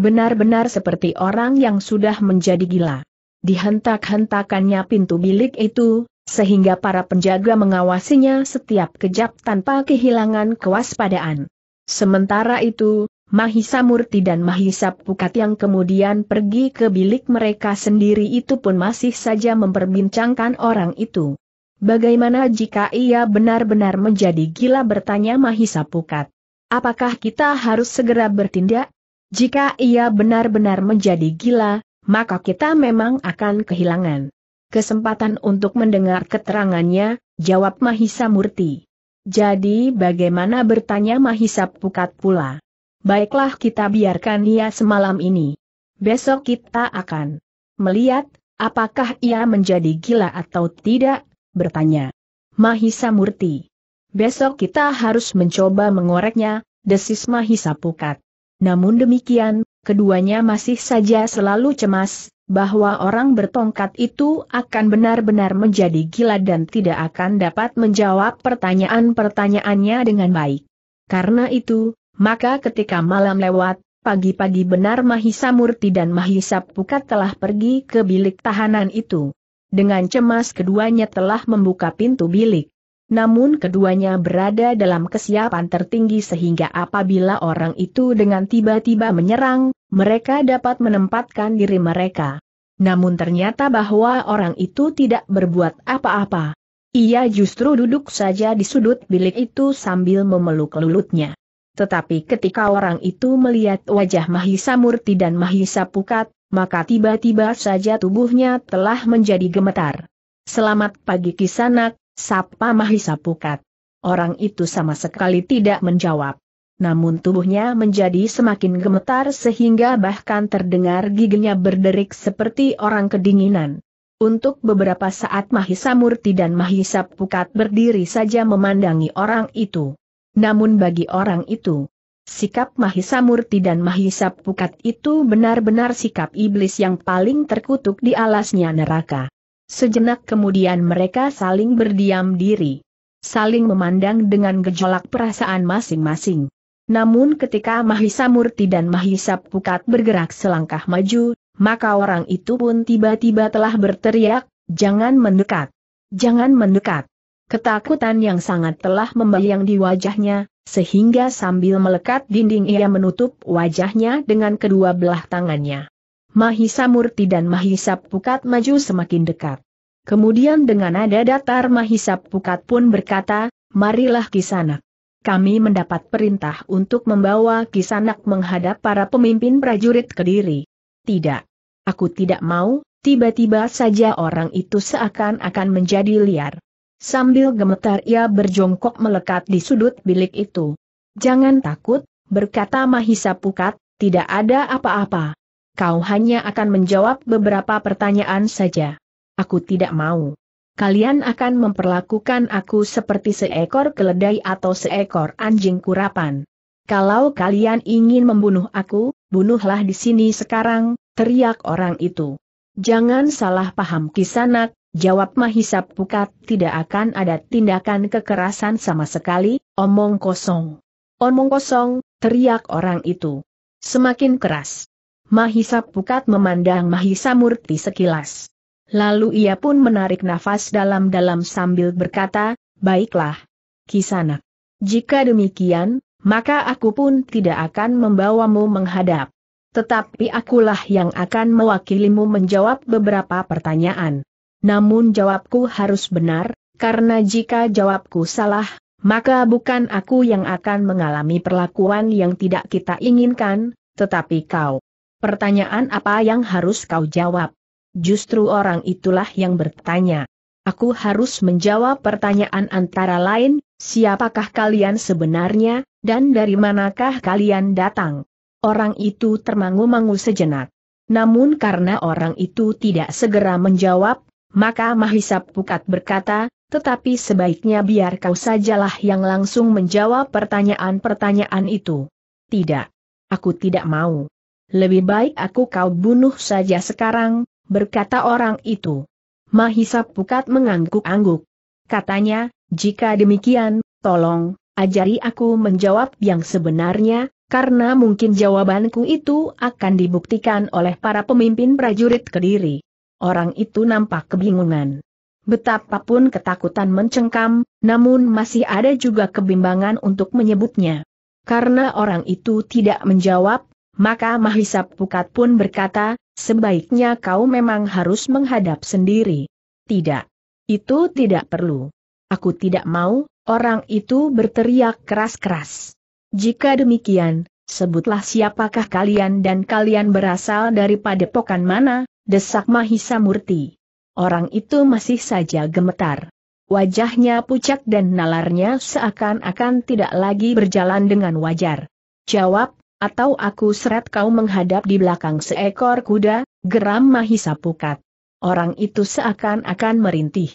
Benar-benar seperti orang yang sudah menjadi gila dihentak-hentakannya pintu bilik itu, sehingga para penjaga mengawasinya setiap kejap tanpa kehilangan kewaspadaan. Sementara itu, Mahisa Murti dan Mahisa Pukat yang kemudian pergi ke bilik mereka sendiri itu pun masih saja memperbincangkan orang itu. Bagaimana jika ia benar-benar menjadi gila bertanya Mahisa Pukat? Apakah kita harus segera bertindak? Jika ia benar-benar menjadi gila, maka kita memang akan kehilangan kesempatan untuk mendengar keterangannya, jawab Mahisa Murti. Jadi bagaimana bertanya Mahisa Pukat pula? Baiklah kita biarkan ia semalam ini. Besok kita akan melihat apakah ia menjadi gila atau tidak, bertanya. Mahisa Murti. Besok kita harus mencoba mengoreknya, desis Mahisa Pukat. Namun demikian, keduanya masih saja selalu cemas, bahwa orang bertongkat itu akan benar-benar menjadi gila dan tidak akan dapat menjawab pertanyaan-pertanyaannya dengan baik. Karena itu, maka ketika malam lewat, pagi-pagi benar Mahisa Murti dan Mahisa Pukat telah pergi ke bilik tahanan itu. Dengan cemas keduanya telah membuka pintu bilik namun keduanya berada dalam kesiapan tertinggi sehingga apabila orang itu dengan tiba-tiba menyerang, mereka dapat menempatkan diri mereka. Namun ternyata bahwa orang itu tidak berbuat apa-apa. Ia justru duduk saja di sudut bilik itu sambil memeluk lulutnya. Tetapi ketika orang itu melihat wajah Mahisa Murti dan Mahisa Pukat, maka tiba-tiba saja tubuhnya telah menjadi gemetar. Selamat pagi Kisanak, Sapa Mahisa Pukat. Orang itu sama sekali tidak menjawab. Namun tubuhnya menjadi semakin gemetar sehingga bahkan terdengar giginya berderik seperti orang kedinginan. Untuk beberapa saat Mahisa Murti dan Mahisa Pukat berdiri saja memandangi orang itu. Namun bagi orang itu, sikap Mahisa Murti dan Mahisa Pukat itu benar-benar sikap iblis yang paling terkutuk di alasnya neraka. Sejenak kemudian mereka saling berdiam diri. Saling memandang dengan gejolak perasaan masing-masing. Namun ketika Mahisa Murti dan Mahisa Pukat bergerak selangkah maju, maka orang itu pun tiba-tiba telah berteriak, jangan mendekat. Jangan mendekat. Ketakutan yang sangat telah membayang di wajahnya, sehingga sambil melekat dinding ia menutup wajahnya dengan kedua belah tangannya. Mahisa Murti dan Mahisa Pukat maju semakin dekat. Kemudian dengan nada datar Mahisa Pukat pun berkata, marilah kisanak. Kami mendapat perintah untuk membawa kisanak menghadap para pemimpin prajurit kediri. Tidak. Aku tidak mau, tiba-tiba saja orang itu seakan-akan menjadi liar. Sambil gemetar ia berjongkok melekat di sudut bilik itu. Jangan takut, berkata Mahisa Pukat, tidak ada apa-apa kau hanya akan menjawab beberapa pertanyaan saja. Aku tidak mau. Kalian akan memperlakukan aku seperti seekor keledai atau seekor anjing kurapan. Kalau kalian ingin membunuh aku, bunuhlah di sini sekarang, teriak orang itu. Jangan salah paham kisanak, Jawab Mahisa Pukat tidak akan ada tindakan kekerasan sama sekali, omong kosong. Omong kosong, teriak orang itu. Semakin keras. Mahisa Pukat memandang Mahisa Murti sekilas. Lalu ia pun menarik nafas dalam-dalam sambil berkata, Baiklah, Kisanak. Jika demikian, maka aku pun tidak akan membawamu menghadap. Tetapi akulah yang akan mewakilimu menjawab beberapa pertanyaan. Namun jawabku harus benar, karena jika jawabku salah, maka bukan aku yang akan mengalami perlakuan yang tidak kita inginkan, tetapi kau. Pertanyaan apa yang harus kau jawab? Justru orang itulah yang bertanya. Aku harus menjawab pertanyaan antara lain, siapakah kalian sebenarnya, dan dari manakah kalian datang? Orang itu termangu-mangu sejenak. Namun karena orang itu tidak segera menjawab, maka Mahisa Pukat berkata, tetapi sebaiknya biar kau sajalah yang langsung menjawab pertanyaan-pertanyaan itu. Tidak. Aku tidak mau. Lebih baik aku kau bunuh saja sekarang, berkata orang itu. Mahisa Pukat mengangguk-angguk. Katanya, jika demikian, tolong, ajari aku menjawab yang sebenarnya, karena mungkin jawabanku itu akan dibuktikan oleh para pemimpin prajurit Kediri. Orang itu nampak kebingungan. Betapapun ketakutan mencengkam, namun masih ada juga kebimbangan untuk menyebutnya. Karena orang itu tidak menjawab, maka Mahisa Pukat pun berkata, sebaiknya kau memang harus menghadap sendiri. Tidak. Itu tidak perlu. Aku tidak mau, orang itu berteriak keras-keras. Jika demikian, sebutlah siapakah kalian dan kalian berasal dari padepokan mana, desak Mahisa Murti. Orang itu masih saja gemetar. Wajahnya pucat dan nalarnya seakan-akan tidak lagi berjalan dengan wajar. Jawab, atau aku seret kau menghadap di belakang seekor kuda, geram Mahisa Pukat. Orang itu seakan-akan merintih.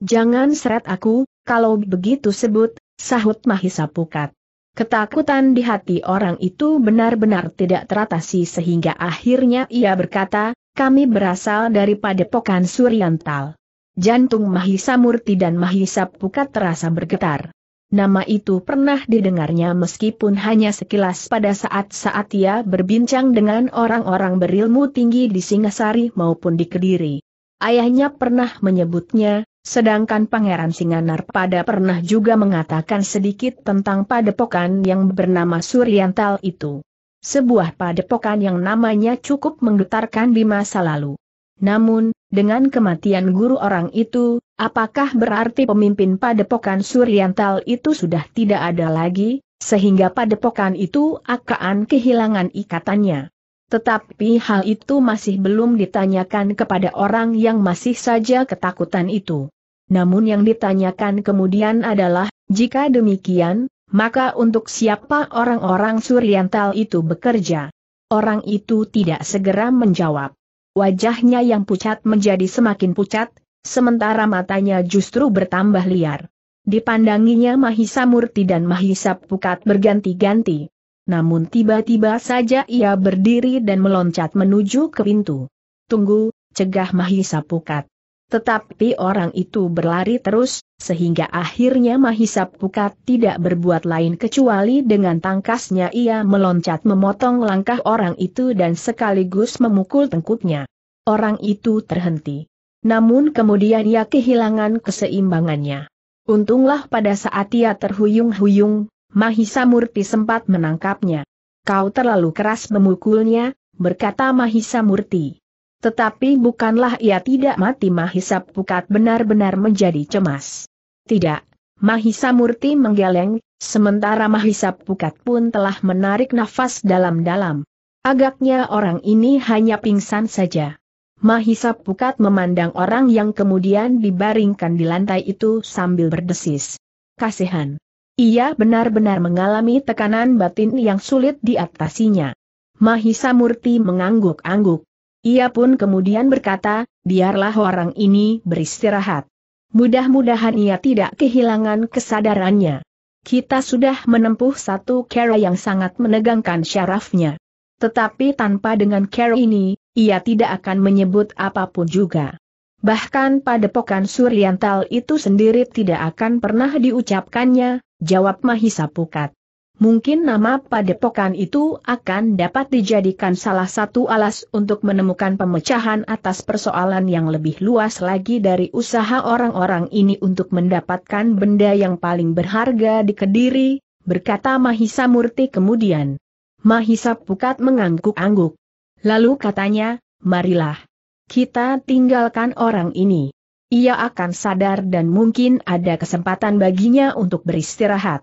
Jangan seret aku, kalau begitu sebut, sahut Mahisa Pukat. Ketakutan di hati orang itu benar-benar tidak teratasi sehingga akhirnya ia berkata, kami berasal dari padepokan Suriantal. Jantung Mahisa Murti dan Mahisa Pukat terasa bergetar. Nama itu pernah didengarnya meskipun hanya sekilas pada saat-saat ia berbincang dengan orang-orang berilmu tinggi di Singasari maupun di Kediri. Ayahnya pernah menyebutnya, sedangkan Pangeran Singanar pada pernah juga mengatakan sedikit tentang padepokan yang bernama Suryantal itu. Sebuah padepokan yang namanya cukup menggetarkan di masa lalu. Namun, dengan kematian guru orang itu, apakah berarti pemimpin padepokan Suryantal itu sudah tidak ada lagi, sehingga padepokan itu akan kehilangan ikatannya? Tetapi hal itu masih belum ditanyakan kepada orang yang masih saja ketakutan itu. Namun yang ditanyakan kemudian adalah, jika demikian, maka untuk siapa orang-orang Suryantal itu bekerja? Orang itu tidak segera menjawab wajahnya yang pucat menjadi semakin pucat, sementara matanya justru bertambah liar. Dipandanginya Mahisa Murti dan Mahisa Pukat berganti-ganti. Namun tiba-tiba saja ia berdiri dan meloncat menuju ke pintu. Tunggu, cegah Mahisa Pukat. Tetapi orang itu berlari terus, sehingga akhirnya Mahisa Pukat tidak berbuat lain kecuali dengan tangkasnya ia meloncat memotong langkah orang itu dan sekaligus memukul tengkuknya. Orang itu terhenti. Namun kemudian ia kehilangan keseimbangannya. Untunglah pada saat ia terhuyung-huyung, Mahisa Murti sempat menangkapnya. Kau terlalu keras memukulnya, berkata Mahisa Murti. Tetapi bukanlah ia tidak mati Mahisa Pukat benar-benar menjadi cemas. Tidak, Mahisa Murti menggeleng, sementara Mahisa Pukat pun telah menarik nafas dalam-dalam. Agaknya orang ini hanya pingsan saja. Mahisa Pukat memandang orang yang kemudian dibaringkan di lantai itu sambil berdesis. Kasihan. Ia benar-benar mengalami tekanan batin yang sulit diatasinya. Mahisa Murti mengangguk-angguk. Ia pun kemudian berkata, biarlah orang ini beristirahat. Mudah-mudahan ia tidak kehilangan kesadarannya. Kita sudah menempuh satu cara yang sangat menegangkan syarafnya. Tetapi tanpa dengan kera ini, ia tidak akan menyebut apapun juga. Bahkan pada pokan suriantal itu sendiri tidak akan pernah diucapkannya, jawab Mahisa Pukat. Mungkin nama padepokan itu akan dapat dijadikan salah satu alas untuk menemukan pemecahan atas persoalan yang lebih luas lagi dari usaha orang-orang ini untuk mendapatkan benda yang paling berharga di Kediri, berkata Mahisa Murti kemudian. Mahisa Pukat mengangguk-angguk. Lalu katanya, marilah. Kita tinggalkan orang ini. Ia akan sadar dan mungkin ada kesempatan baginya untuk beristirahat.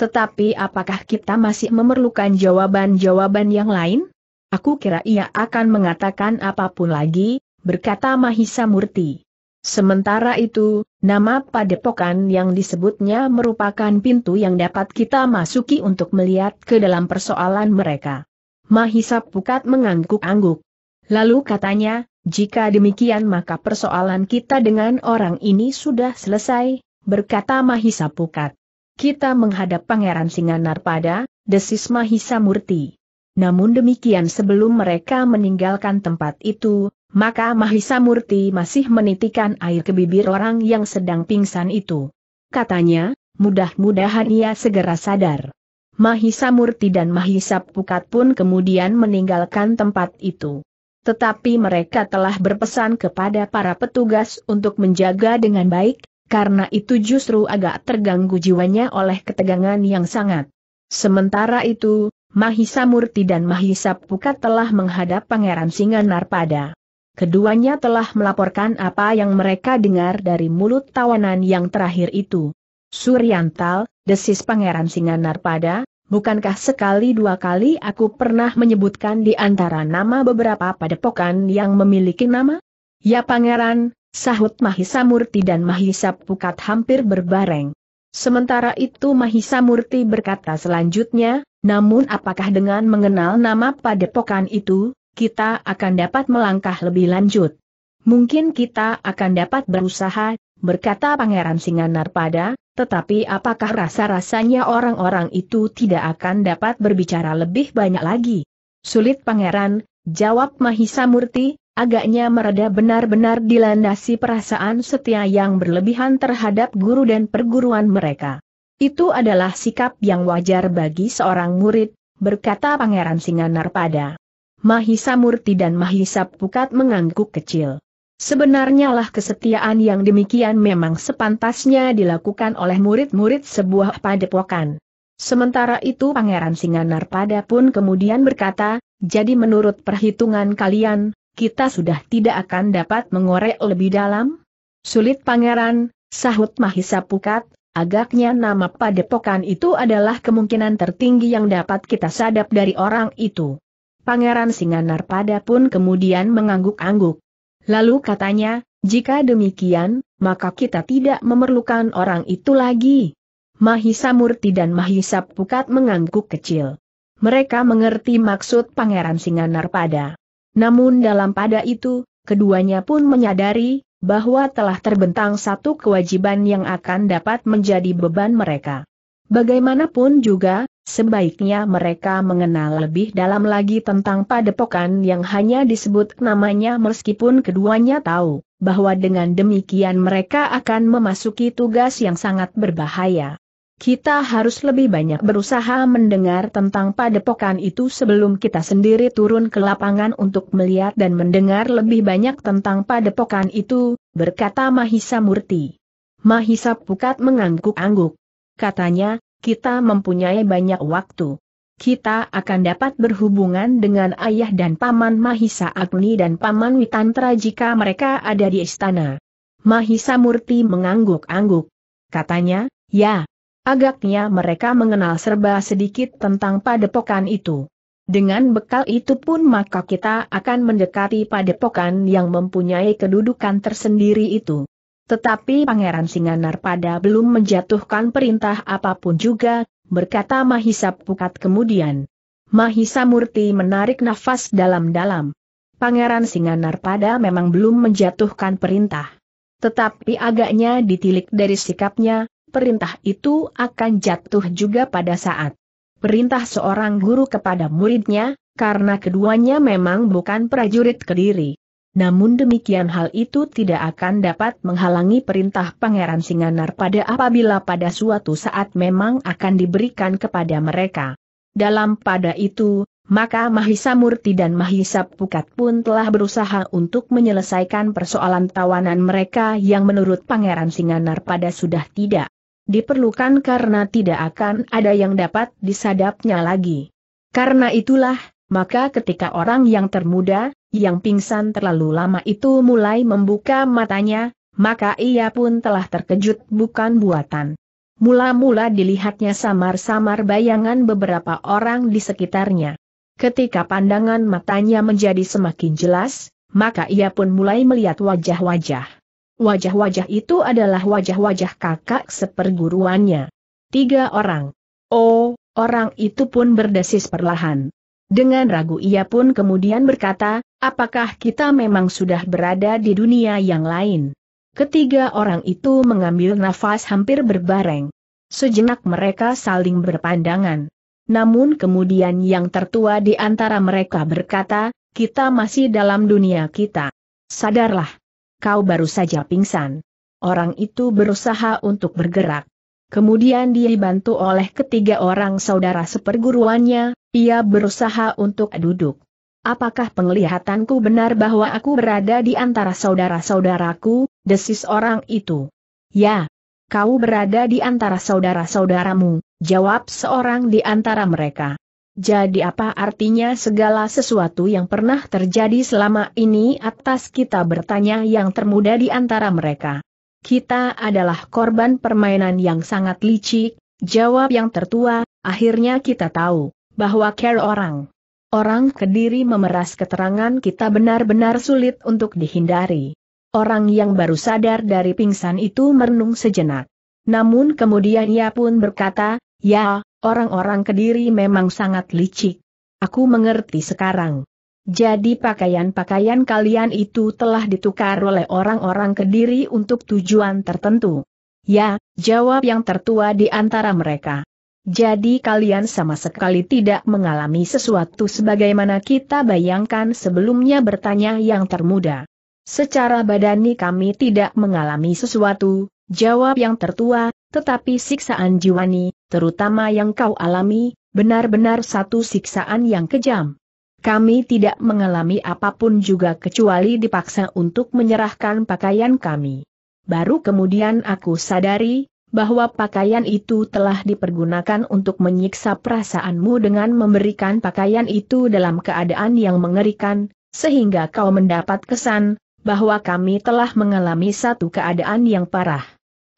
Tetapi apakah kita masih memerlukan jawaban-jawaban yang lain? Aku kira ia akan mengatakan apapun lagi, berkata Mahisa Murti. Sementara itu, nama padepokan yang disebutnya merupakan pintu yang dapat kita masuki untuk melihat ke dalam persoalan mereka. Mahisa Pukat mengangguk-angguk. Lalu katanya, jika demikian maka persoalan kita dengan orang ini sudah selesai, berkata Mahisa Pukat kita menghadap Pangeran Singanar pada, desis Mahisa Murti. Namun demikian sebelum mereka meninggalkan tempat itu, maka Mahisa Murti masih menitikan air ke bibir orang yang sedang pingsan itu. Katanya, mudah-mudahan ia segera sadar. Mahisa Murti dan Mahisa Pukat pun kemudian meninggalkan tempat itu. Tetapi mereka telah berpesan kepada para petugas untuk menjaga dengan baik, karena itu justru agak terganggu jiwanya oleh ketegangan yang sangat. Sementara itu, Mahisa Murti dan Mahisa Pukat telah menghadap Pangeran Singa Narpada. Keduanya telah melaporkan apa yang mereka dengar dari mulut tawanan yang terakhir itu. Suryantal, desis Pangeran Singa Narpada, Bukankah sekali dua kali aku pernah menyebutkan di antara nama beberapa padepokan yang memiliki nama? Ya pangeran, Sahut Mahisa Murti dan Mahisa Pukat hampir berbareng. Sementara itu Mahisa Murti berkata selanjutnya, namun apakah dengan mengenal nama padepokan itu, kita akan dapat melangkah lebih lanjut? Mungkin kita akan dapat berusaha, berkata Pangeran pada. tetapi apakah rasa-rasanya orang-orang itu tidak akan dapat berbicara lebih banyak lagi? Sulit Pangeran, jawab Mahisa Murti, agaknya mereda benar-benar dilandasi perasaan setia yang berlebihan terhadap guru dan perguruan mereka. Itu adalah sikap yang wajar bagi seorang murid, berkata Pangeran pada Mahisa Murti dan Mahisa Pukat mengangguk kecil. Sebenarnya lah kesetiaan yang demikian memang sepantasnya dilakukan oleh murid-murid sebuah padepokan. Sementara itu Pangeran Singanarpada pun kemudian berkata, jadi menurut perhitungan kalian, kita sudah tidak akan dapat mengorek lebih dalam? Sulit pangeran, sahut Mahisa Pukat, agaknya nama padepokan itu adalah kemungkinan tertinggi yang dapat kita sadap dari orang itu. Pangeran Singanar pada pun kemudian mengangguk-angguk. Lalu katanya, jika demikian, maka kita tidak memerlukan orang itu lagi. Mahisa Murti dan Mahisa Pukat mengangguk kecil. Mereka mengerti maksud Pangeran Singanar pada. Namun dalam pada itu, keduanya pun menyadari, bahwa telah terbentang satu kewajiban yang akan dapat menjadi beban mereka. Bagaimanapun juga, sebaiknya mereka mengenal lebih dalam lagi tentang padepokan yang hanya disebut namanya meskipun keduanya tahu, bahwa dengan demikian mereka akan memasuki tugas yang sangat berbahaya. Kita harus lebih banyak berusaha mendengar tentang padepokan itu sebelum kita sendiri turun ke lapangan untuk melihat dan mendengar lebih banyak tentang padepokan itu, berkata Mahisa Murti. Mahisa Pukat mengangguk-angguk. Katanya, kita mempunyai banyak waktu. Kita akan dapat berhubungan dengan ayah dan paman Mahisa Agni dan paman Witantra jika mereka ada di istana. Mahisa Murti mengangguk-angguk. Katanya, ya, Agaknya mereka mengenal serba sedikit tentang padepokan itu. Dengan bekal itu pun maka kita akan mendekati padepokan yang mempunyai kedudukan tersendiri itu. Tetapi Pangeran Singanar pada belum menjatuhkan perintah apapun juga, berkata Mahisa Pukat kemudian. Mahisa Murti menarik nafas dalam-dalam. Pangeran Singanar pada memang belum menjatuhkan perintah. Tetapi agaknya ditilik dari sikapnya, perintah itu akan jatuh juga pada saat perintah seorang guru kepada muridnya, karena keduanya memang bukan prajurit kediri. Namun demikian hal itu tidak akan dapat menghalangi perintah Pangeran Singanar pada apabila pada suatu saat memang akan diberikan kepada mereka. Dalam pada itu, maka Mahisa Murti dan Mahisa Pukat pun telah berusaha untuk menyelesaikan persoalan tawanan mereka yang menurut Pangeran Singanar pada sudah tidak diperlukan karena tidak akan ada yang dapat disadapnya lagi. Karena itulah, maka ketika orang yang termuda, yang pingsan terlalu lama itu mulai membuka matanya, maka ia pun telah terkejut bukan buatan. Mula-mula dilihatnya samar-samar bayangan beberapa orang di sekitarnya. Ketika pandangan matanya menjadi semakin jelas, maka ia pun mulai melihat wajah-wajah Wajah-wajah itu adalah wajah-wajah kakak seperguruannya. Tiga orang. Oh, orang itu pun berdesis perlahan. Dengan ragu ia pun kemudian berkata, apakah kita memang sudah berada di dunia yang lain? Ketiga orang itu mengambil nafas hampir berbareng. Sejenak mereka saling berpandangan. Namun kemudian yang tertua di antara mereka berkata, kita masih dalam dunia kita. Sadarlah kau baru saja pingsan. Orang itu berusaha untuk bergerak. Kemudian dia dibantu oleh ketiga orang saudara seperguruannya, ia berusaha untuk duduk. Apakah penglihatanku benar bahwa aku berada di antara saudara-saudaraku, desis orang itu? Ya, kau berada di antara saudara-saudaramu, jawab seorang di antara mereka. Jadi apa artinya segala sesuatu yang pernah terjadi selama ini atas kita bertanya yang termuda di antara mereka. Kita adalah korban permainan yang sangat licik, jawab yang tertua, akhirnya kita tahu, bahwa care orang. Orang kediri memeras keterangan kita benar-benar sulit untuk dihindari. Orang yang baru sadar dari pingsan itu merenung sejenak. Namun kemudian ia pun berkata, ya, Orang-orang Kediri memang sangat licik. Aku mengerti sekarang. Jadi pakaian-pakaian kalian itu telah ditukar oleh orang-orang Kediri untuk tujuan tertentu. Ya, jawab yang tertua di antara mereka. Jadi kalian sama sekali tidak mengalami sesuatu sebagaimana kita bayangkan sebelumnya bertanya yang termuda. Secara badani kami tidak mengalami sesuatu, jawab yang tertua, tetapi siksaan jiwani, terutama yang kau alami, benar-benar satu siksaan yang kejam. Kami tidak mengalami apapun juga kecuali dipaksa untuk menyerahkan pakaian kami. Baru kemudian aku sadari, bahwa pakaian itu telah dipergunakan untuk menyiksa perasaanmu dengan memberikan pakaian itu dalam keadaan yang mengerikan, sehingga kau mendapat kesan bahwa kami telah mengalami satu keadaan yang parah.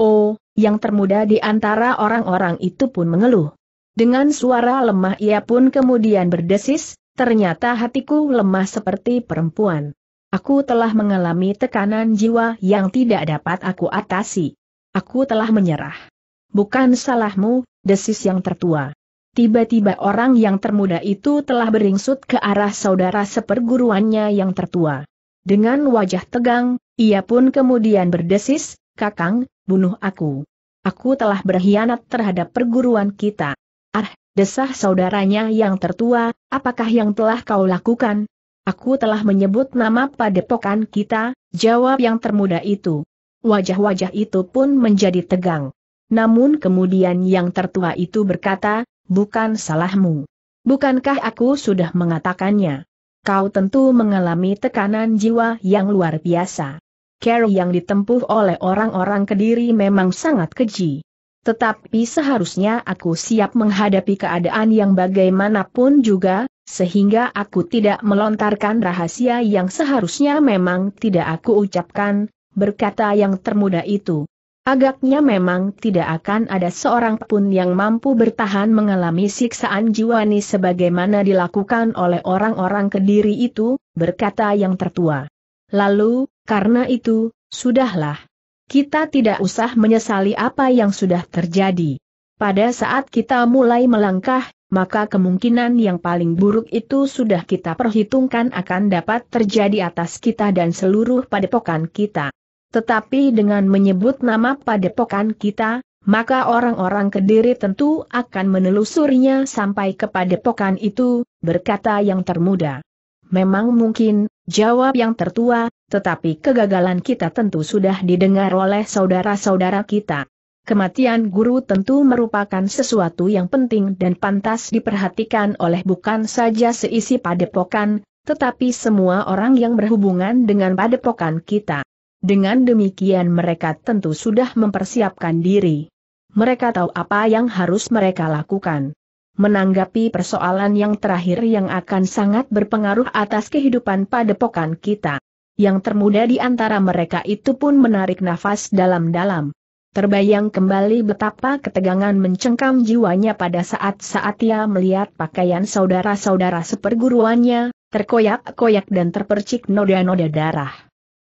Oh, yang termuda di antara orang-orang itu pun mengeluh. Dengan suara lemah ia pun kemudian berdesis, ternyata hatiku lemah seperti perempuan. Aku telah mengalami tekanan jiwa yang tidak dapat aku atasi. Aku telah menyerah. Bukan salahmu, desis yang tertua. Tiba-tiba orang yang termuda itu telah beringsut ke arah saudara seperguruannya yang tertua. Dengan wajah tegang, ia pun kemudian berdesis, Kakang, bunuh aku. Aku telah berkhianat terhadap perguruan kita. Ah, desah saudaranya yang tertua, apakah yang telah kau lakukan? Aku telah menyebut nama padepokan kita, jawab yang termuda itu. Wajah-wajah itu pun menjadi tegang. Namun kemudian yang tertua itu berkata, bukan salahmu. Bukankah aku sudah mengatakannya? Kau tentu mengalami tekanan jiwa yang luar biasa. Care yang ditempuh oleh orang-orang Kediri memang sangat keji. Tetapi seharusnya aku siap menghadapi keadaan yang bagaimanapun juga, sehingga aku tidak melontarkan rahasia yang seharusnya memang tidak aku ucapkan, berkata yang termuda itu. Agaknya memang tidak akan ada seorang pun yang mampu bertahan mengalami siksaan jiwani sebagaimana dilakukan oleh orang-orang kediri itu, berkata yang tertua. Lalu, karena itu, sudahlah. Kita tidak usah menyesali apa yang sudah terjadi. Pada saat kita mulai melangkah, maka kemungkinan yang paling buruk itu sudah kita perhitungkan akan dapat terjadi atas kita dan seluruh padepokan kita. Tetapi dengan menyebut nama padepokan kita, maka orang-orang Kediri tentu akan menelusurnya sampai ke padepokan itu, berkata yang termuda memang mungkin, jawab yang tertua, tetapi kegagalan kita tentu sudah didengar oleh saudara-saudara kita. Kematian guru tentu merupakan sesuatu yang penting dan pantas diperhatikan oleh bukan saja seisi padepokan, tetapi semua orang yang berhubungan dengan padepokan kita. Dengan demikian mereka tentu sudah mempersiapkan diri. Mereka tahu apa yang harus mereka lakukan menanggapi persoalan yang terakhir yang akan sangat berpengaruh atas kehidupan padepokan kita. Yang termuda di antara mereka itu pun menarik nafas dalam-dalam. Terbayang kembali betapa ketegangan mencengkam jiwanya pada saat-saat ia melihat pakaian saudara-saudara seperguruannya, terkoyak-koyak dan terpercik noda-noda darah.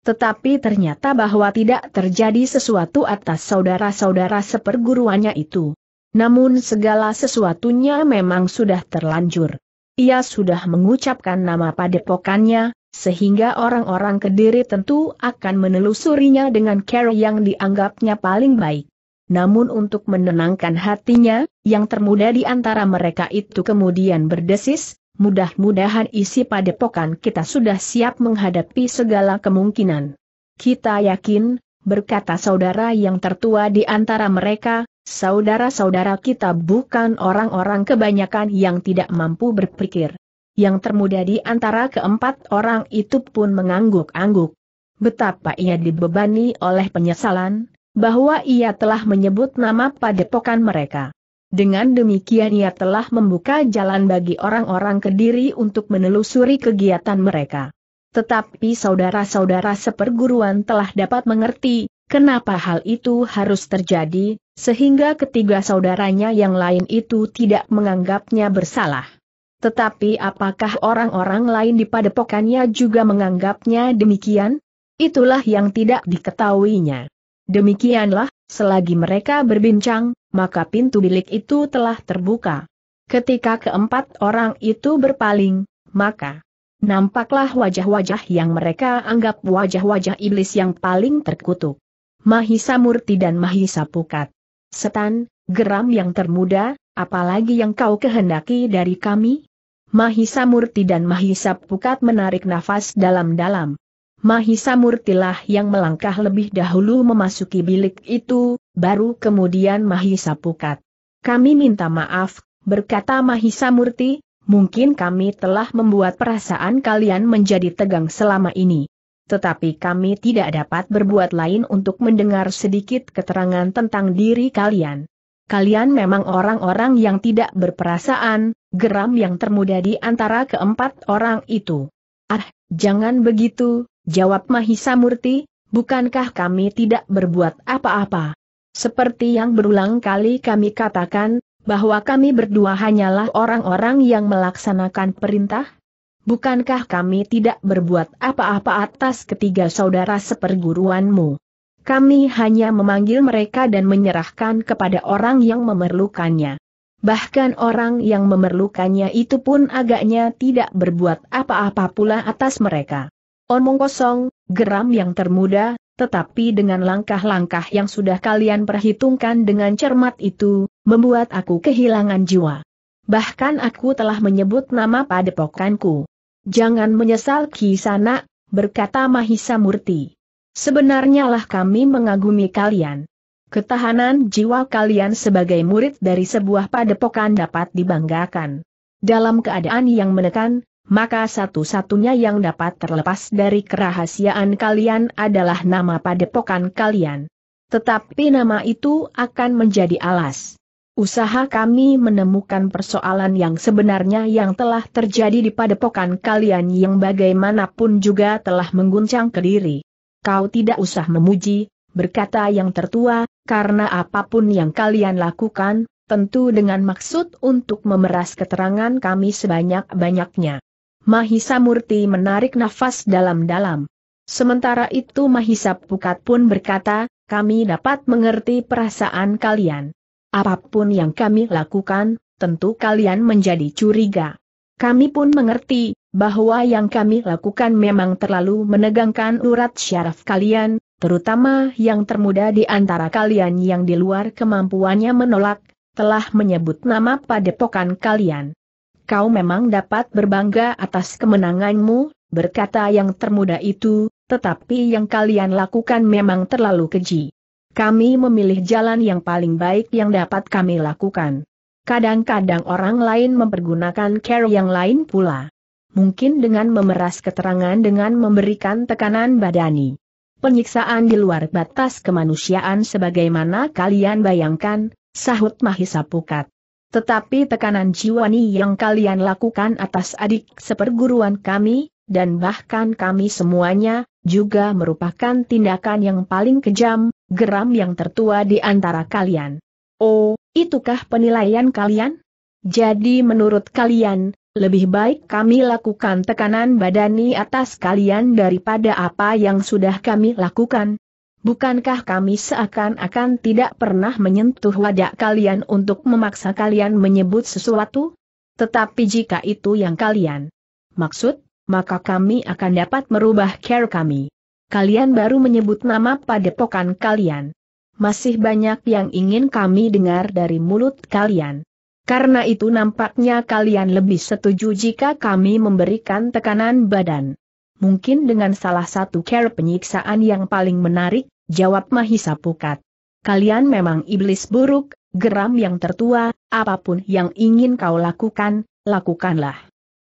Tetapi ternyata bahwa tidak terjadi sesuatu atas saudara-saudara seperguruannya itu. Namun segala sesuatunya memang sudah terlanjur. Ia sudah mengucapkan nama padepokannya, sehingga orang-orang kediri tentu akan menelusurinya dengan cara yang dianggapnya paling baik. Namun untuk menenangkan hatinya, yang termuda di antara mereka itu kemudian berdesis, mudah-mudahan isi padepokan kita sudah siap menghadapi segala kemungkinan. Kita yakin, berkata saudara yang tertua di antara mereka, saudara-saudara kita bukan orang-orang kebanyakan yang tidak mampu berpikir. Yang termuda di antara keempat orang itu pun mengangguk-angguk. Betapa ia dibebani oleh penyesalan, bahwa ia telah menyebut nama padepokan mereka. Dengan demikian ia telah membuka jalan bagi orang-orang kediri untuk menelusuri kegiatan mereka. Tetapi saudara-saudara seperguruan telah dapat mengerti, kenapa hal itu harus terjadi, sehingga ketiga saudaranya yang lain itu tidak menganggapnya bersalah. Tetapi apakah orang-orang lain di padepokannya juga menganggapnya demikian? Itulah yang tidak diketahuinya. Demikianlah, selagi mereka berbincang, maka pintu bilik itu telah terbuka. Ketika keempat orang itu berpaling, maka nampaklah wajah-wajah yang mereka anggap wajah-wajah iblis yang paling terkutuk. Mahisa Murti dan Mahisa Pukat. Setan, geram yang termuda, apalagi yang kau kehendaki dari kami? Mahisa Murti dan Mahisa Pukat menarik nafas dalam-dalam. Mahisa Murtilah yang melangkah lebih dahulu memasuki bilik itu, baru kemudian Mahisa Pukat. Kami minta maaf, berkata Mahisa Murti, Mungkin kami telah membuat perasaan kalian menjadi tegang selama ini. Tetapi kami tidak dapat berbuat lain untuk mendengar sedikit keterangan tentang diri kalian. Kalian memang orang-orang yang tidak berperasaan, geram yang termuda di antara keempat orang itu. Ah, jangan begitu, jawab Mahisa Murti, bukankah kami tidak berbuat apa-apa? Seperti yang berulang kali kami katakan, bahwa kami berdua hanyalah orang-orang yang melaksanakan perintah? Bukankah kami tidak berbuat apa-apa atas ketiga saudara seperguruanmu? Kami hanya memanggil mereka dan menyerahkan kepada orang yang memerlukannya. Bahkan orang yang memerlukannya itu pun agaknya tidak berbuat apa-apa pula atas mereka. Omong kosong, geram yang termuda, tetapi dengan langkah-langkah yang sudah kalian perhitungkan dengan cermat itu, membuat aku kehilangan jiwa. Bahkan aku telah menyebut nama padepokanku. Jangan menyesal Ki sana, berkata Mahisa Murti. Sebenarnya lah kami mengagumi kalian. Ketahanan jiwa kalian sebagai murid dari sebuah padepokan dapat dibanggakan. Dalam keadaan yang menekan, maka satu-satunya yang dapat terlepas dari kerahasiaan kalian adalah nama padepokan kalian. Tetapi nama itu akan menjadi alas. Usaha kami menemukan persoalan yang sebenarnya yang telah terjadi di padepokan kalian yang bagaimanapun juga telah mengguncang kediri. Kau tidak usah memuji, berkata yang tertua, karena apapun yang kalian lakukan, tentu dengan maksud untuk memeras keterangan kami sebanyak-banyaknya. Mahisa Murti menarik nafas dalam-dalam. Sementara itu Mahisa Pukat pun berkata, kami dapat mengerti perasaan kalian. Apapun yang kami lakukan, tentu kalian menjadi curiga. Kami pun mengerti, bahwa yang kami lakukan memang terlalu menegangkan urat syaraf kalian, terutama yang termuda di antara kalian yang di luar kemampuannya menolak, telah menyebut nama padepokan kalian kau memang dapat berbangga atas kemenanganmu, berkata yang termuda itu, tetapi yang kalian lakukan memang terlalu keji. Kami memilih jalan yang paling baik yang dapat kami lakukan. Kadang-kadang orang lain mempergunakan care yang lain pula. Mungkin dengan memeras keterangan dengan memberikan tekanan badani. Penyiksaan di luar batas kemanusiaan sebagaimana kalian bayangkan, sahut Mahisa Pukat. Tetapi tekanan jiwa jiwani yang kalian lakukan atas adik seperguruan kami, dan bahkan kami semuanya, juga merupakan tindakan yang paling kejam, geram yang tertua di antara kalian. Oh, itukah penilaian kalian? Jadi menurut kalian, lebih baik kami lakukan tekanan badani atas kalian daripada apa yang sudah kami lakukan? Bukankah kami seakan-akan tidak pernah menyentuh wajah kalian untuk memaksa kalian menyebut sesuatu? Tetapi jika itu yang kalian maksud, maka kami akan dapat merubah care kami. Kalian baru menyebut nama padepokan kalian. Masih banyak yang ingin kami dengar dari mulut kalian. Karena itu nampaknya kalian lebih setuju jika kami memberikan tekanan badan. Mungkin dengan salah satu care penyiksaan yang paling menarik, Jawab Mahisa Pukat. Kalian memang iblis buruk, geram yang tertua, apapun yang ingin kau lakukan, lakukanlah.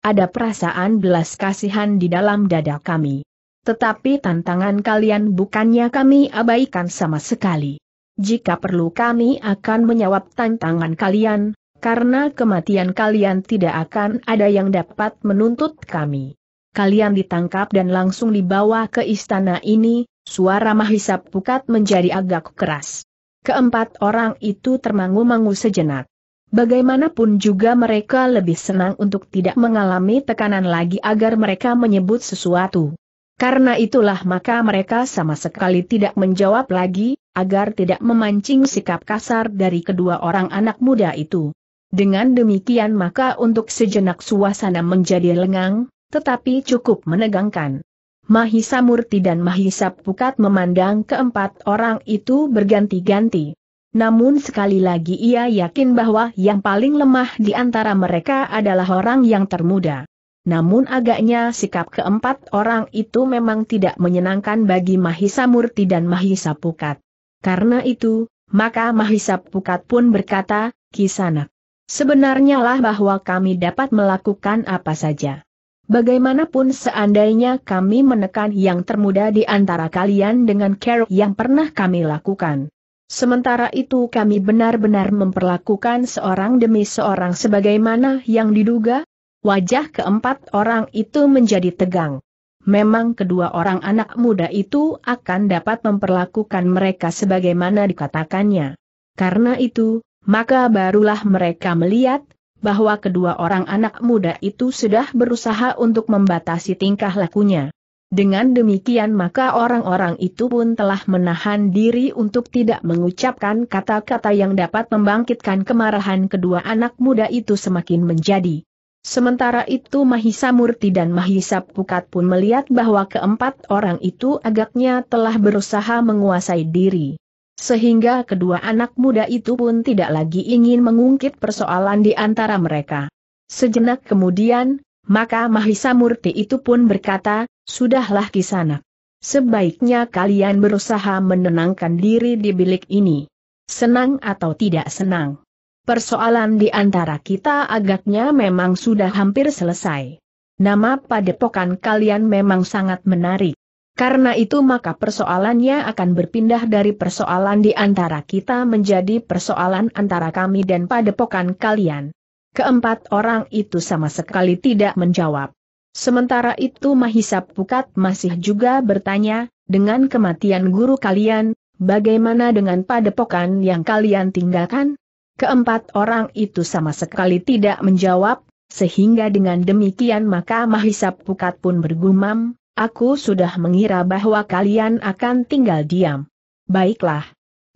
Ada perasaan belas kasihan di dalam dada kami. Tetapi tantangan kalian bukannya kami abaikan sama sekali. Jika perlu kami akan menjawab tantangan kalian, karena kematian kalian tidak akan ada yang dapat menuntut kami. Kalian ditangkap dan langsung dibawa ke istana ini, Suara Mahisa Pukat menjadi agak keras. Keempat orang itu termangu-mangu sejenak. Bagaimanapun juga mereka lebih senang untuk tidak mengalami tekanan lagi agar mereka menyebut sesuatu. Karena itulah maka mereka sama sekali tidak menjawab lagi, agar tidak memancing sikap kasar dari kedua orang anak muda itu. Dengan demikian maka untuk sejenak suasana menjadi lengang, tetapi cukup menegangkan. Mahisa Murti dan Mahisa Pukat memandang keempat orang itu berganti-ganti. Namun sekali lagi ia yakin bahwa yang paling lemah di antara mereka adalah orang yang termuda. Namun agaknya sikap keempat orang itu memang tidak menyenangkan bagi Mahisa Murti dan Mahisa Pukat. Karena itu, maka Mahisa Pukat pun berkata, Kisanak, sebenarnya lah bahwa kami dapat melakukan apa saja. Bagaimanapun seandainya kami menekan yang termuda di antara kalian dengan care yang pernah kami lakukan. Sementara itu kami benar-benar memperlakukan seorang demi seorang sebagaimana yang diduga, wajah keempat orang itu menjadi tegang. Memang kedua orang anak muda itu akan dapat memperlakukan mereka sebagaimana dikatakannya. Karena itu, maka barulah mereka melihat, bahwa kedua orang anak muda itu sudah berusaha untuk membatasi tingkah lakunya. Dengan demikian maka orang-orang itu pun telah menahan diri untuk tidak mengucapkan kata-kata yang dapat membangkitkan kemarahan kedua anak muda itu semakin menjadi. Sementara itu Mahisa Murti dan Mahisa Pukat pun melihat bahwa keempat orang itu agaknya telah berusaha menguasai diri. Sehingga kedua anak muda itu pun tidak lagi ingin mengungkit persoalan di antara mereka. Sejenak kemudian, maka Mahisa Murti itu pun berkata, Sudahlah kisanak. Sebaiknya kalian berusaha menenangkan diri di bilik ini. Senang atau tidak senang. Persoalan di antara kita agaknya memang sudah hampir selesai. Nama padepokan kalian memang sangat menarik. Karena itu maka persoalannya akan berpindah dari persoalan di antara kita menjadi persoalan antara kami dan padepokan kalian. Keempat orang itu sama sekali tidak menjawab. Sementara itu Mahisa Pukat masih juga bertanya, dengan kematian guru kalian, bagaimana dengan padepokan yang kalian tinggalkan? Keempat orang itu sama sekali tidak menjawab, sehingga dengan demikian maka Mahisa Pukat pun bergumam, Aku sudah mengira bahwa kalian akan tinggal diam. Baiklah.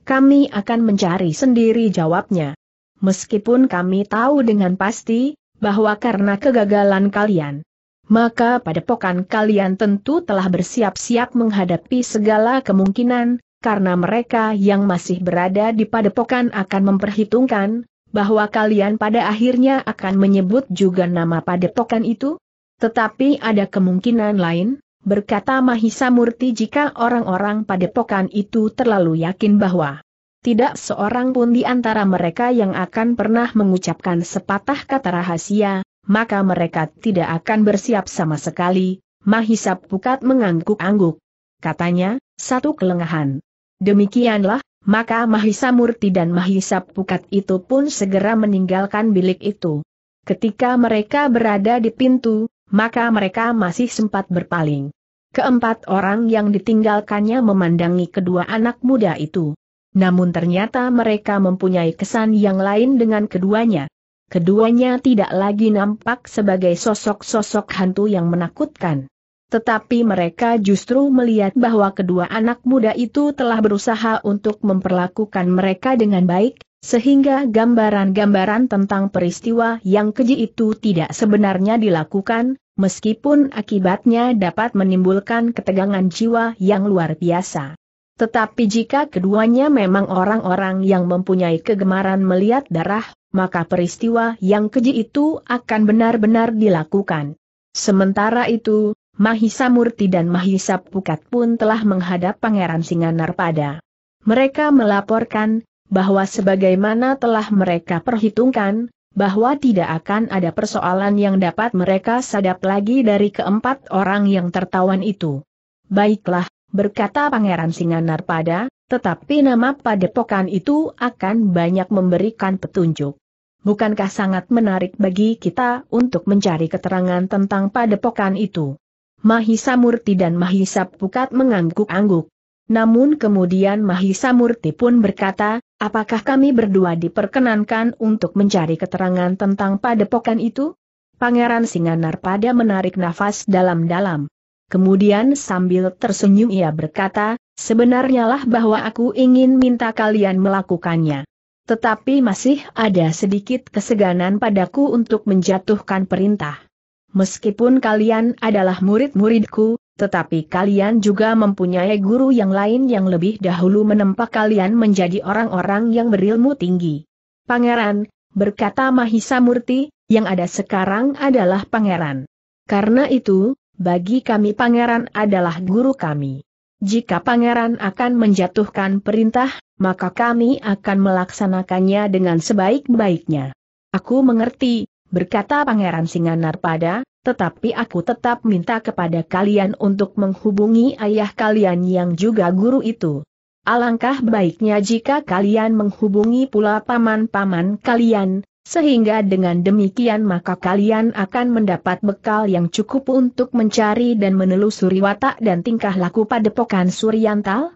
Kami akan mencari sendiri jawabnya. Meskipun kami tahu dengan pasti, bahwa karena kegagalan kalian, maka padepokan kalian tentu telah bersiap-siap menghadapi segala kemungkinan, karena mereka yang masih berada di padepokan akan memperhitungkan, bahwa kalian pada akhirnya akan menyebut juga nama padepokan itu? Tetapi ada kemungkinan lain, berkata Mahisa Murti jika orang-orang padepokan itu terlalu yakin bahwa tidak seorang pun di antara mereka yang akan pernah mengucapkan sepatah kata rahasia, maka mereka tidak akan bersiap sama sekali, Mahisa Pukat mengangguk-angguk. Katanya, satu kelengahan. Demikianlah, maka Mahisa Murti dan Mahisa Pukat itu pun segera meninggalkan bilik itu. Ketika mereka berada di pintu, maka mereka masih sempat berpaling. Keempat orang yang ditinggalkannya memandangi kedua anak muda itu. Namun ternyata mereka mempunyai kesan yang lain dengan keduanya. Keduanya tidak lagi nampak sebagai sosok-sosok hantu yang menakutkan. Tetapi mereka justru melihat bahwa kedua anak muda itu telah berusaha untuk memperlakukan mereka dengan baik, sehingga gambaran-gambaran tentang peristiwa yang keji itu tidak sebenarnya dilakukan, meskipun akibatnya dapat menimbulkan ketegangan jiwa yang luar biasa. Tetapi jika keduanya memang orang-orang yang mempunyai kegemaran melihat darah, maka peristiwa yang keji itu akan benar-benar dilakukan. Sementara itu, Mahisa Murti dan Mahisa Pukat pun telah menghadap Pangeran pada. Mereka melaporkan, bahwa sebagaimana telah mereka perhitungkan, bahwa tidak akan ada persoalan yang dapat mereka sadap lagi dari keempat orang yang tertawan itu. Baiklah, berkata Pangeran Singanar pada, tetapi nama padepokan itu akan banyak memberikan petunjuk. Bukankah sangat menarik bagi kita untuk mencari keterangan tentang padepokan itu? Mahisa Murti dan Mahisa Pukat mengangguk-angguk. Namun kemudian Mahisa Murti pun berkata, Apakah kami berdua diperkenankan untuk mencari keterangan tentang padepokan itu? Pangeran Singanar pada menarik nafas dalam-dalam. Kemudian sambil tersenyum ia berkata, sebenarnya lah bahwa aku ingin minta kalian melakukannya. Tetapi masih ada sedikit keseganan padaku untuk menjatuhkan perintah. Meskipun kalian adalah murid-muridku, tetapi kalian juga mempunyai guru yang lain yang lebih dahulu menempa kalian menjadi orang-orang yang berilmu tinggi. Pangeran, berkata Mahisa Murti, yang ada sekarang adalah pangeran. Karena itu, bagi kami pangeran adalah guru kami. Jika pangeran akan menjatuhkan perintah, maka kami akan melaksanakannya dengan sebaik-baiknya. Aku mengerti, berkata Pangeran Singanarpada, tetapi aku tetap minta kepada kalian untuk menghubungi ayah kalian yang juga guru itu. Alangkah baiknya jika kalian menghubungi pula paman-paman kalian, sehingga dengan demikian maka kalian akan mendapat bekal yang cukup untuk mencari dan menelusuri watak dan tingkah laku padepokan Suryantal.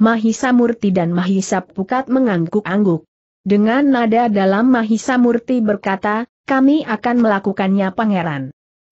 Mahisa Murti dan Mahisa Pukat mengangguk-angguk. Dengan nada dalam Mahisa Murti berkata, kami akan melakukannya pangeran.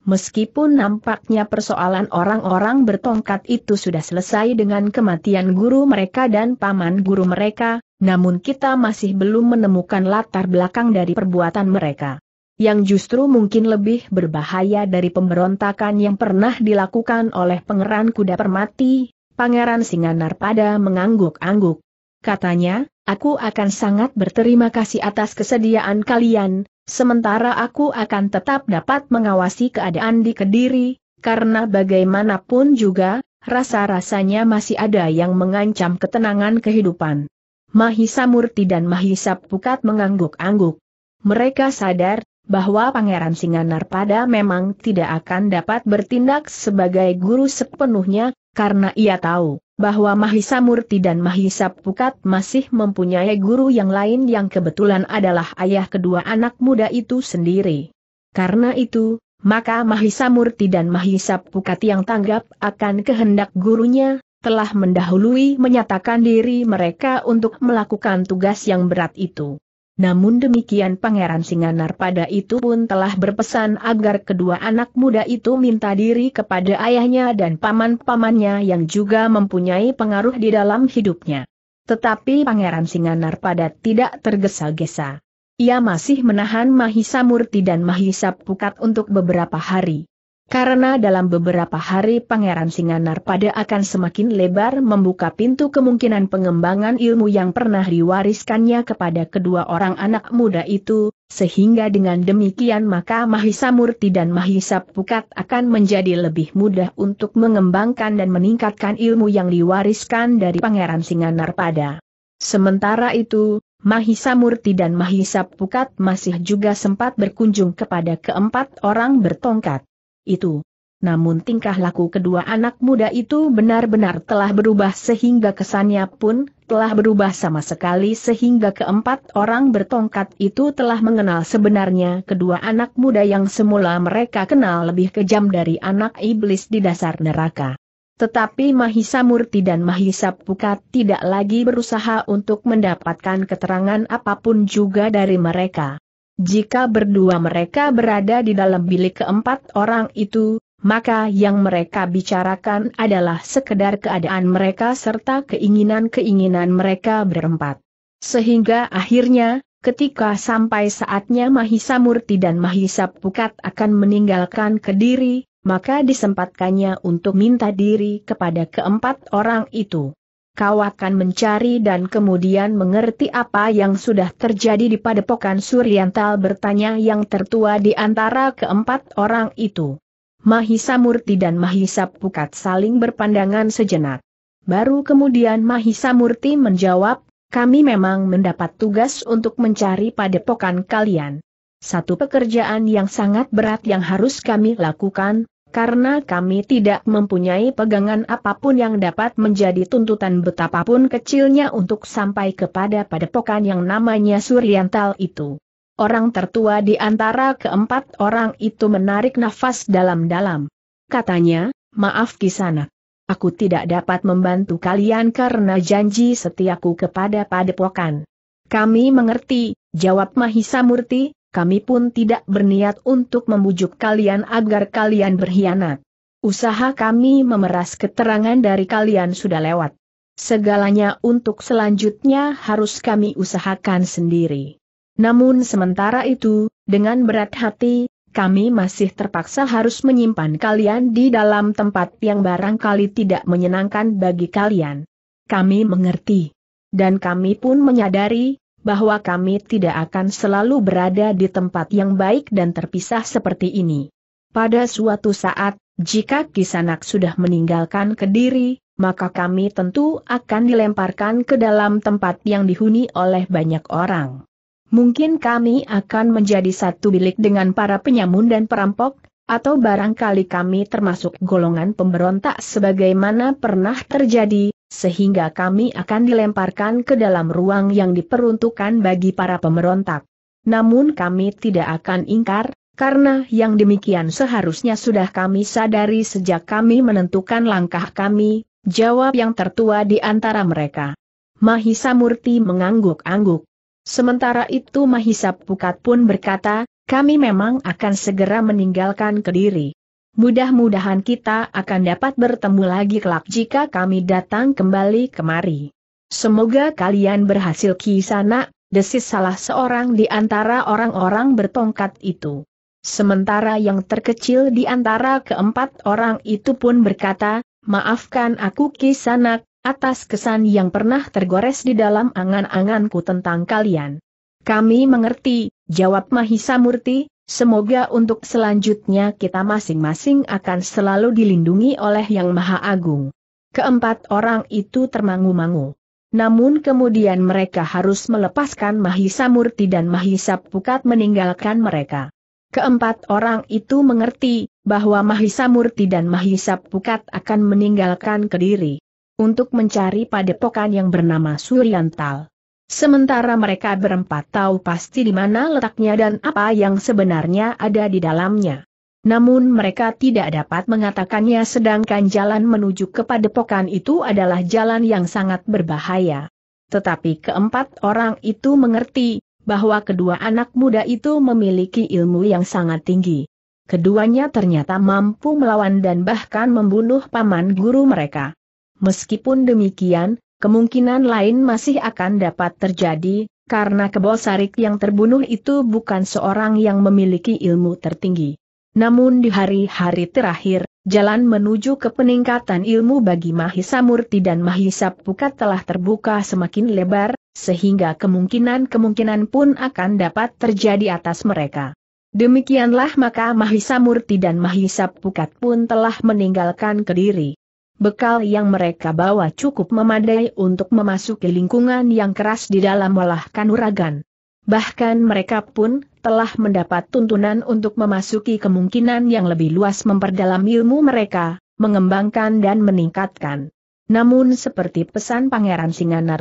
Meskipun nampaknya persoalan orang-orang bertongkat itu sudah selesai dengan kematian guru mereka dan paman guru mereka, namun kita masih belum menemukan latar belakang dari perbuatan mereka. Yang justru mungkin lebih berbahaya dari pemberontakan yang pernah dilakukan oleh pangeran kuda permati, Pangeran Singanar pada mengangguk-angguk. Katanya, aku akan sangat berterima kasih atas kesediaan kalian, Sementara aku akan tetap dapat mengawasi keadaan di Kediri, karena bagaimanapun juga, rasa-rasanya masih ada yang mengancam ketenangan kehidupan. Mahisa Murti dan Mahisa Pukat mengangguk-angguk. Mereka sadar, bahwa Pangeran Singanarpada memang tidak akan dapat bertindak sebagai guru sepenuhnya, karena ia tahu, bahwa Mahisa Murti dan Mahisa Pukat masih mempunyai guru yang lain yang kebetulan adalah ayah kedua anak muda itu sendiri. Karena itu, maka Mahisa Murti dan Mahisa Pukat yang tanggap akan kehendak gurunya, telah mendahului menyatakan diri mereka untuk melakukan tugas yang berat itu. Namun demikian Pangeran Singanar pada itu pun telah berpesan agar kedua anak muda itu minta diri kepada ayahnya dan paman-pamannya yang juga mempunyai pengaruh di dalam hidupnya. Tetapi Pangeran Singanar pada tidak tergesa-gesa. Ia masih menahan Mahisa Murti dan Mahisa Pukat untuk beberapa hari. Karena dalam beberapa hari Pangeran Singanar pada akan semakin lebar membuka pintu kemungkinan pengembangan ilmu yang pernah diwariskannya kepada kedua orang anak muda itu, sehingga dengan demikian maka Mahisa Murti dan Mahisa Pukat akan menjadi lebih mudah untuk mengembangkan dan meningkatkan ilmu yang diwariskan dari Pangeran Singanar pada. Sementara itu, Mahisa Murti dan Mahisa Pukat masih juga sempat berkunjung kepada keempat orang bertongkat itu. Namun tingkah laku kedua anak muda itu benar-benar telah berubah sehingga kesannya pun telah berubah sama sekali sehingga keempat orang bertongkat itu telah mengenal sebenarnya kedua anak muda yang semula mereka kenal lebih kejam dari anak iblis di dasar neraka. Tetapi Mahisa Murti dan Mahisa Pukat tidak lagi berusaha untuk mendapatkan keterangan apapun juga dari mereka. Jika berdua mereka berada di dalam bilik keempat orang itu, maka yang mereka bicarakan adalah sekedar keadaan mereka serta keinginan-keinginan mereka berempat. Sehingga akhirnya, ketika sampai saatnya Mahisa Murti dan Mahisa Pukat akan meninggalkan Kediri, maka disempatkannya untuk minta diri kepada keempat orang itu kau akan mencari dan kemudian mengerti apa yang sudah terjadi di padepokan Suryantal bertanya yang tertua di antara keempat orang itu. Mahisa Murti dan Mahisa Pukat saling berpandangan sejenak. Baru kemudian Mahisa Murti menjawab, kami memang mendapat tugas untuk mencari padepokan kalian. Satu pekerjaan yang sangat berat yang harus kami lakukan, karena kami tidak mempunyai pegangan apapun yang dapat menjadi tuntutan betapapun kecilnya untuk sampai kepada padepokan yang namanya Suryantal itu. Orang tertua di antara keempat orang itu menarik nafas dalam-dalam. Katanya, maaf kisana, Aku tidak dapat membantu kalian karena janji setiaku kepada padepokan. Kami mengerti, jawab Mahisa Murti, kami pun tidak berniat untuk membujuk kalian agar kalian berkhianat. Usaha kami memeras keterangan dari kalian sudah lewat. Segalanya untuk selanjutnya harus kami usahakan sendiri. Namun sementara itu, dengan berat hati, kami masih terpaksa harus menyimpan kalian di dalam tempat yang barangkali tidak menyenangkan bagi kalian. Kami mengerti. Dan kami pun menyadari, bahwa kami tidak akan selalu berada di tempat yang baik dan terpisah seperti ini. Pada suatu saat, jika Kisanak sudah meninggalkan Kediri, maka kami tentu akan dilemparkan ke dalam tempat yang dihuni oleh banyak orang. Mungkin kami akan menjadi satu bilik dengan para penyamun dan perampok, atau barangkali kami termasuk golongan pemberontak sebagaimana pernah terjadi, sehingga kami akan dilemparkan ke dalam ruang yang diperuntukkan bagi para pemberontak. Namun kami tidak akan ingkar, karena yang demikian seharusnya sudah kami sadari sejak kami menentukan langkah kami, jawab yang tertua di antara mereka. Mahisa Murti mengangguk-angguk. Sementara itu Mahisa Pukat pun berkata, kami memang akan segera meninggalkan Kediri. Mudah-mudahan kita akan dapat bertemu lagi kelak jika kami datang kembali kemari. Semoga kalian berhasil sana, desis salah seorang di antara orang-orang bertongkat itu. Sementara yang terkecil di antara keempat orang itu pun berkata, maafkan aku kisanak, atas kesan yang pernah tergores di dalam angan-anganku tentang kalian. Kami mengerti, jawab Mahisa Murti, Semoga untuk selanjutnya kita masing-masing akan selalu dilindungi oleh Yang Maha Agung. Keempat orang itu termangu-mangu. Namun kemudian mereka harus melepaskan Mahisa Murti dan Mahisa Pukat meninggalkan mereka. Keempat orang itu mengerti bahwa Mahisa Murti dan Mahisa Pukat akan meninggalkan Kediri untuk mencari padepokan yang bernama Suryantal. Sementara mereka berempat tahu pasti di mana letaknya dan apa yang sebenarnya ada di dalamnya. Namun mereka tidak dapat mengatakannya sedangkan jalan menuju ke padepokan itu adalah jalan yang sangat berbahaya. Tetapi keempat orang itu mengerti bahwa kedua anak muda itu memiliki ilmu yang sangat tinggi. Keduanya ternyata mampu melawan dan bahkan membunuh paman guru mereka. Meskipun demikian, kemungkinan lain masih akan dapat terjadi, karena kebosarik yang terbunuh itu bukan seorang yang memiliki ilmu tertinggi. Namun di hari-hari terakhir, jalan menuju ke peningkatan ilmu bagi Mahisa Murti dan Mahisa Pukat telah terbuka semakin lebar, sehingga kemungkinan-kemungkinan pun akan dapat terjadi atas mereka. Demikianlah maka Mahisa Murti dan Mahisa Pukat pun telah meninggalkan Kediri. Bekal yang mereka bawa cukup memadai untuk memasuki lingkungan yang keras di dalam olah kanuragan. Bahkan mereka pun telah mendapat tuntunan untuk memasuki kemungkinan yang lebih luas memperdalam ilmu mereka, mengembangkan dan meningkatkan. Namun seperti pesan Pangeran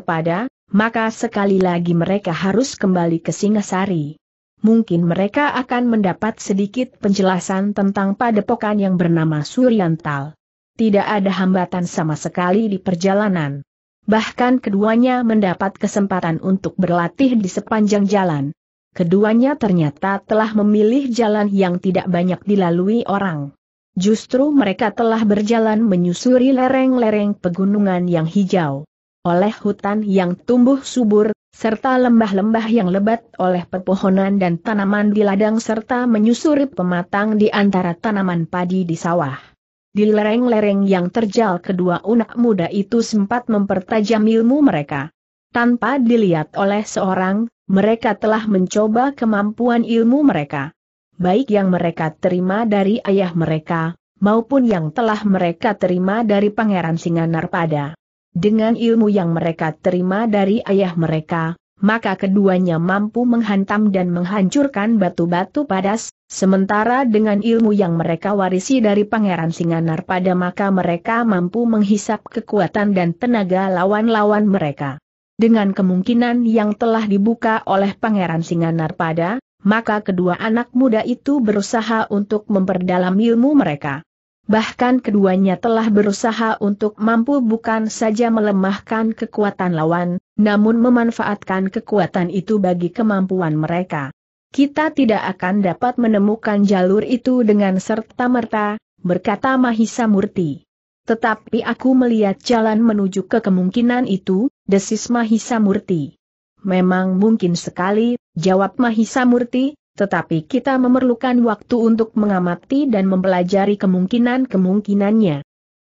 pada, maka sekali lagi mereka harus kembali ke Singasari. Mungkin mereka akan mendapat sedikit penjelasan tentang padepokan yang bernama Suryantal tidak ada hambatan sama sekali di perjalanan. Bahkan keduanya mendapat kesempatan untuk berlatih di sepanjang jalan. Keduanya ternyata telah memilih jalan yang tidak banyak dilalui orang. Justru mereka telah berjalan menyusuri lereng-lereng pegunungan yang hijau. Oleh hutan yang tumbuh subur, serta lembah-lembah yang lebat oleh pepohonan dan tanaman di ladang serta menyusuri pematang di antara tanaman padi di sawah. Di lereng-lereng yang terjal kedua unak muda itu sempat mempertajam ilmu mereka. Tanpa dilihat oleh seorang, mereka telah mencoba kemampuan ilmu mereka. Baik yang mereka terima dari ayah mereka, maupun yang telah mereka terima dari Pangeran Singanar pada. Dengan ilmu yang mereka terima dari ayah mereka, maka keduanya mampu menghantam dan menghancurkan batu-batu padas, sementara dengan ilmu yang mereka warisi dari Pangeran Singanar pada maka mereka mampu menghisap kekuatan dan tenaga lawan-lawan mereka. Dengan kemungkinan yang telah dibuka oleh Pangeran Singanar pada, maka kedua anak muda itu berusaha untuk memperdalam ilmu mereka. Bahkan keduanya telah berusaha untuk mampu bukan saja melemahkan kekuatan lawan, namun memanfaatkan kekuatan itu bagi kemampuan mereka. Kita tidak akan dapat menemukan jalur itu dengan serta-merta, berkata Mahisa Murti. Tetapi aku melihat jalan menuju ke kemungkinan itu, desis Mahisa Murti. Memang mungkin sekali, jawab Mahisa Murti, tetapi kita memerlukan waktu untuk mengamati dan mempelajari kemungkinan-kemungkinannya.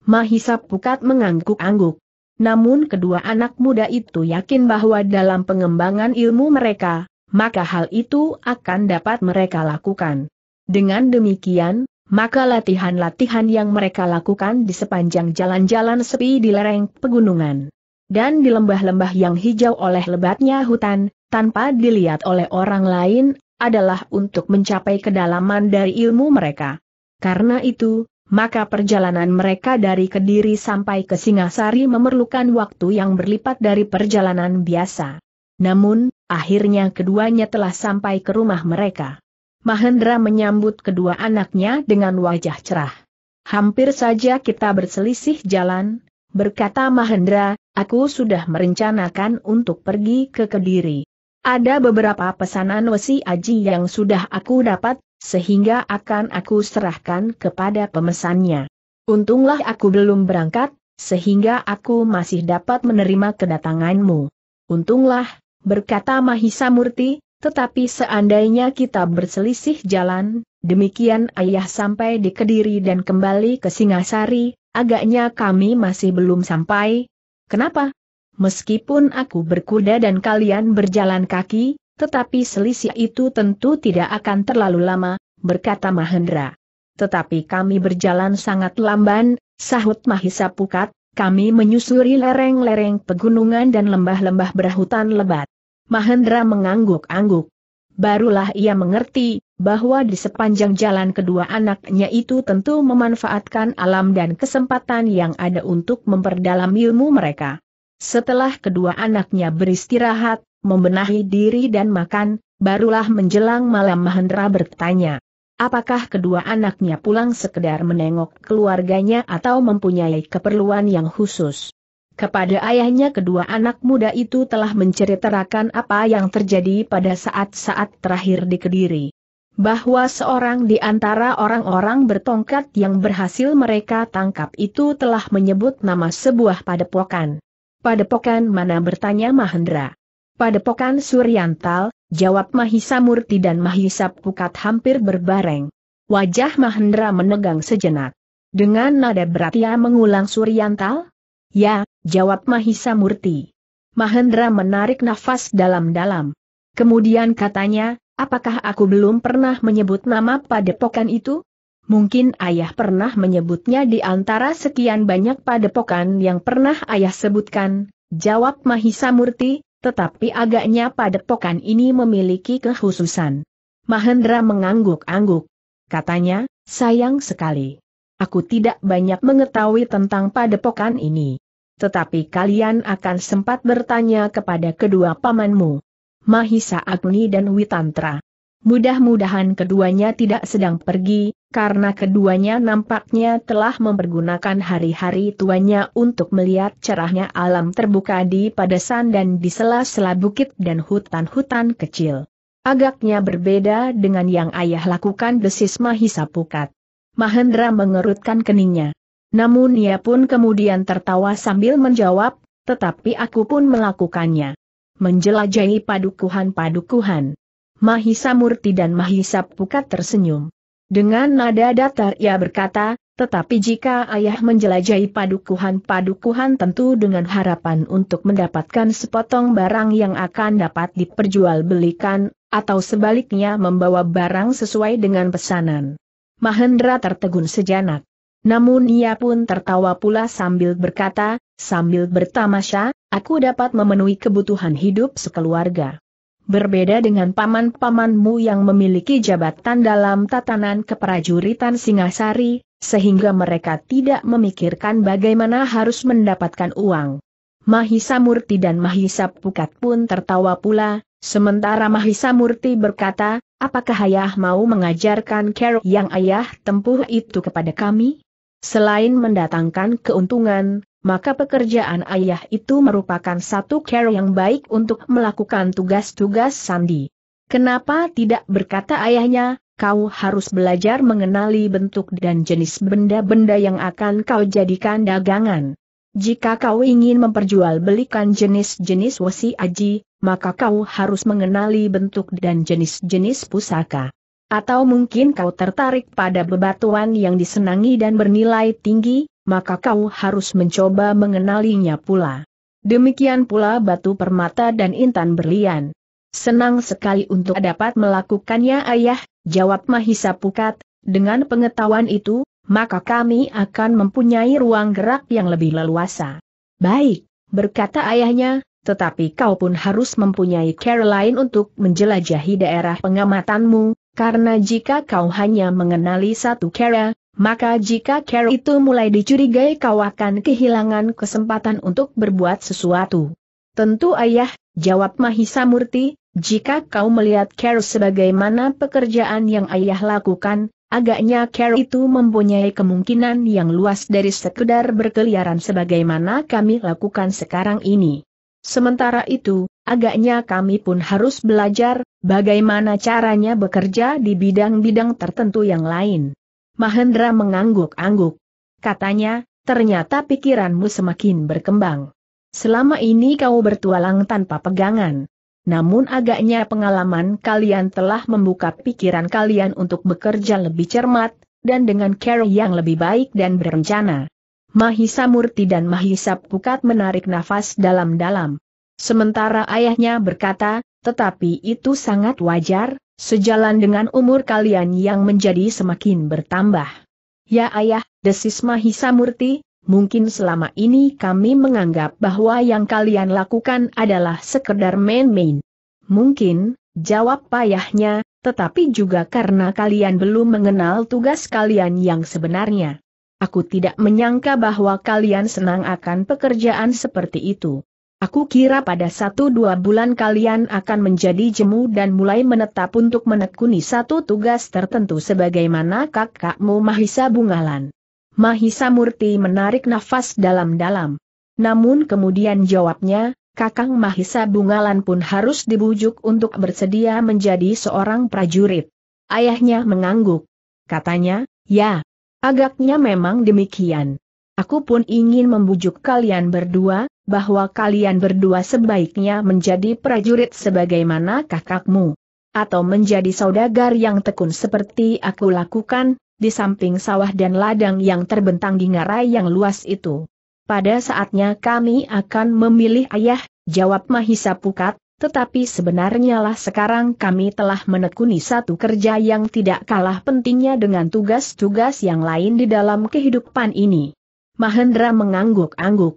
Mahisa Pukat mengangguk-angguk. Namun kedua anak muda itu yakin bahwa dalam pengembangan ilmu mereka, maka hal itu akan dapat mereka lakukan. Dengan demikian, maka latihan-latihan yang mereka lakukan di sepanjang jalan-jalan sepi di lereng pegunungan dan di lembah-lembah yang hijau oleh lebatnya hutan, tanpa dilihat oleh orang lain, adalah untuk mencapai kedalaman dari ilmu mereka. Karena itu, maka perjalanan mereka dari Kediri sampai ke Singasari memerlukan waktu yang berlipat dari perjalanan biasa. Namun, akhirnya keduanya telah sampai ke rumah mereka. Mahendra menyambut kedua anaknya dengan wajah cerah. Hampir saja kita berselisih jalan, berkata Mahendra, aku sudah merencanakan untuk pergi ke Kediri. Ada beberapa pesanan Wesi Aji yang sudah aku dapat, sehingga akan aku serahkan kepada pemesannya. Untunglah aku belum berangkat, sehingga aku masih dapat menerima kedatanganmu. Untunglah, berkata Mahisa Murti, tetapi seandainya kita berselisih jalan, demikian ayah sampai di Kediri dan kembali ke Singasari, agaknya kami masih belum sampai. Kenapa? Meskipun aku berkuda dan kalian berjalan kaki, tetapi selisih itu tentu tidak akan terlalu lama, berkata Mahendra. Tetapi kami berjalan sangat lamban, sahut Mahisa Pukat, kami menyusuri lereng-lereng pegunungan dan lembah-lembah berhutan lebat. Mahendra mengangguk-angguk. Barulah ia mengerti, bahwa di sepanjang jalan kedua anaknya itu tentu memanfaatkan alam dan kesempatan yang ada untuk memperdalam ilmu mereka. Setelah kedua anaknya beristirahat, membenahi diri dan makan, barulah menjelang malam Mahendra bertanya. Apakah kedua anaknya pulang sekedar menengok keluarganya atau mempunyai keperluan yang khusus? Kepada ayahnya kedua anak muda itu telah menceritakan apa yang terjadi pada saat-saat terakhir di Kediri. Bahwa seorang di antara orang-orang bertongkat yang berhasil mereka tangkap itu telah menyebut nama sebuah padepokan. Padepokan mana bertanya Mahendra. Padepokan Suryantal, jawab Mahisa Murti dan Mahisa Pukat hampir berbareng. Wajah Mahendra menegang sejenak. Dengan nada berat ia mengulang Suryantal? Ya, jawab Mahisa Murti. Mahendra menarik nafas dalam-dalam. Kemudian katanya, apakah aku belum pernah menyebut nama padepokan itu? Mungkin ayah pernah menyebutnya di antara sekian banyak padepokan yang pernah ayah sebutkan, jawab Mahisa Murti, tetapi agaknya padepokan ini memiliki kekhususan. Mahendra mengangguk-angguk. Katanya, sayang sekali. Aku tidak banyak mengetahui tentang padepokan ini. Tetapi kalian akan sempat bertanya kepada kedua pamanmu. Mahisa Agni dan Witantra. Mudah-mudahan keduanya tidak sedang pergi, karena keduanya nampaknya telah mempergunakan hari-hari tuanya untuk melihat cerahnya alam terbuka di padesan dan di sela-sela bukit dan hutan-hutan kecil. Agaknya berbeda dengan yang ayah lakukan desis Mahisa Pukat. Mahendra mengerutkan keningnya. Namun ia pun kemudian tertawa sambil menjawab, tetapi aku pun melakukannya. Menjelajahi padukuhan-padukuhan. Mahisa Murti dan Mahisa Pukat tersenyum. Dengan nada datar ia berkata, tetapi jika ayah menjelajahi padukuhan-padukuhan tentu dengan harapan untuk mendapatkan sepotong barang yang akan dapat diperjualbelikan, atau sebaliknya membawa barang sesuai dengan pesanan. Mahendra tertegun sejenak. Namun ia pun tertawa pula sambil berkata, sambil bertamasya, aku dapat memenuhi kebutuhan hidup sekeluarga. Berbeda dengan paman-pamanmu yang memiliki jabatan dalam tatanan keprajuritan Singasari, sehingga mereka tidak memikirkan bagaimana harus mendapatkan uang. Mahisa Murti dan Mahisa Pukat pun tertawa pula, sementara Mahisa Murti berkata, apakah ayah mau mengajarkan kerok yang ayah tempuh itu kepada kami? Selain mendatangkan keuntungan, maka pekerjaan ayah itu merupakan satu care yang baik untuk melakukan tugas-tugas Sandi. Kenapa tidak berkata ayahnya, kau harus belajar mengenali bentuk dan jenis benda-benda yang akan kau jadikan dagangan. Jika kau ingin memperjualbelikan jenis-jenis wasi aji, maka kau harus mengenali bentuk dan jenis-jenis pusaka. Atau mungkin kau tertarik pada bebatuan yang disenangi dan bernilai tinggi, maka kau harus mencoba mengenalinya pula. Demikian pula batu permata dan intan berlian. Senang sekali untuk dapat melakukannya ayah, jawab Mahisa Pukat, dengan pengetahuan itu, maka kami akan mempunyai ruang gerak yang lebih leluasa. Baik, berkata ayahnya, tetapi kau pun harus mempunyai care lain untuk menjelajahi daerah pengamatanmu, karena jika kau hanya mengenali satu kera, maka jika Carol itu mulai dicurigai kau akan kehilangan kesempatan untuk berbuat sesuatu. Tentu ayah, jawab Mahisa Murti, jika kau melihat care sebagaimana pekerjaan yang ayah lakukan, agaknya Carol itu mempunyai kemungkinan yang luas dari sekedar berkeliaran sebagaimana kami lakukan sekarang ini. Sementara itu, agaknya kami pun harus belajar, bagaimana caranya bekerja di bidang-bidang tertentu yang lain. Mahendra mengangguk-angguk. Katanya, ternyata pikiranmu semakin berkembang. Selama ini kau bertualang tanpa pegangan. Namun agaknya pengalaman kalian telah membuka pikiran kalian untuk bekerja lebih cermat, dan dengan care yang lebih baik dan berencana. Mahisa Murti dan Mahisa Pukat menarik nafas dalam-dalam. Sementara ayahnya berkata, tetapi itu sangat wajar, Sejalan dengan umur kalian yang menjadi semakin bertambah. Ya ayah, desis Mahisa Murti, mungkin selama ini kami menganggap bahwa yang kalian lakukan adalah sekedar main-main. Mungkin, jawab payahnya, tetapi juga karena kalian belum mengenal tugas kalian yang sebenarnya. Aku tidak menyangka bahwa kalian senang akan pekerjaan seperti itu. Aku kira pada satu dua bulan kalian akan menjadi jemu dan mulai menetap untuk menekuni satu tugas tertentu sebagaimana kakakmu Mahisa Bungalan. Mahisa Murti menarik nafas dalam-dalam. Namun kemudian jawabnya, kakang Mahisa Bungalan pun harus dibujuk untuk bersedia menjadi seorang prajurit. Ayahnya mengangguk. Katanya, ya, agaknya memang demikian. Aku pun ingin membujuk kalian berdua, bahwa kalian berdua sebaiknya menjadi prajurit sebagaimana kakakmu. Atau menjadi saudagar yang tekun seperti aku lakukan, di samping sawah dan ladang yang terbentang di ngarai yang luas itu. Pada saatnya kami akan memilih ayah, jawab Mahisa Pukat, tetapi sebenarnya lah sekarang kami telah menekuni satu kerja yang tidak kalah pentingnya dengan tugas-tugas yang lain di dalam kehidupan ini. Mahendra mengangguk-angguk.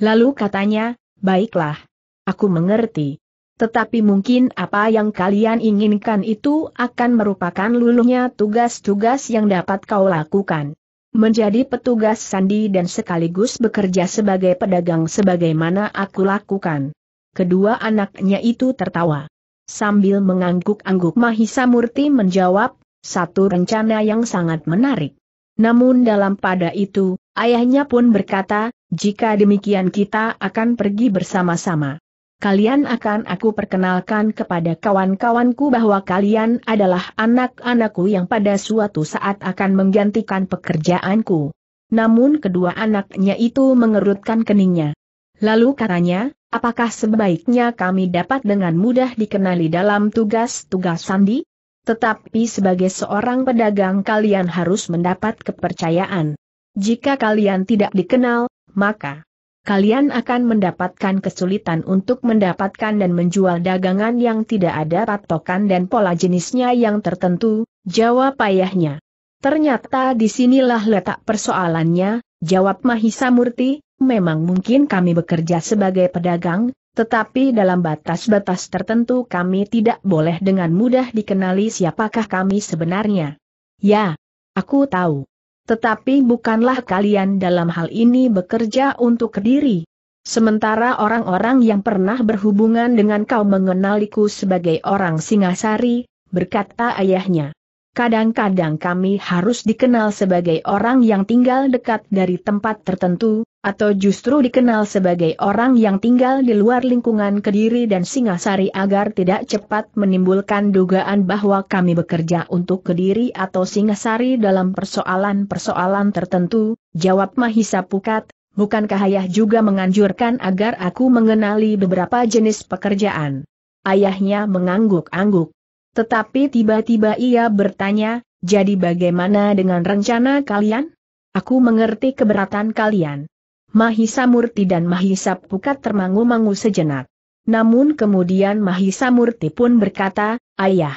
Lalu katanya, baiklah. Aku mengerti. Tetapi mungkin apa yang kalian inginkan itu akan merupakan luluhnya tugas-tugas yang dapat kau lakukan. Menjadi petugas sandi dan sekaligus bekerja sebagai pedagang sebagaimana aku lakukan. Kedua anaknya itu tertawa. Sambil mengangguk-angguk Mahisa Murti menjawab, satu rencana yang sangat menarik. Namun dalam pada itu, Ayahnya pun berkata, jika demikian kita akan pergi bersama-sama. Kalian akan aku perkenalkan kepada kawan-kawanku bahwa kalian adalah anak-anakku yang pada suatu saat akan menggantikan pekerjaanku. Namun kedua anaknya itu mengerutkan keningnya. Lalu katanya, apakah sebaiknya kami dapat dengan mudah dikenali dalam tugas-tugas sandi? Tetapi sebagai seorang pedagang kalian harus mendapat kepercayaan. Jika kalian tidak dikenal, maka kalian akan mendapatkan kesulitan untuk mendapatkan dan menjual dagangan yang tidak ada patokan dan pola jenisnya yang tertentu, jawab ayahnya. Ternyata disinilah letak persoalannya, jawab Mahisa Murti, memang mungkin kami bekerja sebagai pedagang, tetapi dalam batas-batas tertentu kami tidak boleh dengan mudah dikenali siapakah kami sebenarnya. Ya, aku tahu. Tetapi bukanlah kalian dalam hal ini bekerja untuk kediri. Sementara orang-orang yang pernah berhubungan dengan kau mengenaliku sebagai orang Singasari, berkata ayahnya. Kadang-kadang kami harus dikenal sebagai orang yang tinggal dekat dari tempat tertentu, atau justru dikenal sebagai orang yang tinggal di luar lingkungan Kediri dan Singasari agar tidak cepat menimbulkan dugaan bahwa kami bekerja untuk Kediri atau Singasari dalam persoalan-persoalan tertentu, jawab Mahisa Pukat, bukankah ayah juga menganjurkan agar aku mengenali beberapa jenis pekerjaan? Ayahnya mengangguk-angguk. Tetapi tiba-tiba ia bertanya, jadi bagaimana dengan rencana kalian? Aku mengerti keberatan kalian. Mahisa Murti dan Mahisa Pukat termangu-mangu sejenak. Namun kemudian Mahisa Murti pun berkata, Ayah,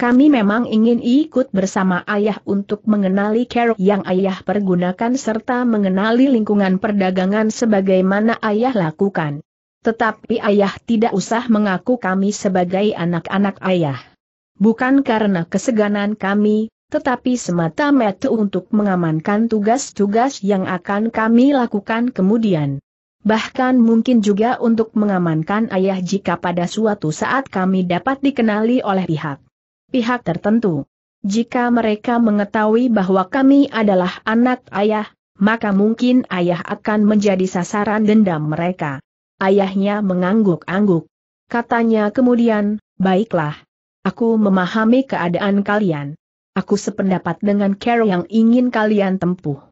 kami memang ingin ikut bersama ayah untuk mengenali kerok yang ayah pergunakan serta mengenali lingkungan perdagangan sebagaimana ayah lakukan. Tetapi ayah tidak usah mengaku kami sebagai anak-anak ayah bukan karena keseganan kami, tetapi semata-mata untuk mengamankan tugas-tugas yang akan kami lakukan kemudian. Bahkan mungkin juga untuk mengamankan ayah jika pada suatu saat kami dapat dikenali oleh pihak pihak tertentu. Jika mereka mengetahui bahwa kami adalah anak ayah, maka mungkin ayah akan menjadi sasaran dendam mereka. Ayahnya mengangguk-angguk. Katanya kemudian, baiklah, Aku memahami keadaan kalian. Aku sependapat dengan care yang ingin kalian tempuh.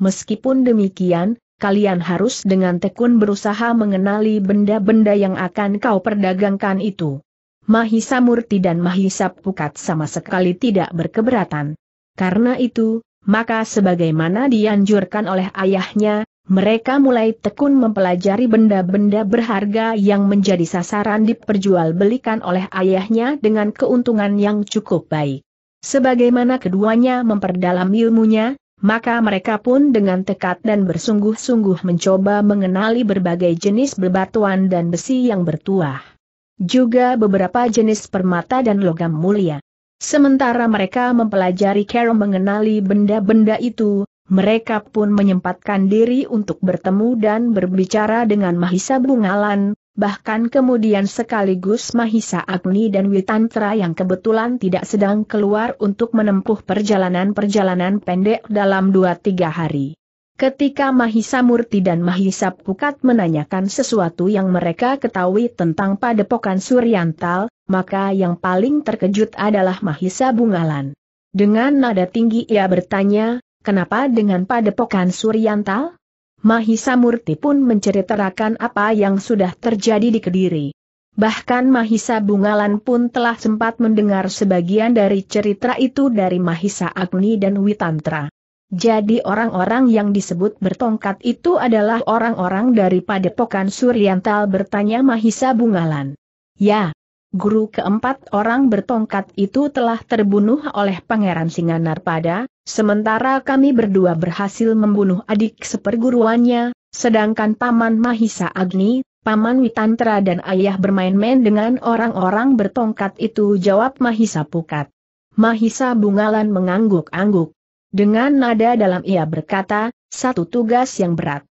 Meskipun demikian, kalian harus dengan tekun berusaha mengenali benda-benda yang akan kau perdagangkan itu. Mahisa Murti dan Mahisa Pukat sama sekali tidak berkeberatan. Karena itu, maka sebagaimana dianjurkan oleh ayahnya, mereka mulai tekun mempelajari benda-benda berharga yang menjadi sasaran diperjualbelikan oleh ayahnya dengan keuntungan yang cukup baik. Sebagaimana keduanya memperdalam ilmunya, maka mereka pun dengan tekad dan bersungguh-sungguh mencoba mengenali berbagai jenis bebatuan dan besi yang bertuah. Juga beberapa jenis permata dan logam mulia. Sementara mereka mempelajari cara mengenali benda-benda itu, mereka pun menyempatkan diri untuk bertemu dan berbicara dengan Mahisa Bungalan, bahkan kemudian sekaligus Mahisa Agni dan Witantra yang kebetulan tidak sedang keluar untuk menempuh perjalanan-perjalanan pendek dalam 2-3 hari. Ketika Mahisa Murti dan Mahisa Pukat menanyakan sesuatu yang mereka ketahui tentang padepokan Suryantal, maka yang paling terkejut adalah Mahisa Bungalan. Dengan nada tinggi ia bertanya, Kenapa dengan padepokan Suryantal? Mahisa Murti pun menceritakan apa yang sudah terjadi di Kediri. Bahkan Mahisa Bungalan pun telah sempat mendengar sebagian dari cerita itu dari Mahisa Agni dan Witantra. Jadi orang-orang yang disebut bertongkat itu adalah orang-orang dari padepokan Suryantal bertanya Mahisa Bungalan. Ya, Guru keempat orang bertongkat itu telah terbunuh oleh Pangeran pada, sementara kami berdua berhasil membunuh adik seperguruannya, sedangkan Paman Mahisa Agni, Paman Witantra dan ayah bermain-main dengan orang-orang bertongkat itu jawab Mahisa Pukat. Mahisa Bungalan mengangguk-angguk. Dengan nada dalam ia berkata, satu tugas yang berat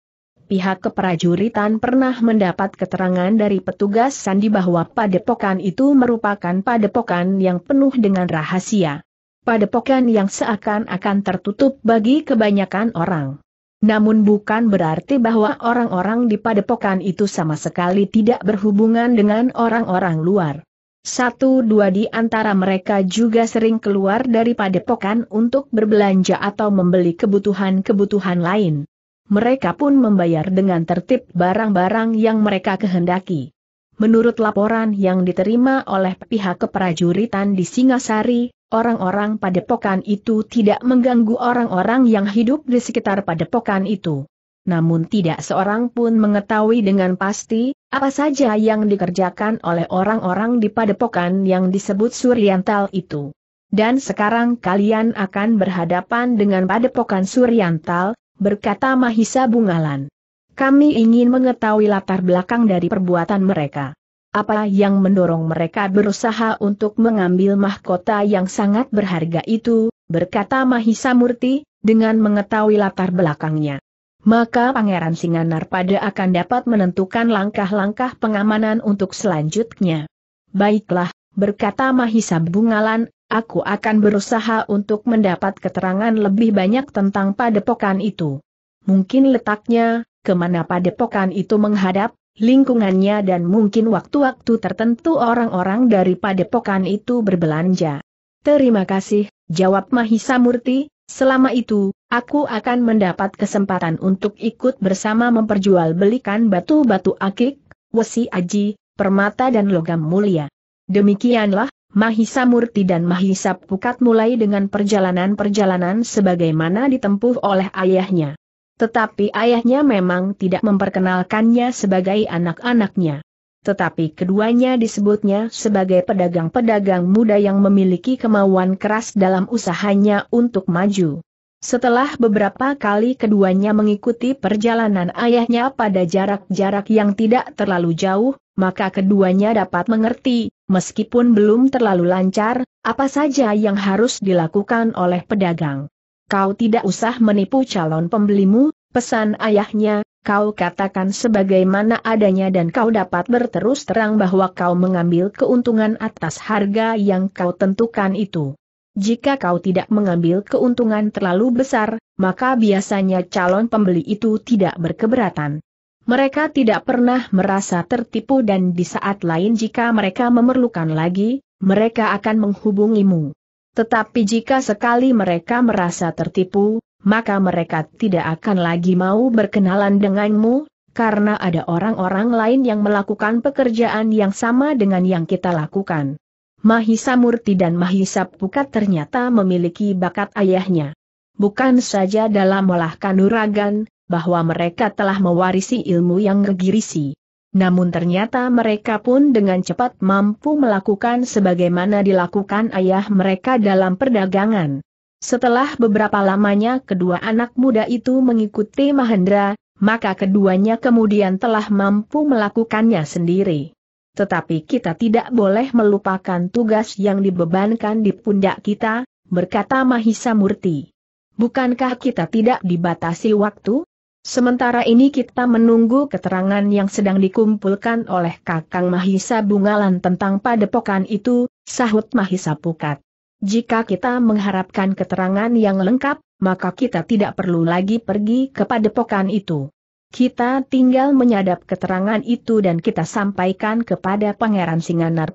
pihak keprajuritan pernah mendapat keterangan dari petugas Sandi bahwa padepokan itu merupakan padepokan yang penuh dengan rahasia. Padepokan yang seakan-akan tertutup bagi kebanyakan orang. Namun bukan berarti bahwa orang-orang di padepokan itu sama sekali tidak berhubungan dengan orang-orang luar. Satu dua di antara mereka juga sering keluar dari padepokan untuk berbelanja atau membeli kebutuhan-kebutuhan lain mereka pun membayar dengan tertib barang-barang yang mereka kehendaki. Menurut laporan yang diterima oleh pihak keprajuritan di Singasari, orang-orang padepokan itu tidak mengganggu orang-orang yang hidup di sekitar padepokan itu. Namun tidak seorang pun mengetahui dengan pasti, apa saja yang dikerjakan oleh orang-orang di padepokan yang disebut Suryantal itu. Dan sekarang kalian akan berhadapan dengan padepokan Suryantal, berkata Mahisa Bungalan. Kami ingin mengetahui latar belakang dari perbuatan mereka. Apa yang mendorong mereka berusaha untuk mengambil mahkota yang sangat berharga itu, berkata Mahisa Murti, dengan mengetahui latar belakangnya. Maka Pangeran Singanar pada akan dapat menentukan langkah-langkah pengamanan untuk selanjutnya. Baiklah, berkata Mahisa Bungalan, aku akan berusaha untuk mendapat keterangan lebih banyak tentang padepokan itu. Mungkin letaknya, kemana padepokan itu menghadap, lingkungannya dan mungkin waktu-waktu tertentu orang-orang dari padepokan itu berbelanja. Terima kasih, jawab Mahisa Murti, selama itu, aku akan mendapat kesempatan untuk ikut bersama memperjualbelikan batu-batu akik, wesi aji, permata dan logam mulia. Demikianlah, Mahisa Murti dan Mahisa Pukat mulai dengan perjalanan-perjalanan sebagaimana ditempuh oleh ayahnya. Tetapi ayahnya memang tidak memperkenalkannya sebagai anak-anaknya. Tetapi keduanya disebutnya sebagai pedagang-pedagang muda yang memiliki kemauan keras dalam usahanya untuk maju. Setelah beberapa kali keduanya mengikuti perjalanan ayahnya pada jarak-jarak yang tidak terlalu jauh, maka keduanya dapat mengerti Meskipun belum terlalu lancar, apa saja yang harus dilakukan oleh pedagang? Kau tidak usah menipu calon pembelimu, pesan ayahnya, kau katakan sebagaimana adanya dan kau dapat berterus terang bahwa kau mengambil keuntungan atas harga yang kau tentukan itu. Jika kau tidak mengambil keuntungan terlalu besar, maka biasanya calon pembeli itu tidak berkeberatan. Mereka tidak pernah merasa tertipu dan di saat lain jika mereka memerlukan lagi, mereka akan menghubungimu. Tetapi jika sekali mereka merasa tertipu, maka mereka tidak akan lagi mau berkenalan denganmu, karena ada orang-orang lain yang melakukan pekerjaan yang sama dengan yang kita lakukan. Mahisa Murti dan Mahisa Pukat ternyata memiliki bakat ayahnya. Bukan saja dalam olah kanuragan, bahwa mereka telah mewarisi ilmu yang gegirisi. Namun ternyata mereka pun dengan cepat mampu melakukan sebagaimana dilakukan ayah mereka dalam perdagangan. Setelah beberapa lamanya kedua anak muda itu mengikuti Mahendra, maka keduanya kemudian telah mampu melakukannya sendiri. Tetapi kita tidak boleh melupakan tugas yang dibebankan di pundak kita, berkata Mahisa Murti. Bukankah kita tidak dibatasi waktu? Sementara ini kita menunggu keterangan yang sedang dikumpulkan oleh Kakang Mahisa Bungalan tentang padepokan itu, sahut Mahisa Pukat. Jika kita mengharapkan keterangan yang lengkap, maka kita tidak perlu lagi pergi ke padepokan itu. Kita tinggal menyadap keterangan itu dan kita sampaikan kepada Pangeran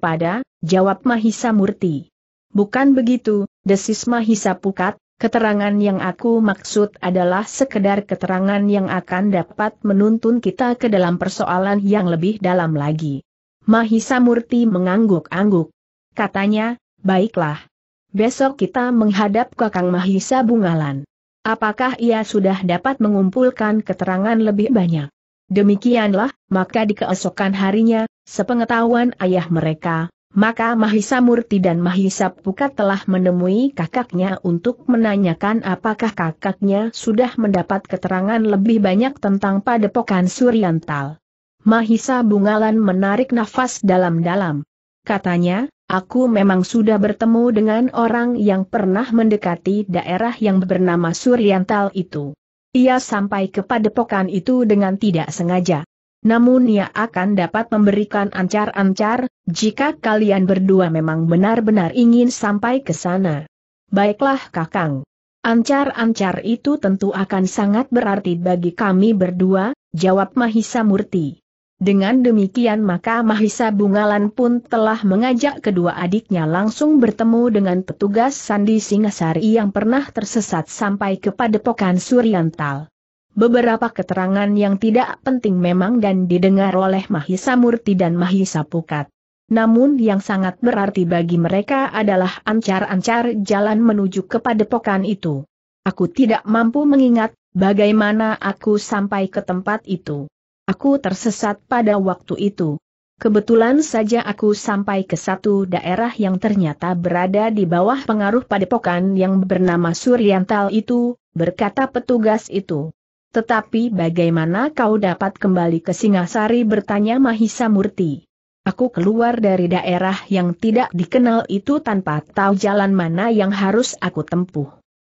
pada, jawab Mahisa Murti. Bukan begitu, desis Mahisa Pukat, Keterangan yang aku maksud adalah sekedar keterangan yang akan dapat menuntun kita ke dalam persoalan yang lebih dalam lagi. Mahisa Murti mengangguk-angguk. Katanya, baiklah. Besok kita menghadap Kakang Mahisa Bungalan. Apakah ia sudah dapat mengumpulkan keterangan lebih banyak? Demikianlah, maka di keesokan harinya, sepengetahuan ayah mereka, maka Mahisa Murti dan Mahisa Pukat telah menemui kakaknya untuk menanyakan apakah kakaknya sudah mendapat keterangan lebih banyak tentang padepokan Suryantal. Mahisa Bungalan menarik nafas dalam-dalam. Katanya, aku memang sudah bertemu dengan orang yang pernah mendekati daerah yang bernama Suryantal itu. Ia sampai ke padepokan itu dengan tidak sengaja. Namun ia akan dapat memberikan ancar-ancar, jika kalian berdua memang benar-benar ingin sampai ke sana. Baiklah kakang. Ancar-ancar itu tentu akan sangat berarti bagi kami berdua, jawab Mahisa Murti. Dengan demikian maka Mahisa Bungalan pun telah mengajak kedua adiknya langsung bertemu dengan petugas Sandi Singasari yang pernah tersesat sampai ke Padepokan Suryantal. Beberapa keterangan yang tidak penting memang dan didengar oleh Mahisa Murti dan Mahisa Pukat namun yang sangat berarti bagi mereka adalah ancar-ancar jalan menuju ke padepokan itu. Aku tidak mampu mengingat bagaimana aku sampai ke tempat itu. Aku tersesat pada waktu itu. Kebetulan saja aku sampai ke satu daerah yang ternyata berada di bawah pengaruh padepokan yang bernama Suryantal itu, berkata petugas itu. Tetapi bagaimana kau dapat kembali ke Singasari bertanya Mahisa Murti. Aku keluar dari daerah yang tidak dikenal itu tanpa tahu jalan mana yang harus aku tempuh.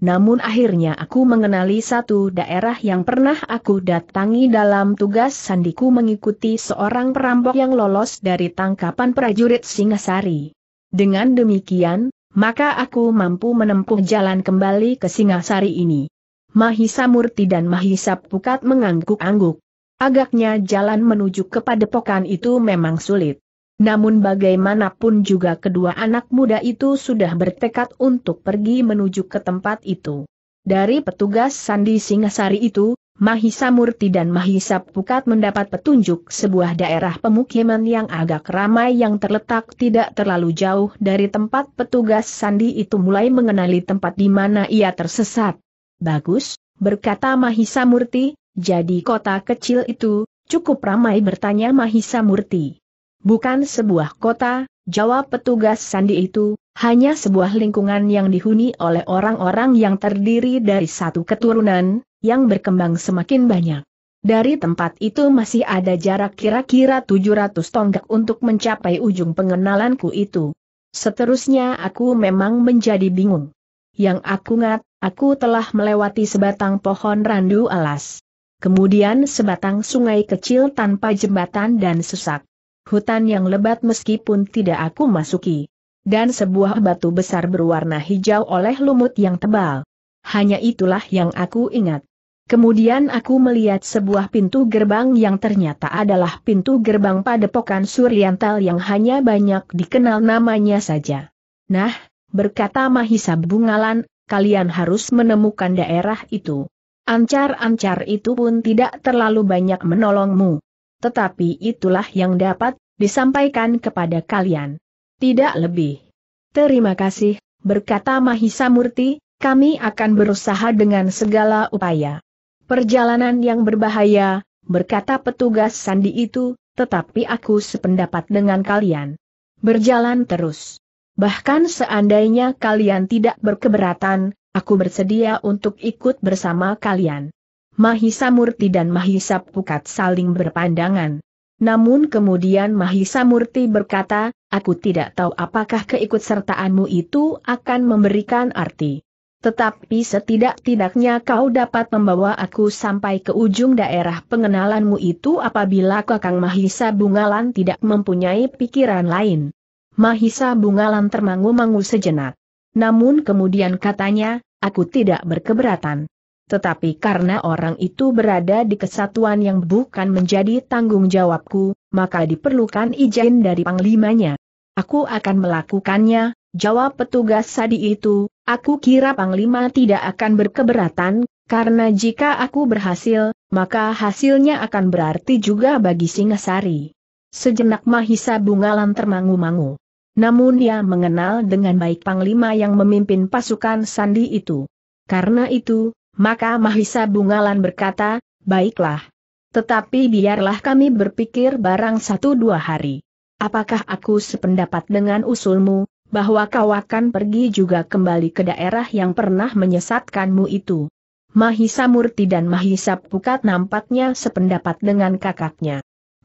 Namun akhirnya aku mengenali satu daerah yang pernah aku datangi dalam tugas sandiku mengikuti seorang perampok yang lolos dari tangkapan prajurit Singasari. Dengan demikian, maka aku mampu menempuh jalan kembali ke Singasari ini. Mahisa Murti dan Mahisa Pukat mengangguk-angguk. Agaknya jalan menuju ke padepokan itu memang sulit. Namun bagaimanapun juga kedua anak muda itu sudah bertekad untuk pergi menuju ke tempat itu. Dari petugas Sandi Singasari itu, Mahisa Murti dan Mahisa Pukat mendapat petunjuk sebuah daerah pemukiman yang agak ramai yang terletak tidak terlalu jauh dari tempat petugas Sandi itu mulai mengenali tempat di mana ia tersesat. Bagus, berkata Mahisa Murti, jadi kota kecil itu, cukup ramai bertanya Mahisa Murti. Bukan sebuah kota, jawab petugas sandi itu, hanya sebuah lingkungan yang dihuni oleh orang-orang yang terdiri dari satu keturunan, yang berkembang semakin banyak. Dari tempat itu masih ada jarak kira-kira 700 tonggak untuk mencapai ujung pengenalanku itu. Seterusnya aku memang menjadi bingung. Yang aku ngat, aku telah melewati sebatang pohon randu alas kemudian sebatang sungai kecil tanpa jembatan dan sesak. Hutan yang lebat meskipun tidak aku masuki. Dan sebuah batu besar berwarna hijau oleh lumut yang tebal. Hanya itulah yang aku ingat. Kemudian aku melihat sebuah pintu gerbang yang ternyata adalah pintu gerbang padepokan Suryantal yang hanya banyak dikenal namanya saja. Nah, berkata Mahisa Bungalan, kalian harus menemukan daerah itu. Ancar-ancar itu pun tidak terlalu banyak menolongmu. Tetapi itulah yang dapat disampaikan kepada kalian. Tidak lebih. Terima kasih, berkata Mahisa Murti, kami akan berusaha dengan segala upaya. Perjalanan yang berbahaya, berkata petugas sandi itu, tetapi aku sependapat dengan kalian. Berjalan terus. Bahkan seandainya kalian tidak berkeberatan, Aku bersedia untuk ikut bersama kalian. Mahisa Murti dan Mahisa Pukat saling berpandangan. Namun kemudian Mahisa Murti berkata, aku tidak tahu apakah keikutsertaanmu itu akan memberikan arti. Tetapi setidak-tidaknya kau dapat membawa aku sampai ke ujung daerah pengenalanmu itu apabila Kakang Mahisa Bungalan tidak mempunyai pikiran lain. Mahisa Bungalan termangu-mangu sejenak. Namun kemudian katanya, aku tidak berkeberatan. Tetapi karena orang itu berada di kesatuan yang bukan menjadi tanggung jawabku, maka diperlukan izin dari panglimanya. Aku akan melakukannya, jawab petugas sadi itu, aku kira panglima tidak akan berkeberatan, karena jika aku berhasil, maka hasilnya akan berarti juga bagi Singasari. Sejenak Mahisa Bungalan termangu-mangu. Namun ia mengenal dengan baik Panglima yang memimpin pasukan Sandi itu. Karena itu, maka Mahisa Bungalan berkata, baiklah. Tetapi biarlah kami berpikir barang satu dua hari. Apakah aku sependapat dengan usulmu, bahwa kau akan pergi juga kembali ke daerah yang pernah menyesatkanmu itu? Mahisa Murti dan Mahisa Pukat nampaknya sependapat dengan kakaknya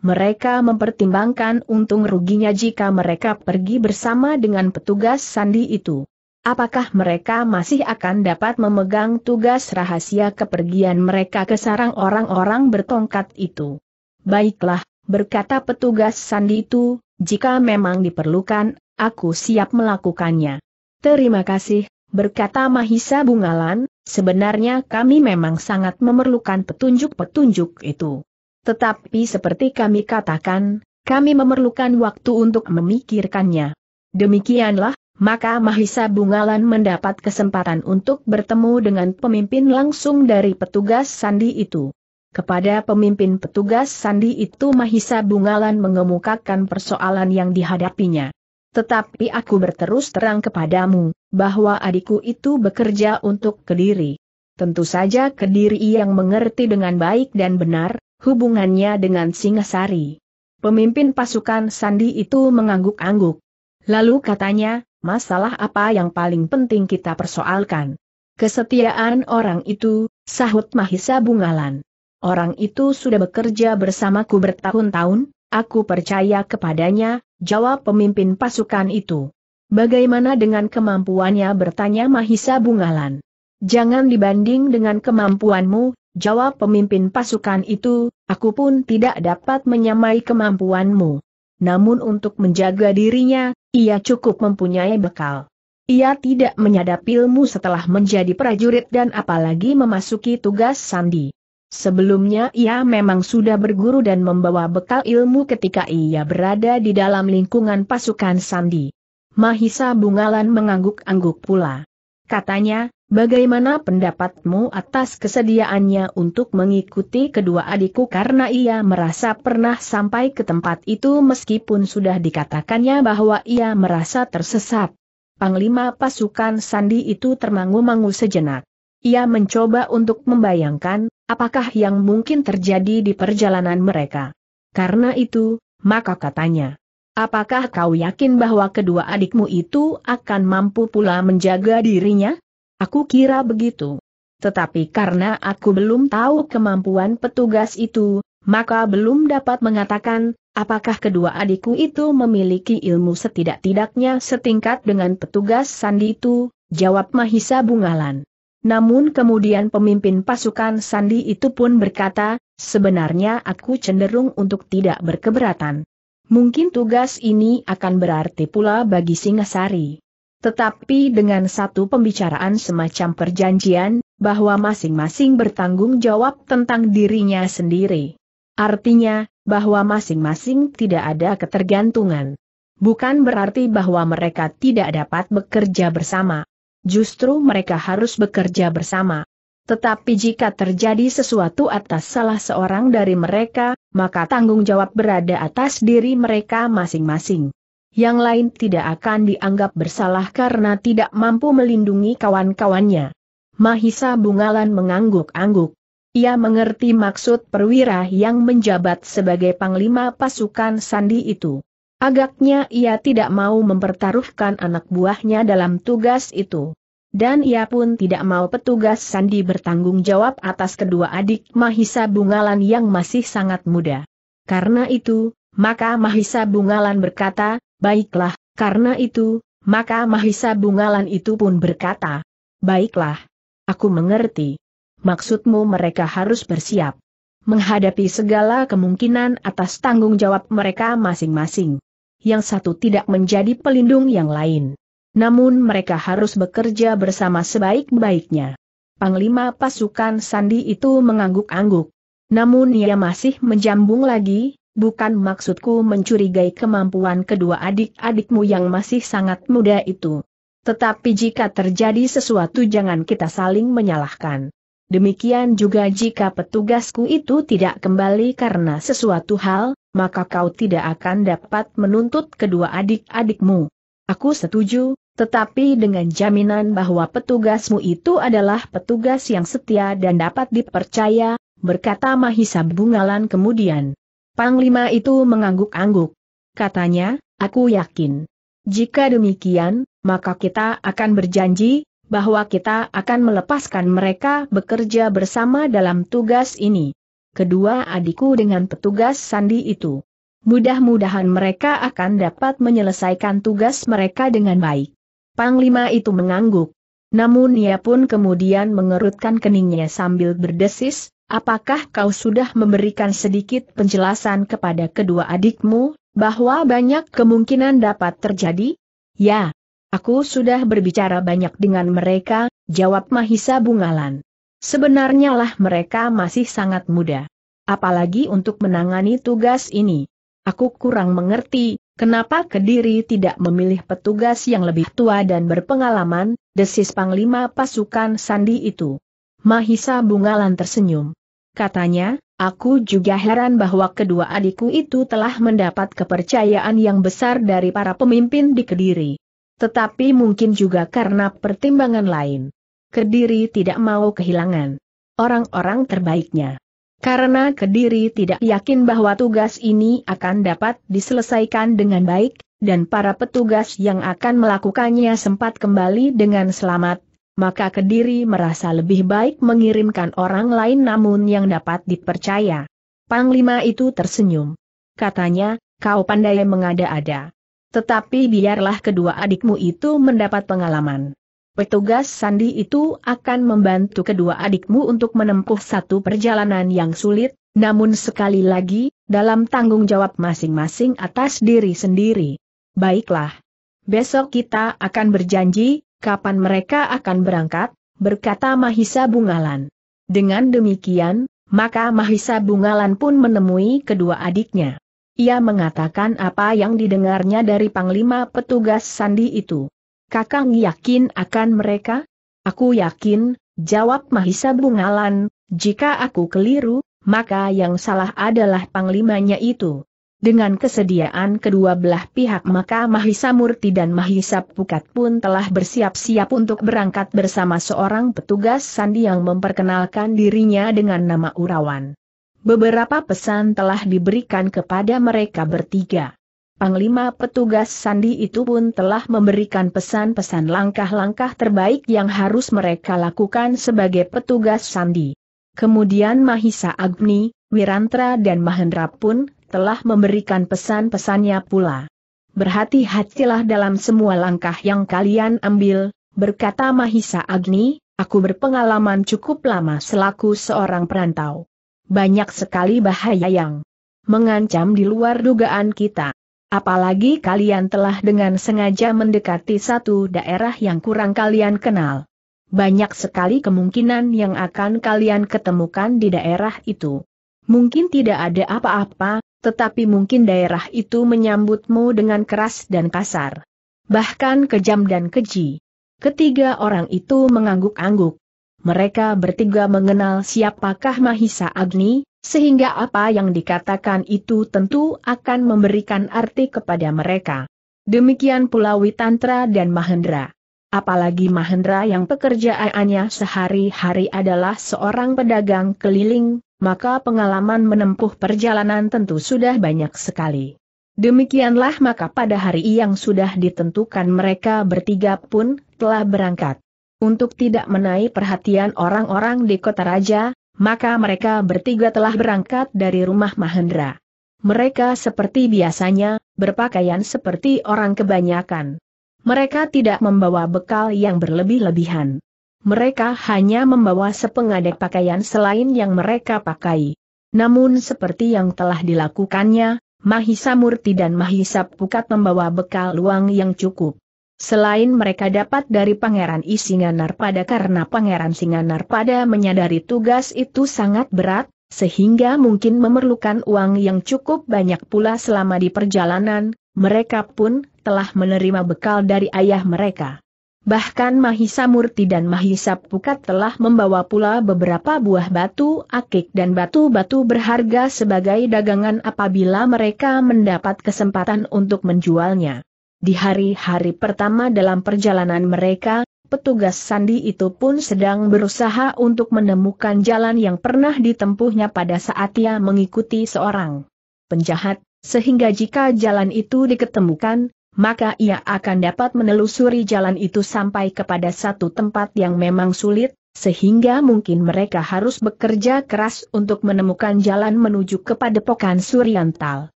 mereka mempertimbangkan untung ruginya jika mereka pergi bersama dengan petugas sandi itu. Apakah mereka masih akan dapat memegang tugas rahasia kepergian mereka ke sarang orang-orang bertongkat itu? Baiklah, berkata petugas sandi itu, jika memang diperlukan, aku siap melakukannya. Terima kasih, berkata Mahisa Bungalan, sebenarnya kami memang sangat memerlukan petunjuk-petunjuk itu. Tetapi seperti kami katakan, kami memerlukan waktu untuk memikirkannya. Demikianlah, maka Mahisa Bungalan mendapat kesempatan untuk bertemu dengan pemimpin langsung dari petugas sandi itu. Kepada pemimpin petugas sandi itu Mahisa Bungalan mengemukakan persoalan yang dihadapinya. Tetapi aku berterus terang kepadamu, bahwa adikku itu bekerja untuk Kediri. Tentu saja Kediri yang mengerti dengan baik dan benar, hubungannya dengan Singasari. Pemimpin pasukan Sandi itu mengangguk-angguk. Lalu katanya, masalah apa yang paling penting kita persoalkan? Kesetiaan orang itu, sahut Mahisa Bungalan. Orang itu sudah bekerja bersamaku bertahun-tahun, aku percaya kepadanya, jawab pemimpin pasukan itu. Bagaimana dengan kemampuannya bertanya Mahisa Bungalan? Jangan dibanding dengan kemampuanmu, Jawab pemimpin pasukan itu, aku pun tidak dapat menyamai kemampuanmu. Namun untuk menjaga dirinya, ia cukup mempunyai bekal. Ia tidak menyadap ilmu setelah menjadi prajurit dan apalagi memasuki tugas sandi. Sebelumnya ia memang sudah berguru dan membawa bekal ilmu ketika ia berada di dalam lingkungan pasukan sandi. Mahisa Bungalan mengangguk-angguk pula. Katanya, Bagaimana pendapatmu atas kesediaannya untuk mengikuti kedua adikku karena ia merasa pernah sampai ke tempat itu meskipun sudah dikatakannya bahwa ia merasa tersesat. Panglima pasukan Sandi itu termangu-mangu sejenak. Ia mencoba untuk membayangkan, apakah yang mungkin terjadi di perjalanan mereka. Karena itu, maka katanya. Apakah kau yakin bahwa kedua adikmu itu akan mampu pula menjaga dirinya? Aku kira begitu. Tetapi karena aku belum tahu kemampuan petugas itu, maka belum dapat mengatakan, apakah kedua adikku itu memiliki ilmu setidak-tidaknya setingkat dengan petugas sandi itu, jawab Mahisa Bungalan. Namun kemudian pemimpin pasukan sandi itu pun berkata, sebenarnya aku cenderung untuk tidak berkeberatan. Mungkin tugas ini akan berarti pula bagi Singasari. Tetapi dengan satu pembicaraan semacam perjanjian, bahwa masing-masing bertanggung jawab tentang dirinya sendiri. Artinya, bahwa masing-masing tidak ada ketergantungan. Bukan berarti bahwa mereka tidak dapat bekerja bersama. Justru mereka harus bekerja bersama. Tetapi jika terjadi sesuatu atas salah seorang dari mereka, maka tanggung jawab berada atas diri mereka masing-masing yang lain tidak akan dianggap bersalah karena tidak mampu melindungi kawan-kawannya. Mahisa Bungalan mengangguk-angguk. Ia mengerti maksud perwira yang menjabat sebagai panglima pasukan Sandi itu. Agaknya ia tidak mau mempertaruhkan anak buahnya dalam tugas itu. Dan ia pun tidak mau petugas Sandi bertanggung jawab atas kedua adik Mahisa Bungalan yang masih sangat muda. Karena itu, maka Mahisa Bungalan berkata, Baiklah, karena itu, maka Mahisa Bungalan itu pun berkata, Baiklah. Aku mengerti. Maksudmu mereka harus bersiap. Menghadapi segala kemungkinan atas tanggung jawab mereka masing-masing. Yang satu tidak menjadi pelindung yang lain. Namun mereka harus bekerja bersama sebaik-baiknya. Panglima pasukan Sandi itu mengangguk-angguk. Namun ia masih menjambung lagi, Bukan maksudku mencurigai kemampuan kedua adik-adikmu yang masih sangat muda itu. Tetapi jika terjadi sesuatu jangan kita saling menyalahkan. Demikian juga jika petugasku itu tidak kembali karena sesuatu hal, maka kau tidak akan dapat menuntut kedua adik-adikmu. Aku setuju, tetapi dengan jaminan bahwa petugasmu itu adalah petugas yang setia dan dapat dipercaya, berkata Mahisa Bungalan kemudian. Panglima itu mengangguk-angguk. Katanya, aku yakin. Jika demikian, maka kita akan berjanji, bahwa kita akan melepaskan mereka bekerja bersama dalam tugas ini. Kedua adikku dengan petugas sandi itu. Mudah-mudahan mereka akan dapat menyelesaikan tugas mereka dengan baik. Panglima itu mengangguk. Namun ia pun kemudian mengerutkan keningnya sambil berdesis, apakah kau sudah memberikan sedikit penjelasan kepada kedua adikmu, bahwa banyak kemungkinan dapat terjadi? Ya, aku sudah berbicara banyak dengan mereka, jawab Mahisa Bungalan. Sebenarnya lah mereka masih sangat muda. Apalagi untuk menangani tugas ini. Aku kurang mengerti, kenapa Kediri tidak memilih petugas yang lebih tua dan berpengalaman, desis Panglima pasukan Sandi itu. Mahisa Bungalan tersenyum katanya, aku juga heran bahwa kedua adikku itu telah mendapat kepercayaan yang besar dari para pemimpin di Kediri. Tetapi mungkin juga karena pertimbangan lain. Kediri tidak mau kehilangan orang-orang terbaiknya. Karena Kediri tidak yakin bahwa tugas ini akan dapat diselesaikan dengan baik, dan para petugas yang akan melakukannya sempat kembali dengan selamat, maka Kediri merasa lebih baik mengirimkan orang lain namun yang dapat dipercaya. Panglima itu tersenyum. Katanya, kau pandai mengada-ada. Tetapi biarlah kedua adikmu itu mendapat pengalaman. Petugas sandi itu akan membantu kedua adikmu untuk menempuh satu perjalanan yang sulit, namun sekali lagi, dalam tanggung jawab masing-masing atas diri sendiri. Baiklah. Besok kita akan berjanji, kapan mereka akan berangkat, berkata Mahisa Bungalan. Dengan demikian, maka Mahisa Bungalan pun menemui kedua adiknya. Ia mengatakan apa yang didengarnya dari Panglima petugas Sandi itu. Kakang yakin akan mereka? Aku yakin, jawab Mahisa Bungalan, jika aku keliru, maka yang salah adalah Panglimanya itu. Dengan kesediaan kedua belah pihak maka Mahisa Murti dan Mahisa Pukat pun telah bersiap-siap untuk berangkat bersama seorang petugas sandi yang memperkenalkan dirinya dengan nama Urawan. Beberapa pesan telah diberikan kepada mereka bertiga. Panglima petugas sandi itu pun telah memberikan pesan-pesan langkah-langkah terbaik yang harus mereka lakukan sebagai petugas sandi. Kemudian Mahisa Agni, Wirantra dan Mahendra pun telah memberikan pesan-pesannya pula. Berhati-hatilah dalam semua langkah yang kalian ambil, berkata Mahisa Agni, aku berpengalaman cukup lama selaku seorang perantau. Banyak sekali bahaya yang mengancam di luar dugaan kita. Apalagi kalian telah dengan sengaja mendekati satu daerah yang kurang kalian kenal. Banyak sekali kemungkinan yang akan kalian ketemukan di daerah itu. Mungkin tidak ada apa-apa, tetapi mungkin daerah itu menyambutmu dengan keras dan kasar. Bahkan kejam dan keji. Ketiga orang itu mengangguk-angguk. Mereka bertiga mengenal siapakah Mahisa Agni, sehingga apa yang dikatakan itu tentu akan memberikan arti kepada mereka. Demikian pula Witantra dan Mahendra. Apalagi Mahendra yang pekerjaannya sehari-hari adalah seorang pedagang keliling, maka pengalaman menempuh perjalanan tentu sudah banyak sekali. Demikianlah maka pada hari yang sudah ditentukan mereka bertiga pun telah berangkat. Untuk tidak menaik perhatian orang-orang di kota raja, maka mereka bertiga telah berangkat dari rumah Mahendra. Mereka seperti biasanya, berpakaian seperti orang kebanyakan. Mereka tidak membawa bekal yang berlebih-lebihan mereka hanya membawa sepengadek pakaian selain yang mereka pakai. Namun seperti yang telah dilakukannya, Mahisa Murti dan Mahisa Pukat membawa bekal uang yang cukup. Selain mereka dapat dari Pangeran Isinganar pada karena Pangeran Singanar pada menyadari tugas itu sangat berat, sehingga mungkin memerlukan uang yang cukup banyak pula selama di perjalanan, mereka pun telah menerima bekal dari ayah mereka. Bahkan Mahisa Murti dan Mahisa Pukat telah membawa pula beberapa buah batu akik dan batu-batu berharga sebagai dagangan apabila mereka mendapat kesempatan untuk menjualnya. Di hari-hari pertama dalam perjalanan mereka, petugas sandi itu pun sedang berusaha untuk menemukan jalan yang pernah ditempuhnya pada saat ia mengikuti seorang penjahat, sehingga jika jalan itu diketemukan, maka ia akan dapat menelusuri jalan itu sampai kepada satu tempat yang memang sulit, sehingga mungkin mereka harus bekerja keras untuk menemukan jalan menuju kepada Pokan Suriantal.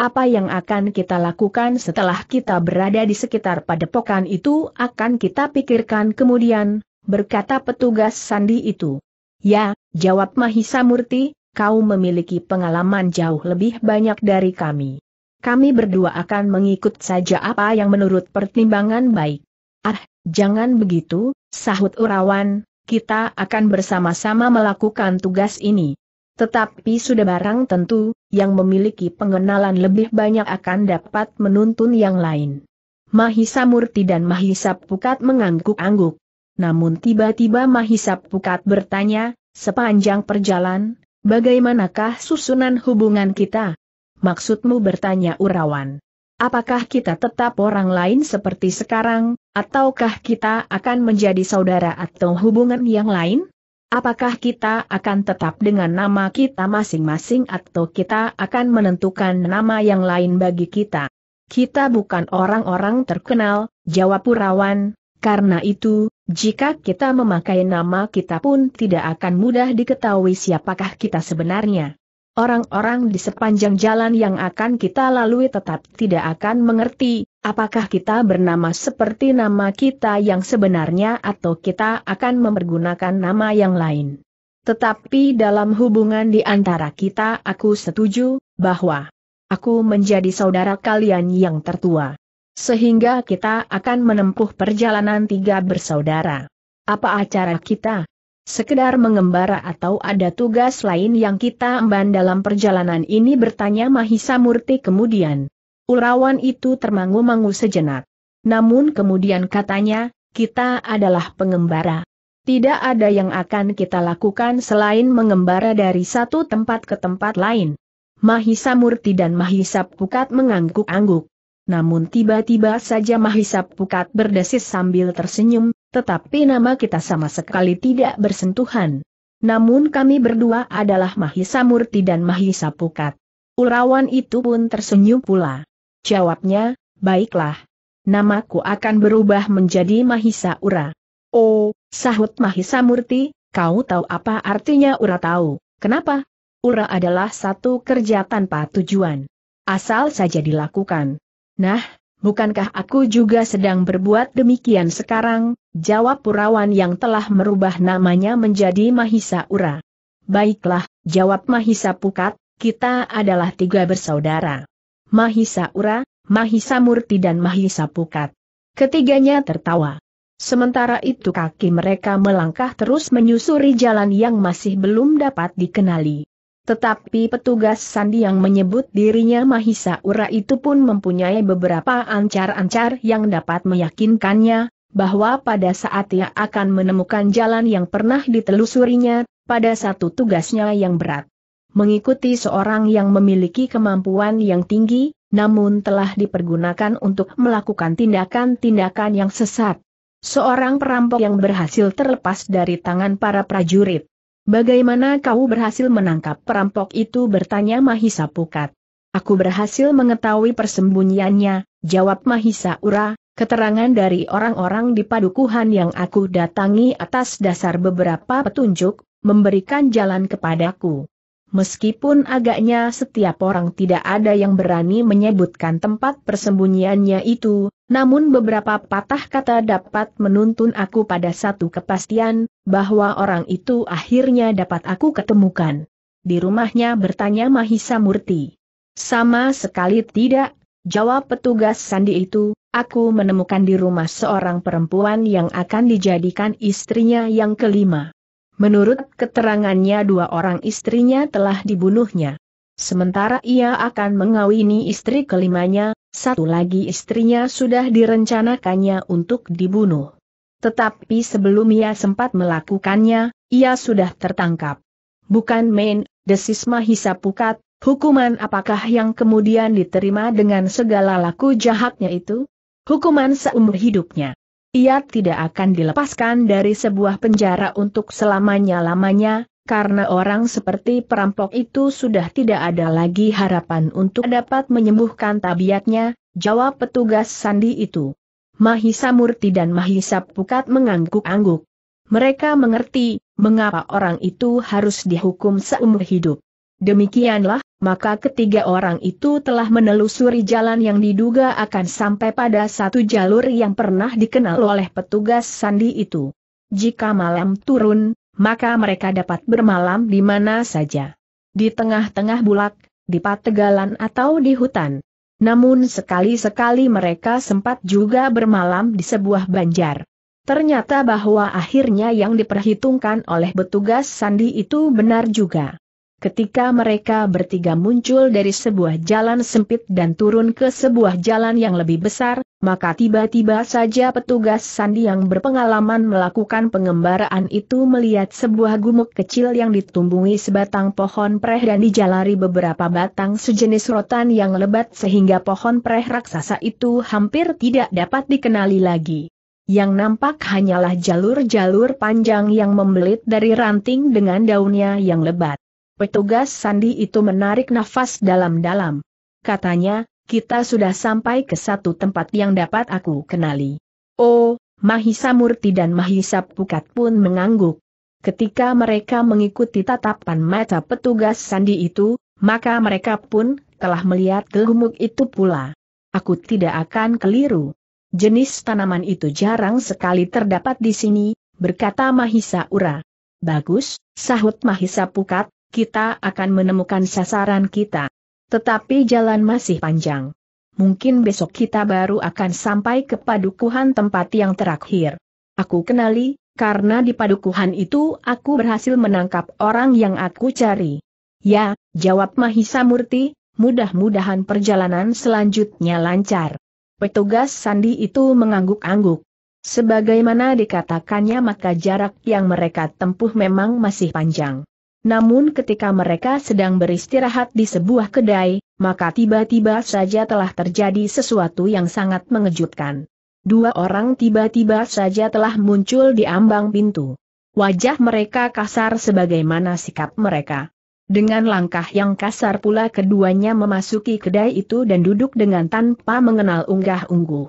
Apa yang akan kita lakukan setelah kita berada di sekitar padepokan itu akan kita pikirkan kemudian, berkata petugas sandi itu. Ya, jawab Mahisa Murti, kau memiliki pengalaman jauh lebih banyak dari kami kami berdua akan mengikut saja apa yang menurut pertimbangan baik. Ah, jangan begitu, sahut Urawan, kita akan bersama-sama melakukan tugas ini. Tetapi sudah barang tentu, yang memiliki pengenalan lebih banyak akan dapat menuntun yang lain. Mahisa Murti dan Mahisa Pukat mengangguk-angguk. Namun tiba-tiba Mahisa Pukat bertanya, sepanjang perjalanan, bagaimanakah susunan hubungan kita? Maksudmu bertanya Urawan. Apakah kita tetap orang lain seperti sekarang, ataukah kita akan menjadi saudara atau hubungan yang lain? Apakah kita akan tetap dengan nama kita masing-masing atau kita akan menentukan nama yang lain bagi kita? Kita bukan orang-orang terkenal, jawab Urawan. karena itu, jika kita memakai nama kita pun tidak akan mudah diketahui siapakah kita sebenarnya. Orang-orang di sepanjang jalan yang akan kita lalui tetap tidak akan mengerti, apakah kita bernama seperti nama kita yang sebenarnya atau kita akan mempergunakan nama yang lain. Tetapi dalam hubungan di antara kita aku setuju, bahwa aku menjadi saudara kalian yang tertua. Sehingga kita akan menempuh perjalanan tiga bersaudara. Apa acara kita, sekedar mengembara atau ada tugas lain yang kita emban dalam perjalanan ini bertanya Mahisa Murti kemudian. Urawan itu termangu-mangu sejenak. Namun kemudian katanya, kita adalah pengembara. Tidak ada yang akan kita lakukan selain mengembara dari satu tempat ke tempat lain. Mahisa Murti dan Mahisa Pukat mengangguk-angguk. Namun tiba-tiba saja Mahisa Pukat berdesis sambil tersenyum, tetapi nama kita sama sekali tidak bersentuhan. Namun kami berdua adalah Mahisa Murti dan Mahisa Pukat. Urawan itu pun tersenyum pula. Jawabnya, baiklah. Namaku akan berubah menjadi Mahisa Ura. Oh, sahut Mahisa Murti, kau tahu apa artinya Ura tahu, kenapa? Ura adalah satu kerja tanpa tujuan. Asal saja dilakukan. Nah, bukankah aku juga sedang berbuat demikian sekarang, jawab Purawan yang telah merubah namanya menjadi Mahisa Ura. Baiklah, jawab Mahisa Pukat, kita adalah tiga bersaudara. Mahisa Ura, Mahisa Murti dan Mahisa Pukat. Ketiganya tertawa. Sementara itu kaki mereka melangkah terus menyusuri jalan yang masih belum dapat dikenali. Tetapi petugas sandi yang menyebut dirinya Mahisa Ura itu pun mempunyai beberapa ancar-ancar yang dapat meyakinkannya, bahwa pada saat ia akan menemukan jalan yang pernah ditelusurinya, pada satu tugasnya yang berat. Mengikuti seorang yang memiliki kemampuan yang tinggi, namun telah dipergunakan untuk melakukan tindakan-tindakan yang sesat. Seorang perampok yang berhasil terlepas dari tangan para prajurit. Bagaimana kau berhasil menangkap perampok itu bertanya Mahisa Pukat. Aku berhasil mengetahui persembunyiannya, jawab Mahisa Ura, keterangan dari orang-orang di padukuhan yang aku datangi atas dasar beberapa petunjuk, memberikan jalan kepadaku. Meskipun agaknya setiap orang tidak ada yang berani menyebutkan tempat persembunyiannya itu, namun beberapa patah kata dapat menuntun aku pada satu kepastian, bahwa orang itu akhirnya dapat aku ketemukan. Di rumahnya bertanya Mahisa Murti. Sama sekali tidak, jawab petugas sandi itu, aku menemukan di rumah seorang perempuan yang akan dijadikan istrinya yang kelima. Menurut keterangannya dua orang istrinya telah dibunuhnya. Sementara ia akan mengawini istri kelimanya, satu lagi istrinya sudah direncanakannya untuk dibunuh. Tetapi sebelum ia sempat melakukannya, ia sudah tertangkap. Bukan main, desis Mahisa Pukat, hukuman apakah yang kemudian diterima dengan segala laku jahatnya itu? Hukuman seumur hidupnya. Ia tidak akan dilepaskan dari sebuah penjara untuk selamanya-lamanya, karena orang seperti perampok itu sudah tidak ada lagi harapan untuk dapat menyembuhkan tabiatnya, jawab petugas sandi itu. Mahisa Murti dan Mahisa Pukat mengangguk-angguk. Mereka mengerti, mengapa orang itu harus dihukum seumur hidup. Demikianlah, maka ketiga orang itu telah menelusuri jalan yang diduga akan sampai pada satu jalur yang pernah dikenal oleh petugas sandi itu. Jika malam turun, maka mereka dapat bermalam di mana saja. Di tengah-tengah bulak, di pategalan atau di hutan. Namun sekali-sekali mereka sempat juga bermalam di sebuah banjar. Ternyata bahwa akhirnya yang diperhitungkan oleh petugas sandi itu benar juga. Ketika mereka bertiga muncul dari sebuah jalan sempit dan turun ke sebuah jalan yang lebih besar, maka tiba-tiba saja petugas sandi yang berpengalaman melakukan pengembaraan itu melihat sebuah gumuk kecil yang ditumbuhi sebatang pohon preh dan dijalari beberapa batang sejenis rotan yang lebat sehingga pohon preh raksasa itu hampir tidak dapat dikenali lagi. Yang nampak hanyalah jalur-jalur panjang yang membelit dari ranting dengan daunnya yang lebat. Petugas sandi itu menarik nafas dalam-dalam. Katanya, kita sudah sampai ke satu tempat yang dapat aku kenali. Oh, Mahisa Murti dan Mahisa Pukat pun mengangguk. Ketika mereka mengikuti tatapan mata petugas sandi itu, maka mereka pun telah melihat gelumuk itu pula. Aku tidak akan keliru. Jenis tanaman itu jarang sekali terdapat di sini, berkata Mahisa Ura. Bagus, sahut Mahisa Pukat, kita akan menemukan sasaran kita. Tetapi jalan masih panjang. Mungkin besok kita baru akan sampai ke padukuhan tempat yang terakhir. Aku kenali, karena di padukuhan itu aku berhasil menangkap orang yang aku cari. Ya, jawab Mahisa Murti, mudah-mudahan perjalanan selanjutnya lancar. Petugas sandi itu mengangguk-angguk. Sebagaimana dikatakannya maka jarak yang mereka tempuh memang masih panjang. Namun ketika mereka sedang beristirahat di sebuah kedai, maka tiba-tiba saja telah terjadi sesuatu yang sangat mengejutkan. Dua orang tiba-tiba saja telah muncul di ambang pintu. Wajah mereka kasar sebagaimana sikap mereka. Dengan langkah yang kasar pula keduanya memasuki kedai itu dan duduk dengan tanpa mengenal unggah-ungguh.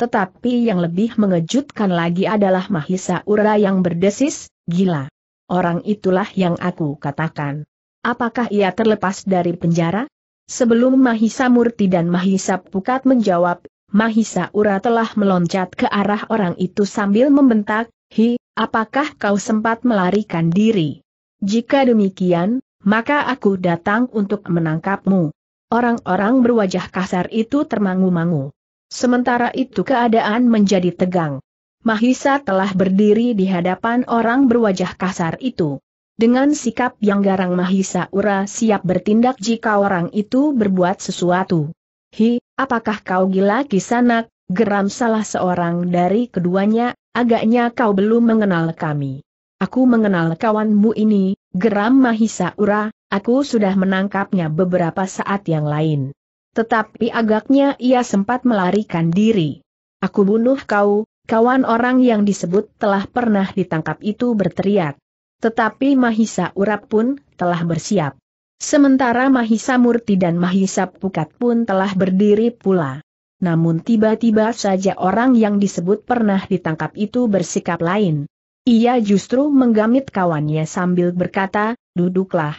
Tetapi yang lebih mengejutkan lagi adalah Mahisa Ura yang berdesis, gila. Orang itulah yang aku katakan. Apakah ia terlepas dari penjara? Sebelum Mahisa Murti dan Mahisa Pukat menjawab, Mahisa Ura telah meloncat ke arah orang itu sambil membentak, Hi, apakah kau sempat melarikan diri? Jika demikian, maka aku datang untuk menangkapmu. Orang-orang berwajah kasar itu termangu-mangu. Sementara itu keadaan menjadi tegang. Mahisa telah berdiri di hadapan orang berwajah kasar itu. Dengan sikap yang garang Mahisa Ura siap bertindak jika orang itu berbuat sesuatu. Hi, apakah kau gila kisanak, geram salah seorang dari keduanya, agaknya kau belum mengenal kami. Aku mengenal kawanmu ini, geram Mahisa Ura, aku sudah menangkapnya beberapa saat yang lain. Tetapi agaknya ia sempat melarikan diri. Aku bunuh kau, kawan orang yang disebut telah pernah ditangkap itu berteriak. Tetapi Mahisa Urap pun telah bersiap. Sementara Mahisa Murti dan Mahisa Pukat pun telah berdiri pula. Namun tiba-tiba saja orang yang disebut pernah ditangkap itu bersikap lain. Ia justru menggamit kawannya sambil berkata, duduklah.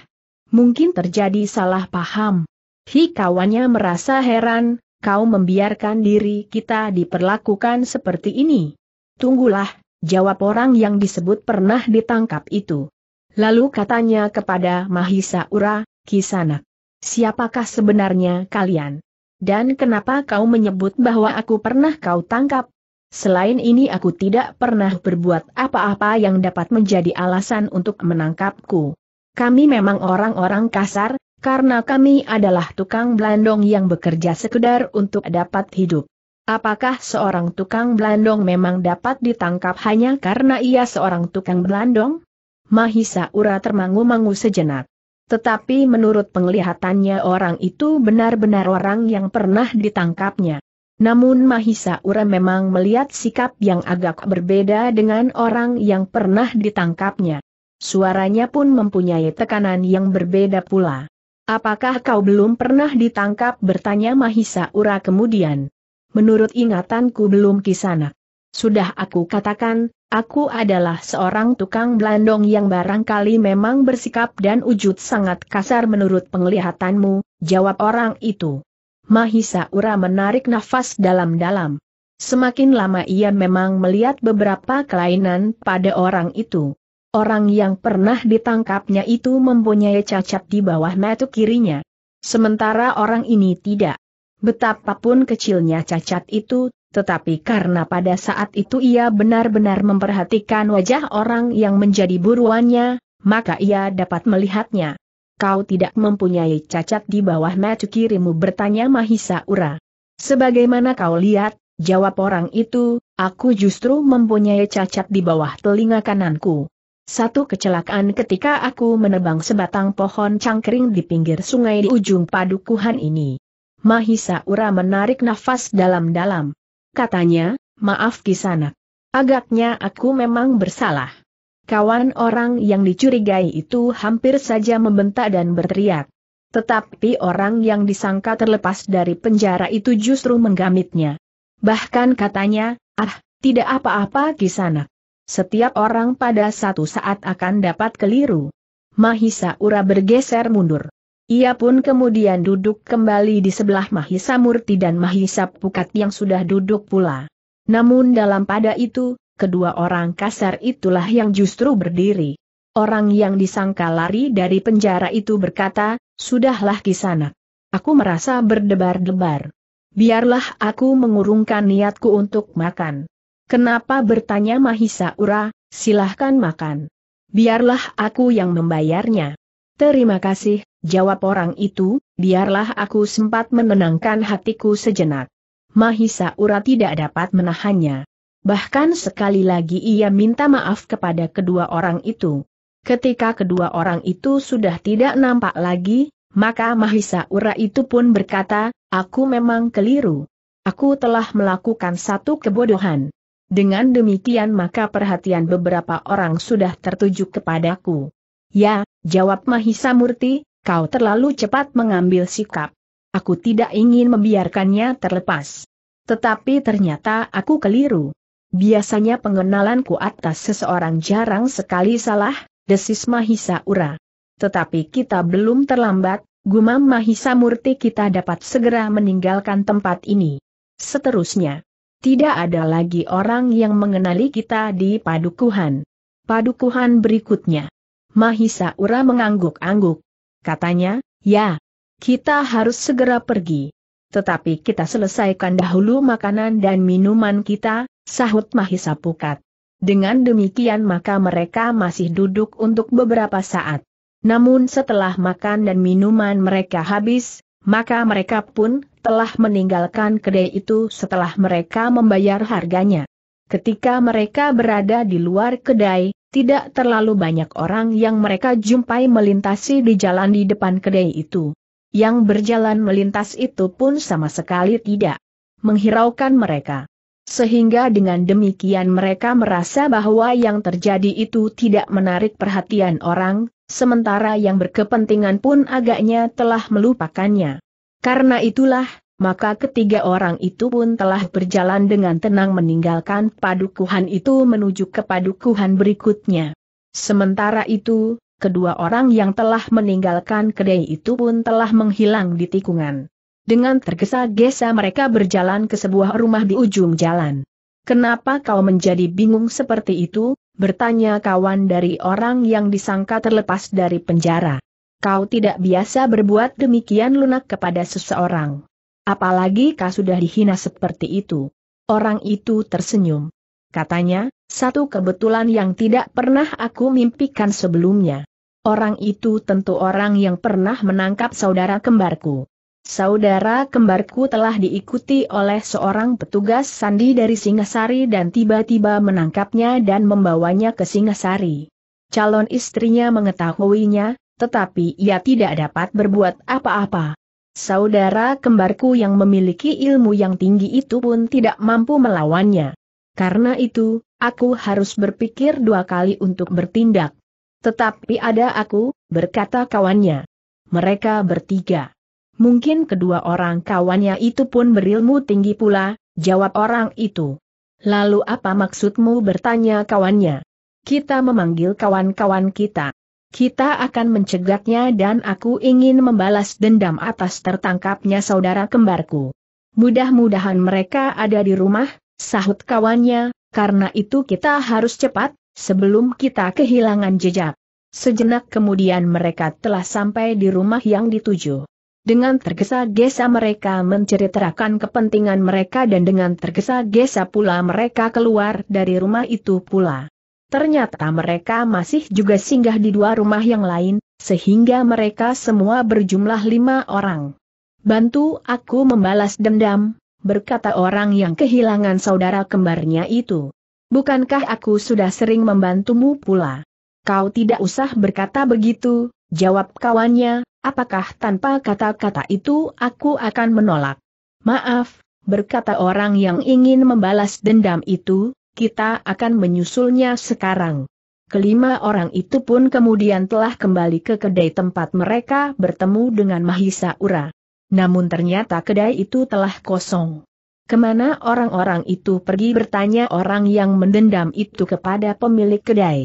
Mungkin terjadi salah paham. Hi kawannya merasa heran, kau membiarkan diri kita diperlakukan seperti ini? Tunggulah, jawab orang yang disebut pernah ditangkap itu. Lalu katanya kepada Mahisa Ura, Kisanak, siapakah sebenarnya kalian? Dan kenapa kau menyebut bahwa aku pernah kau tangkap? Selain ini aku tidak pernah berbuat apa-apa yang dapat menjadi alasan untuk menangkapku. Kami memang orang-orang kasar, karena kami adalah tukang blandong yang bekerja sekedar untuk dapat hidup. Apakah seorang tukang blandong memang dapat ditangkap hanya karena ia seorang tukang blandong? Mahisa Ura termangu-mangu sejenak. Tetapi menurut penglihatannya orang itu benar-benar orang yang pernah ditangkapnya. Namun Mahisa Ura memang melihat sikap yang agak berbeda dengan orang yang pernah ditangkapnya. Suaranya pun mempunyai tekanan yang berbeda pula. Apakah kau belum pernah ditangkap bertanya Mahisa Ura kemudian? Menurut ingatanku belum kisanak. Sudah aku katakan, aku adalah seorang tukang belandong yang barangkali memang bersikap dan wujud sangat kasar menurut penglihatanmu, jawab orang itu. Mahisa Ura menarik nafas dalam-dalam. Semakin lama ia memang melihat beberapa kelainan pada orang itu. Orang yang pernah ditangkapnya itu mempunyai cacat di bawah mata kirinya. Sementara orang ini tidak. Betapapun kecilnya cacat itu, tetapi karena pada saat itu ia benar-benar memperhatikan wajah orang yang menjadi buruannya, maka ia dapat melihatnya. Kau tidak mempunyai cacat di bawah mata kirimu bertanya Mahisa Ura. Sebagaimana kau lihat, jawab orang itu, aku justru mempunyai cacat di bawah telinga kananku. Satu kecelakaan ketika aku menebang sebatang pohon cangkering di pinggir sungai di ujung padukuhan ini. Mahisa Ura menarik nafas dalam-dalam. Katanya, maaf kisanak. Agaknya aku memang bersalah. Kawan orang yang dicurigai itu hampir saja membentak dan berteriak. Tetapi orang yang disangka terlepas dari penjara itu justru menggamitnya. Bahkan katanya, ah, tidak apa-apa kisanak. Setiap orang pada satu saat akan dapat keliru. Mahisa Ura bergeser mundur. Ia pun kemudian duduk kembali di sebelah Mahisa Murti dan Mahisa Pukat yang sudah duduk pula. Namun dalam pada itu, kedua orang kasar itulah yang justru berdiri. Orang yang disangka lari dari penjara itu berkata, Sudahlah kisanak. Aku merasa berdebar-debar. Biarlah aku mengurungkan niatku untuk makan. Kenapa bertanya Mahisa Ura, silahkan makan. Biarlah aku yang membayarnya. Terima kasih, jawab orang itu, biarlah aku sempat menenangkan hatiku sejenak. Mahisa Ura tidak dapat menahannya. Bahkan sekali lagi ia minta maaf kepada kedua orang itu. Ketika kedua orang itu sudah tidak nampak lagi, maka Mahisa Ura itu pun berkata, aku memang keliru. Aku telah melakukan satu kebodohan. Dengan demikian maka perhatian beberapa orang sudah tertuju kepadaku. Ya, jawab Mahisa Murti, kau terlalu cepat mengambil sikap. Aku tidak ingin membiarkannya terlepas. Tetapi ternyata aku keliru. Biasanya pengenalanku atas seseorang jarang sekali salah, desis Mahisa Ura. Tetapi kita belum terlambat, gumam Mahisa Murti kita dapat segera meninggalkan tempat ini. Seterusnya. Tidak ada lagi orang yang mengenali kita di padukuhan. Padukuhan berikutnya. Mahisa Ura mengangguk-angguk. Katanya, ya, kita harus segera pergi. Tetapi kita selesaikan dahulu makanan dan minuman kita, sahut Mahisa Pukat. Dengan demikian maka mereka masih duduk untuk beberapa saat. Namun setelah makan dan minuman mereka habis, maka mereka pun telah meninggalkan kedai itu setelah mereka membayar harganya. Ketika mereka berada di luar kedai, tidak terlalu banyak orang yang mereka jumpai melintasi di jalan di depan kedai itu. Yang berjalan melintas itu pun sama sekali tidak menghiraukan mereka. Sehingga dengan demikian mereka merasa bahwa yang terjadi itu tidak menarik perhatian orang, sementara yang berkepentingan pun agaknya telah melupakannya. Karena itulah, maka ketiga orang itu pun telah berjalan dengan tenang meninggalkan padukuhan itu menuju ke padukuhan berikutnya. Sementara itu, kedua orang yang telah meninggalkan kedai itu pun telah menghilang di tikungan. Dengan tergesa-gesa mereka berjalan ke sebuah rumah di ujung jalan. Kenapa kau menjadi bingung seperti itu? bertanya kawan dari orang yang disangka terlepas dari penjara. Kau tidak biasa berbuat demikian lunak kepada seseorang. Apalagi kau sudah dihina seperti itu. Orang itu tersenyum. Katanya, satu kebetulan yang tidak pernah aku mimpikan sebelumnya. Orang itu tentu orang yang pernah menangkap saudara kembarku. Saudara kembarku telah diikuti oleh seorang petugas sandi dari Singasari dan tiba-tiba menangkapnya dan membawanya ke Singasari. Calon istrinya mengetahuinya, tetapi ia tidak dapat berbuat apa-apa. Saudara kembarku yang memiliki ilmu yang tinggi itu pun tidak mampu melawannya. Karena itu, aku harus berpikir dua kali untuk bertindak. Tetapi ada aku, berkata kawannya. Mereka bertiga. Mungkin kedua orang kawannya itu pun berilmu tinggi pula, jawab orang itu. Lalu apa maksudmu bertanya kawannya? Kita memanggil kawan-kawan kita. Kita akan mencegatnya dan aku ingin membalas dendam atas tertangkapnya saudara kembarku. Mudah-mudahan mereka ada di rumah, sahut kawannya, karena itu kita harus cepat, sebelum kita kehilangan jejak. Sejenak kemudian mereka telah sampai di rumah yang dituju. Dengan tergesa-gesa mereka menceritakan kepentingan mereka dan dengan tergesa-gesa pula mereka keluar dari rumah itu pula. Ternyata mereka masih juga singgah di dua rumah yang lain, sehingga mereka semua berjumlah lima orang. Bantu aku membalas dendam, berkata orang yang kehilangan saudara kembarnya itu. Bukankah aku sudah sering membantumu pula? Kau tidak usah berkata begitu, jawab kawannya, apakah tanpa kata-kata itu aku akan menolak? Maaf, berkata orang yang ingin membalas dendam itu, kita akan menyusulnya sekarang. Kelima orang itu pun kemudian telah kembali ke kedai tempat mereka bertemu dengan Mahisa Ura. Namun ternyata kedai itu telah kosong. Kemana orang-orang itu pergi bertanya orang yang mendendam itu kepada pemilik kedai.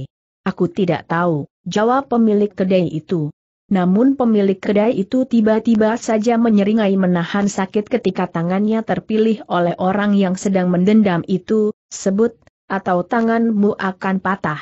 Aku tidak tahu, jawab pemilik kedai itu. Namun pemilik kedai itu tiba-tiba saja menyeringai menahan sakit ketika tangannya terpilih oleh orang yang sedang mendendam itu, sebut atau tanganmu akan patah.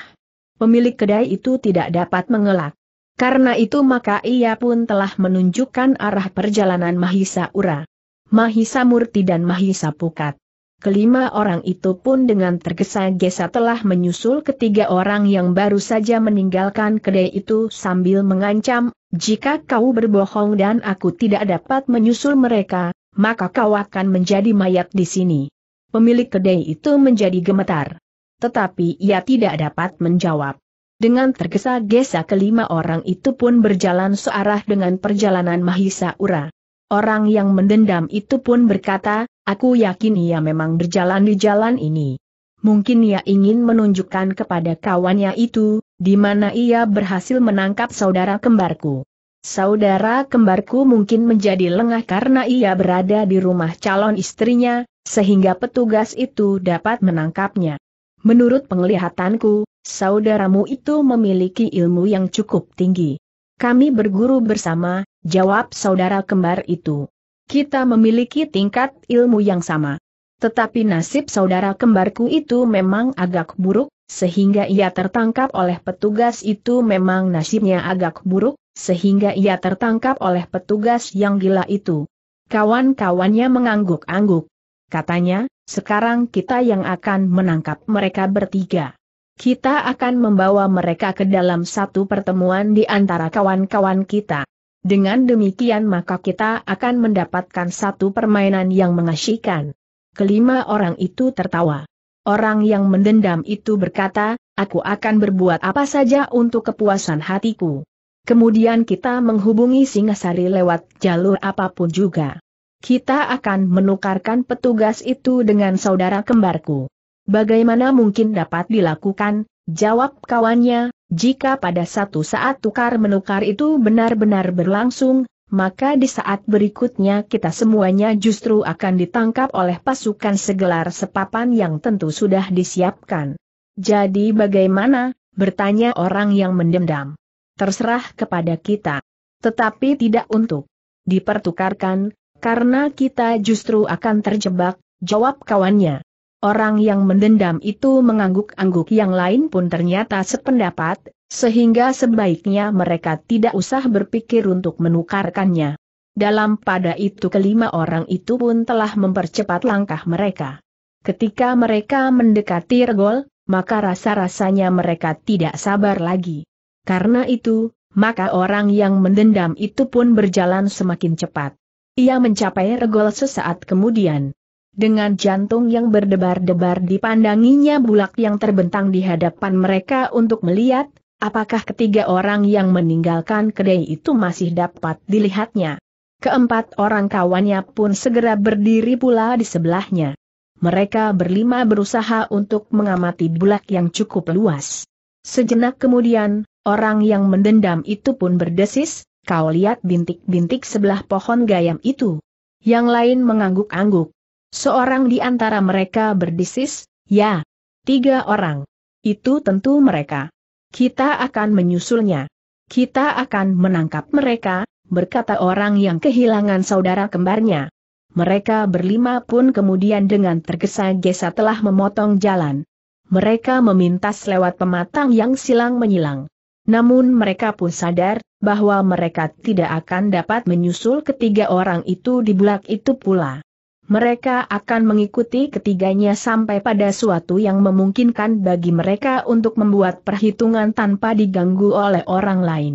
Pemilik kedai itu tidak dapat mengelak. Karena itu maka ia pun telah menunjukkan arah perjalanan Mahisa Ura. Mahisa Murti dan Mahisa Pukat. Kelima orang itu pun dengan tergesa-gesa telah menyusul ketiga orang yang baru saja meninggalkan kedai itu sambil mengancam, jika kau berbohong dan aku tidak dapat menyusul mereka, maka kau akan menjadi mayat di sini pemilik kedai itu menjadi gemetar. Tetapi ia tidak dapat menjawab. Dengan tergesa-gesa kelima orang itu pun berjalan searah dengan perjalanan Mahisa Ura. Orang yang mendendam itu pun berkata, aku yakin ia memang berjalan di jalan ini. Mungkin ia ingin menunjukkan kepada kawannya itu, di mana ia berhasil menangkap saudara kembarku. Saudara kembarku mungkin menjadi lengah karena ia berada di rumah calon istrinya, sehingga petugas itu dapat menangkapnya. Menurut penglihatanku, saudaramu itu memiliki ilmu yang cukup tinggi. Kami berguru bersama, jawab saudara kembar itu. Kita memiliki tingkat ilmu yang sama. Tetapi nasib saudara kembarku itu memang agak buruk, sehingga ia tertangkap oleh petugas itu memang nasibnya agak buruk, sehingga ia tertangkap oleh petugas yang gila itu. Kawan-kawannya mengangguk-angguk. Katanya, sekarang kita yang akan menangkap mereka bertiga. Kita akan membawa mereka ke dalam satu pertemuan di antara kawan-kawan kita. Dengan demikian maka kita akan mendapatkan satu permainan yang mengasyikan. Kelima orang itu tertawa. Orang yang mendendam itu berkata, aku akan berbuat apa saja untuk kepuasan hatiku. Kemudian kita menghubungi Singasari lewat jalur apapun juga. Kita akan menukarkan petugas itu dengan saudara kembarku. Bagaimana mungkin dapat dilakukan, jawab kawannya, jika pada satu saat tukar menukar itu benar-benar berlangsung, maka di saat berikutnya kita semuanya justru akan ditangkap oleh pasukan segelar sepapan yang tentu sudah disiapkan. Jadi bagaimana, bertanya orang yang mendendam. Terserah kepada kita. Tetapi tidak untuk dipertukarkan, karena kita justru akan terjebak, jawab kawannya. Orang yang mendendam itu mengangguk-angguk yang lain pun ternyata sependapat, sehingga sebaiknya mereka tidak usah berpikir untuk menukarkannya. Dalam pada itu kelima orang itu pun telah mempercepat langkah mereka. Ketika mereka mendekati regol, maka rasa-rasanya mereka tidak sabar lagi. Karena itu, maka orang yang mendendam itu pun berjalan semakin cepat. Ia mencapai regol sesaat kemudian. Dengan jantung yang berdebar-debar dipandanginya bulak yang terbentang di hadapan mereka untuk melihat, apakah ketiga orang yang meninggalkan kedai itu masih dapat dilihatnya. Keempat orang kawannya pun segera berdiri pula di sebelahnya. Mereka berlima berusaha untuk mengamati bulak yang cukup luas. Sejenak kemudian, orang yang mendendam itu pun berdesis, Kau lihat bintik-bintik sebelah pohon gayam itu. Yang lain mengangguk-angguk. Seorang di antara mereka berdesis, ya. Tiga orang. Itu tentu mereka. Kita akan menyusulnya. Kita akan menangkap mereka, berkata orang yang kehilangan saudara kembarnya. Mereka berlima pun kemudian dengan tergesa-gesa telah memotong jalan. Mereka memintas lewat pematang yang silang menyilang. Namun mereka pun sadar, bahwa mereka tidak akan dapat menyusul ketiga orang itu di bulak itu pula. Mereka akan mengikuti ketiganya sampai pada suatu yang memungkinkan bagi mereka untuk membuat perhitungan tanpa diganggu oleh orang lain.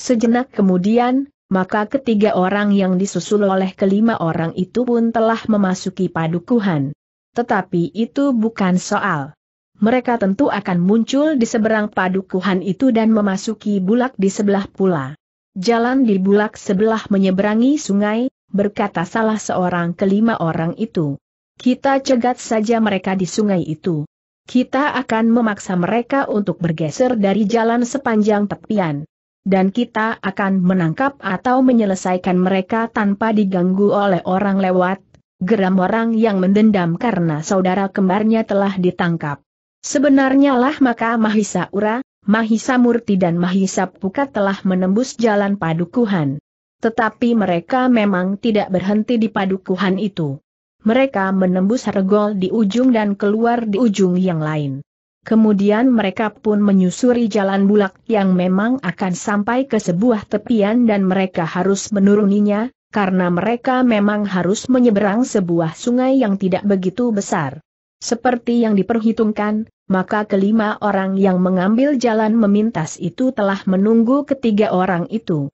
Sejenak kemudian, maka ketiga orang yang disusul oleh kelima orang itu pun telah memasuki padukuhan. Tetapi itu bukan soal mereka tentu akan muncul di seberang padukuhan itu dan memasuki bulak di sebelah pula. Jalan di bulak sebelah menyeberangi sungai, berkata salah seorang kelima orang itu. Kita cegat saja mereka di sungai itu. Kita akan memaksa mereka untuk bergeser dari jalan sepanjang tepian. Dan kita akan menangkap atau menyelesaikan mereka tanpa diganggu oleh orang lewat, geram orang yang mendendam karena saudara kembarnya telah ditangkap. Sebenarnya lah maka Mahisa Ura, Mahisa Murti dan Mahisa Pukat telah menembus jalan padukuhan. Tetapi mereka memang tidak berhenti di padukuhan itu. Mereka menembus regol di ujung dan keluar di ujung yang lain. Kemudian mereka pun menyusuri jalan bulak yang memang akan sampai ke sebuah tepian dan mereka harus menuruninya, karena mereka memang harus menyeberang sebuah sungai yang tidak begitu besar. Seperti yang diperhitungkan, maka kelima orang yang mengambil jalan memintas itu telah menunggu ketiga orang itu.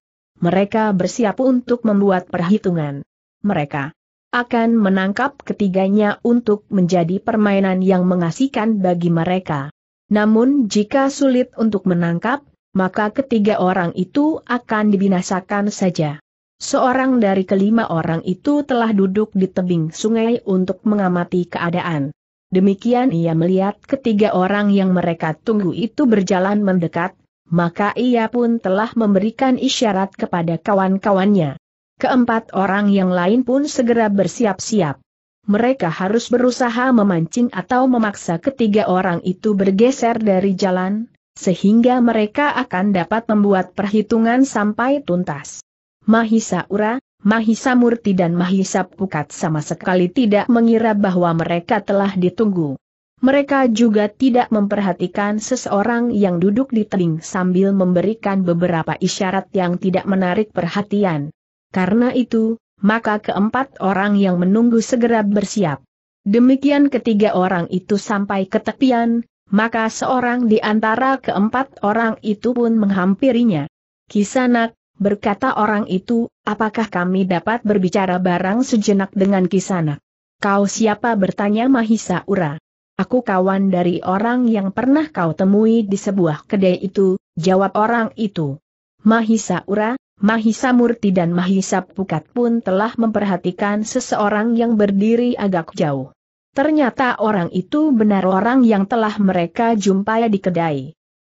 Mereka bersiap untuk membuat perhitungan. Mereka akan menangkap ketiganya untuk menjadi permainan yang mengasihkan bagi mereka. Namun jika sulit untuk menangkap, maka ketiga orang itu akan dibinasakan saja. Seorang dari kelima orang itu telah duduk di tebing sungai untuk mengamati keadaan. Demikian ia melihat ketiga orang yang mereka tunggu itu berjalan mendekat, maka ia pun telah memberikan isyarat kepada kawan-kawannya. Keempat orang yang lain pun segera bersiap-siap. Mereka harus berusaha memancing atau memaksa ketiga orang itu bergeser dari jalan, sehingga mereka akan dapat membuat perhitungan sampai tuntas. Mahisa Ura, Mahisa Murti dan Mahisa Pukat sama sekali tidak mengira bahwa mereka telah ditunggu. Mereka juga tidak memperhatikan seseorang yang duduk di tebing sambil memberikan beberapa isyarat yang tidak menarik perhatian. Karena itu, maka keempat orang yang menunggu segera bersiap. Demikian ketiga orang itu sampai ke tepian, maka seorang di antara keempat orang itu pun menghampirinya. Kisanak, berkata orang itu, apakah kami dapat berbicara barang sejenak dengan kisanak? Kau siapa bertanya Mahisa Ura? Aku kawan dari orang yang pernah kau temui di sebuah kedai itu, jawab orang itu. Mahisa Ura, Mahisa Murti dan Mahisa Pukat pun telah memperhatikan seseorang yang berdiri agak jauh. Ternyata orang itu benar orang yang telah mereka jumpai di kedai.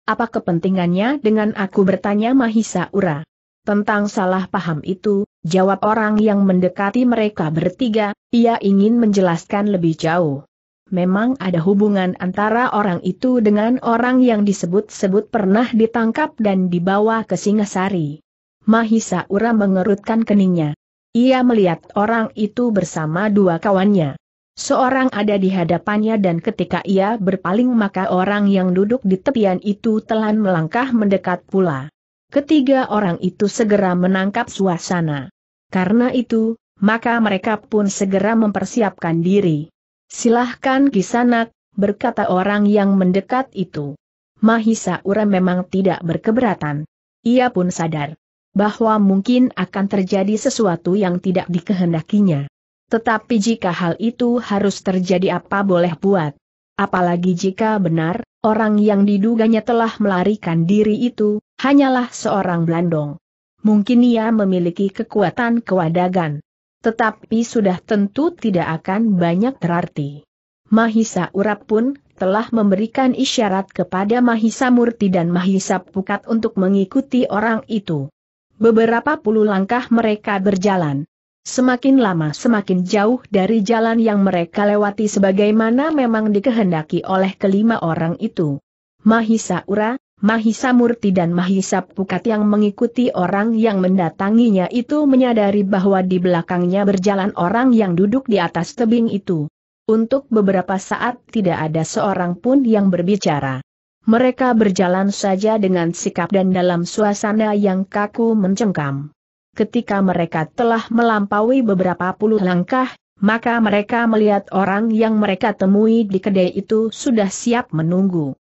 Apa kepentingannya dengan aku bertanya Mahisa Ura? Tentang salah paham itu, jawab orang yang mendekati mereka bertiga, ia ingin menjelaskan lebih jauh. Memang ada hubungan antara orang itu dengan orang yang disebut-sebut pernah ditangkap dan dibawa ke Singasari. Mahisa Ura mengerutkan keningnya. Ia melihat orang itu bersama dua kawannya. Seorang ada di hadapannya dan ketika ia berpaling maka orang yang duduk di tepian itu telan melangkah mendekat pula. Ketiga orang itu segera menangkap suasana. Karena itu, maka mereka pun segera mempersiapkan diri. Silahkan kisanak, berkata orang yang mendekat itu. Mahisa Ura memang tidak berkeberatan. Ia pun sadar bahwa mungkin akan terjadi sesuatu yang tidak dikehendakinya. Tetapi jika hal itu harus terjadi apa boleh buat. Apalagi jika benar, orang yang diduganya telah melarikan diri itu, hanyalah seorang blandong. Mungkin ia memiliki kekuatan kewadagan. Tetapi sudah tentu tidak akan banyak terarti. Mahisa Urap pun telah memberikan isyarat kepada Mahisa Murti dan Mahisa Pukat untuk mengikuti orang itu. Beberapa puluh langkah mereka berjalan. Semakin lama semakin jauh dari jalan yang mereka lewati sebagaimana memang dikehendaki oleh kelima orang itu. Mahisa Ura, Mahisa Murti dan Mahisa Pukat yang mengikuti orang yang mendatanginya itu menyadari bahwa di belakangnya berjalan orang yang duduk di atas tebing itu. Untuk beberapa saat tidak ada seorang pun yang berbicara. Mereka berjalan saja dengan sikap dan dalam suasana yang kaku mencengkam. Ketika mereka telah melampaui beberapa puluh langkah, maka mereka melihat orang yang mereka temui di kedai itu sudah siap menunggu.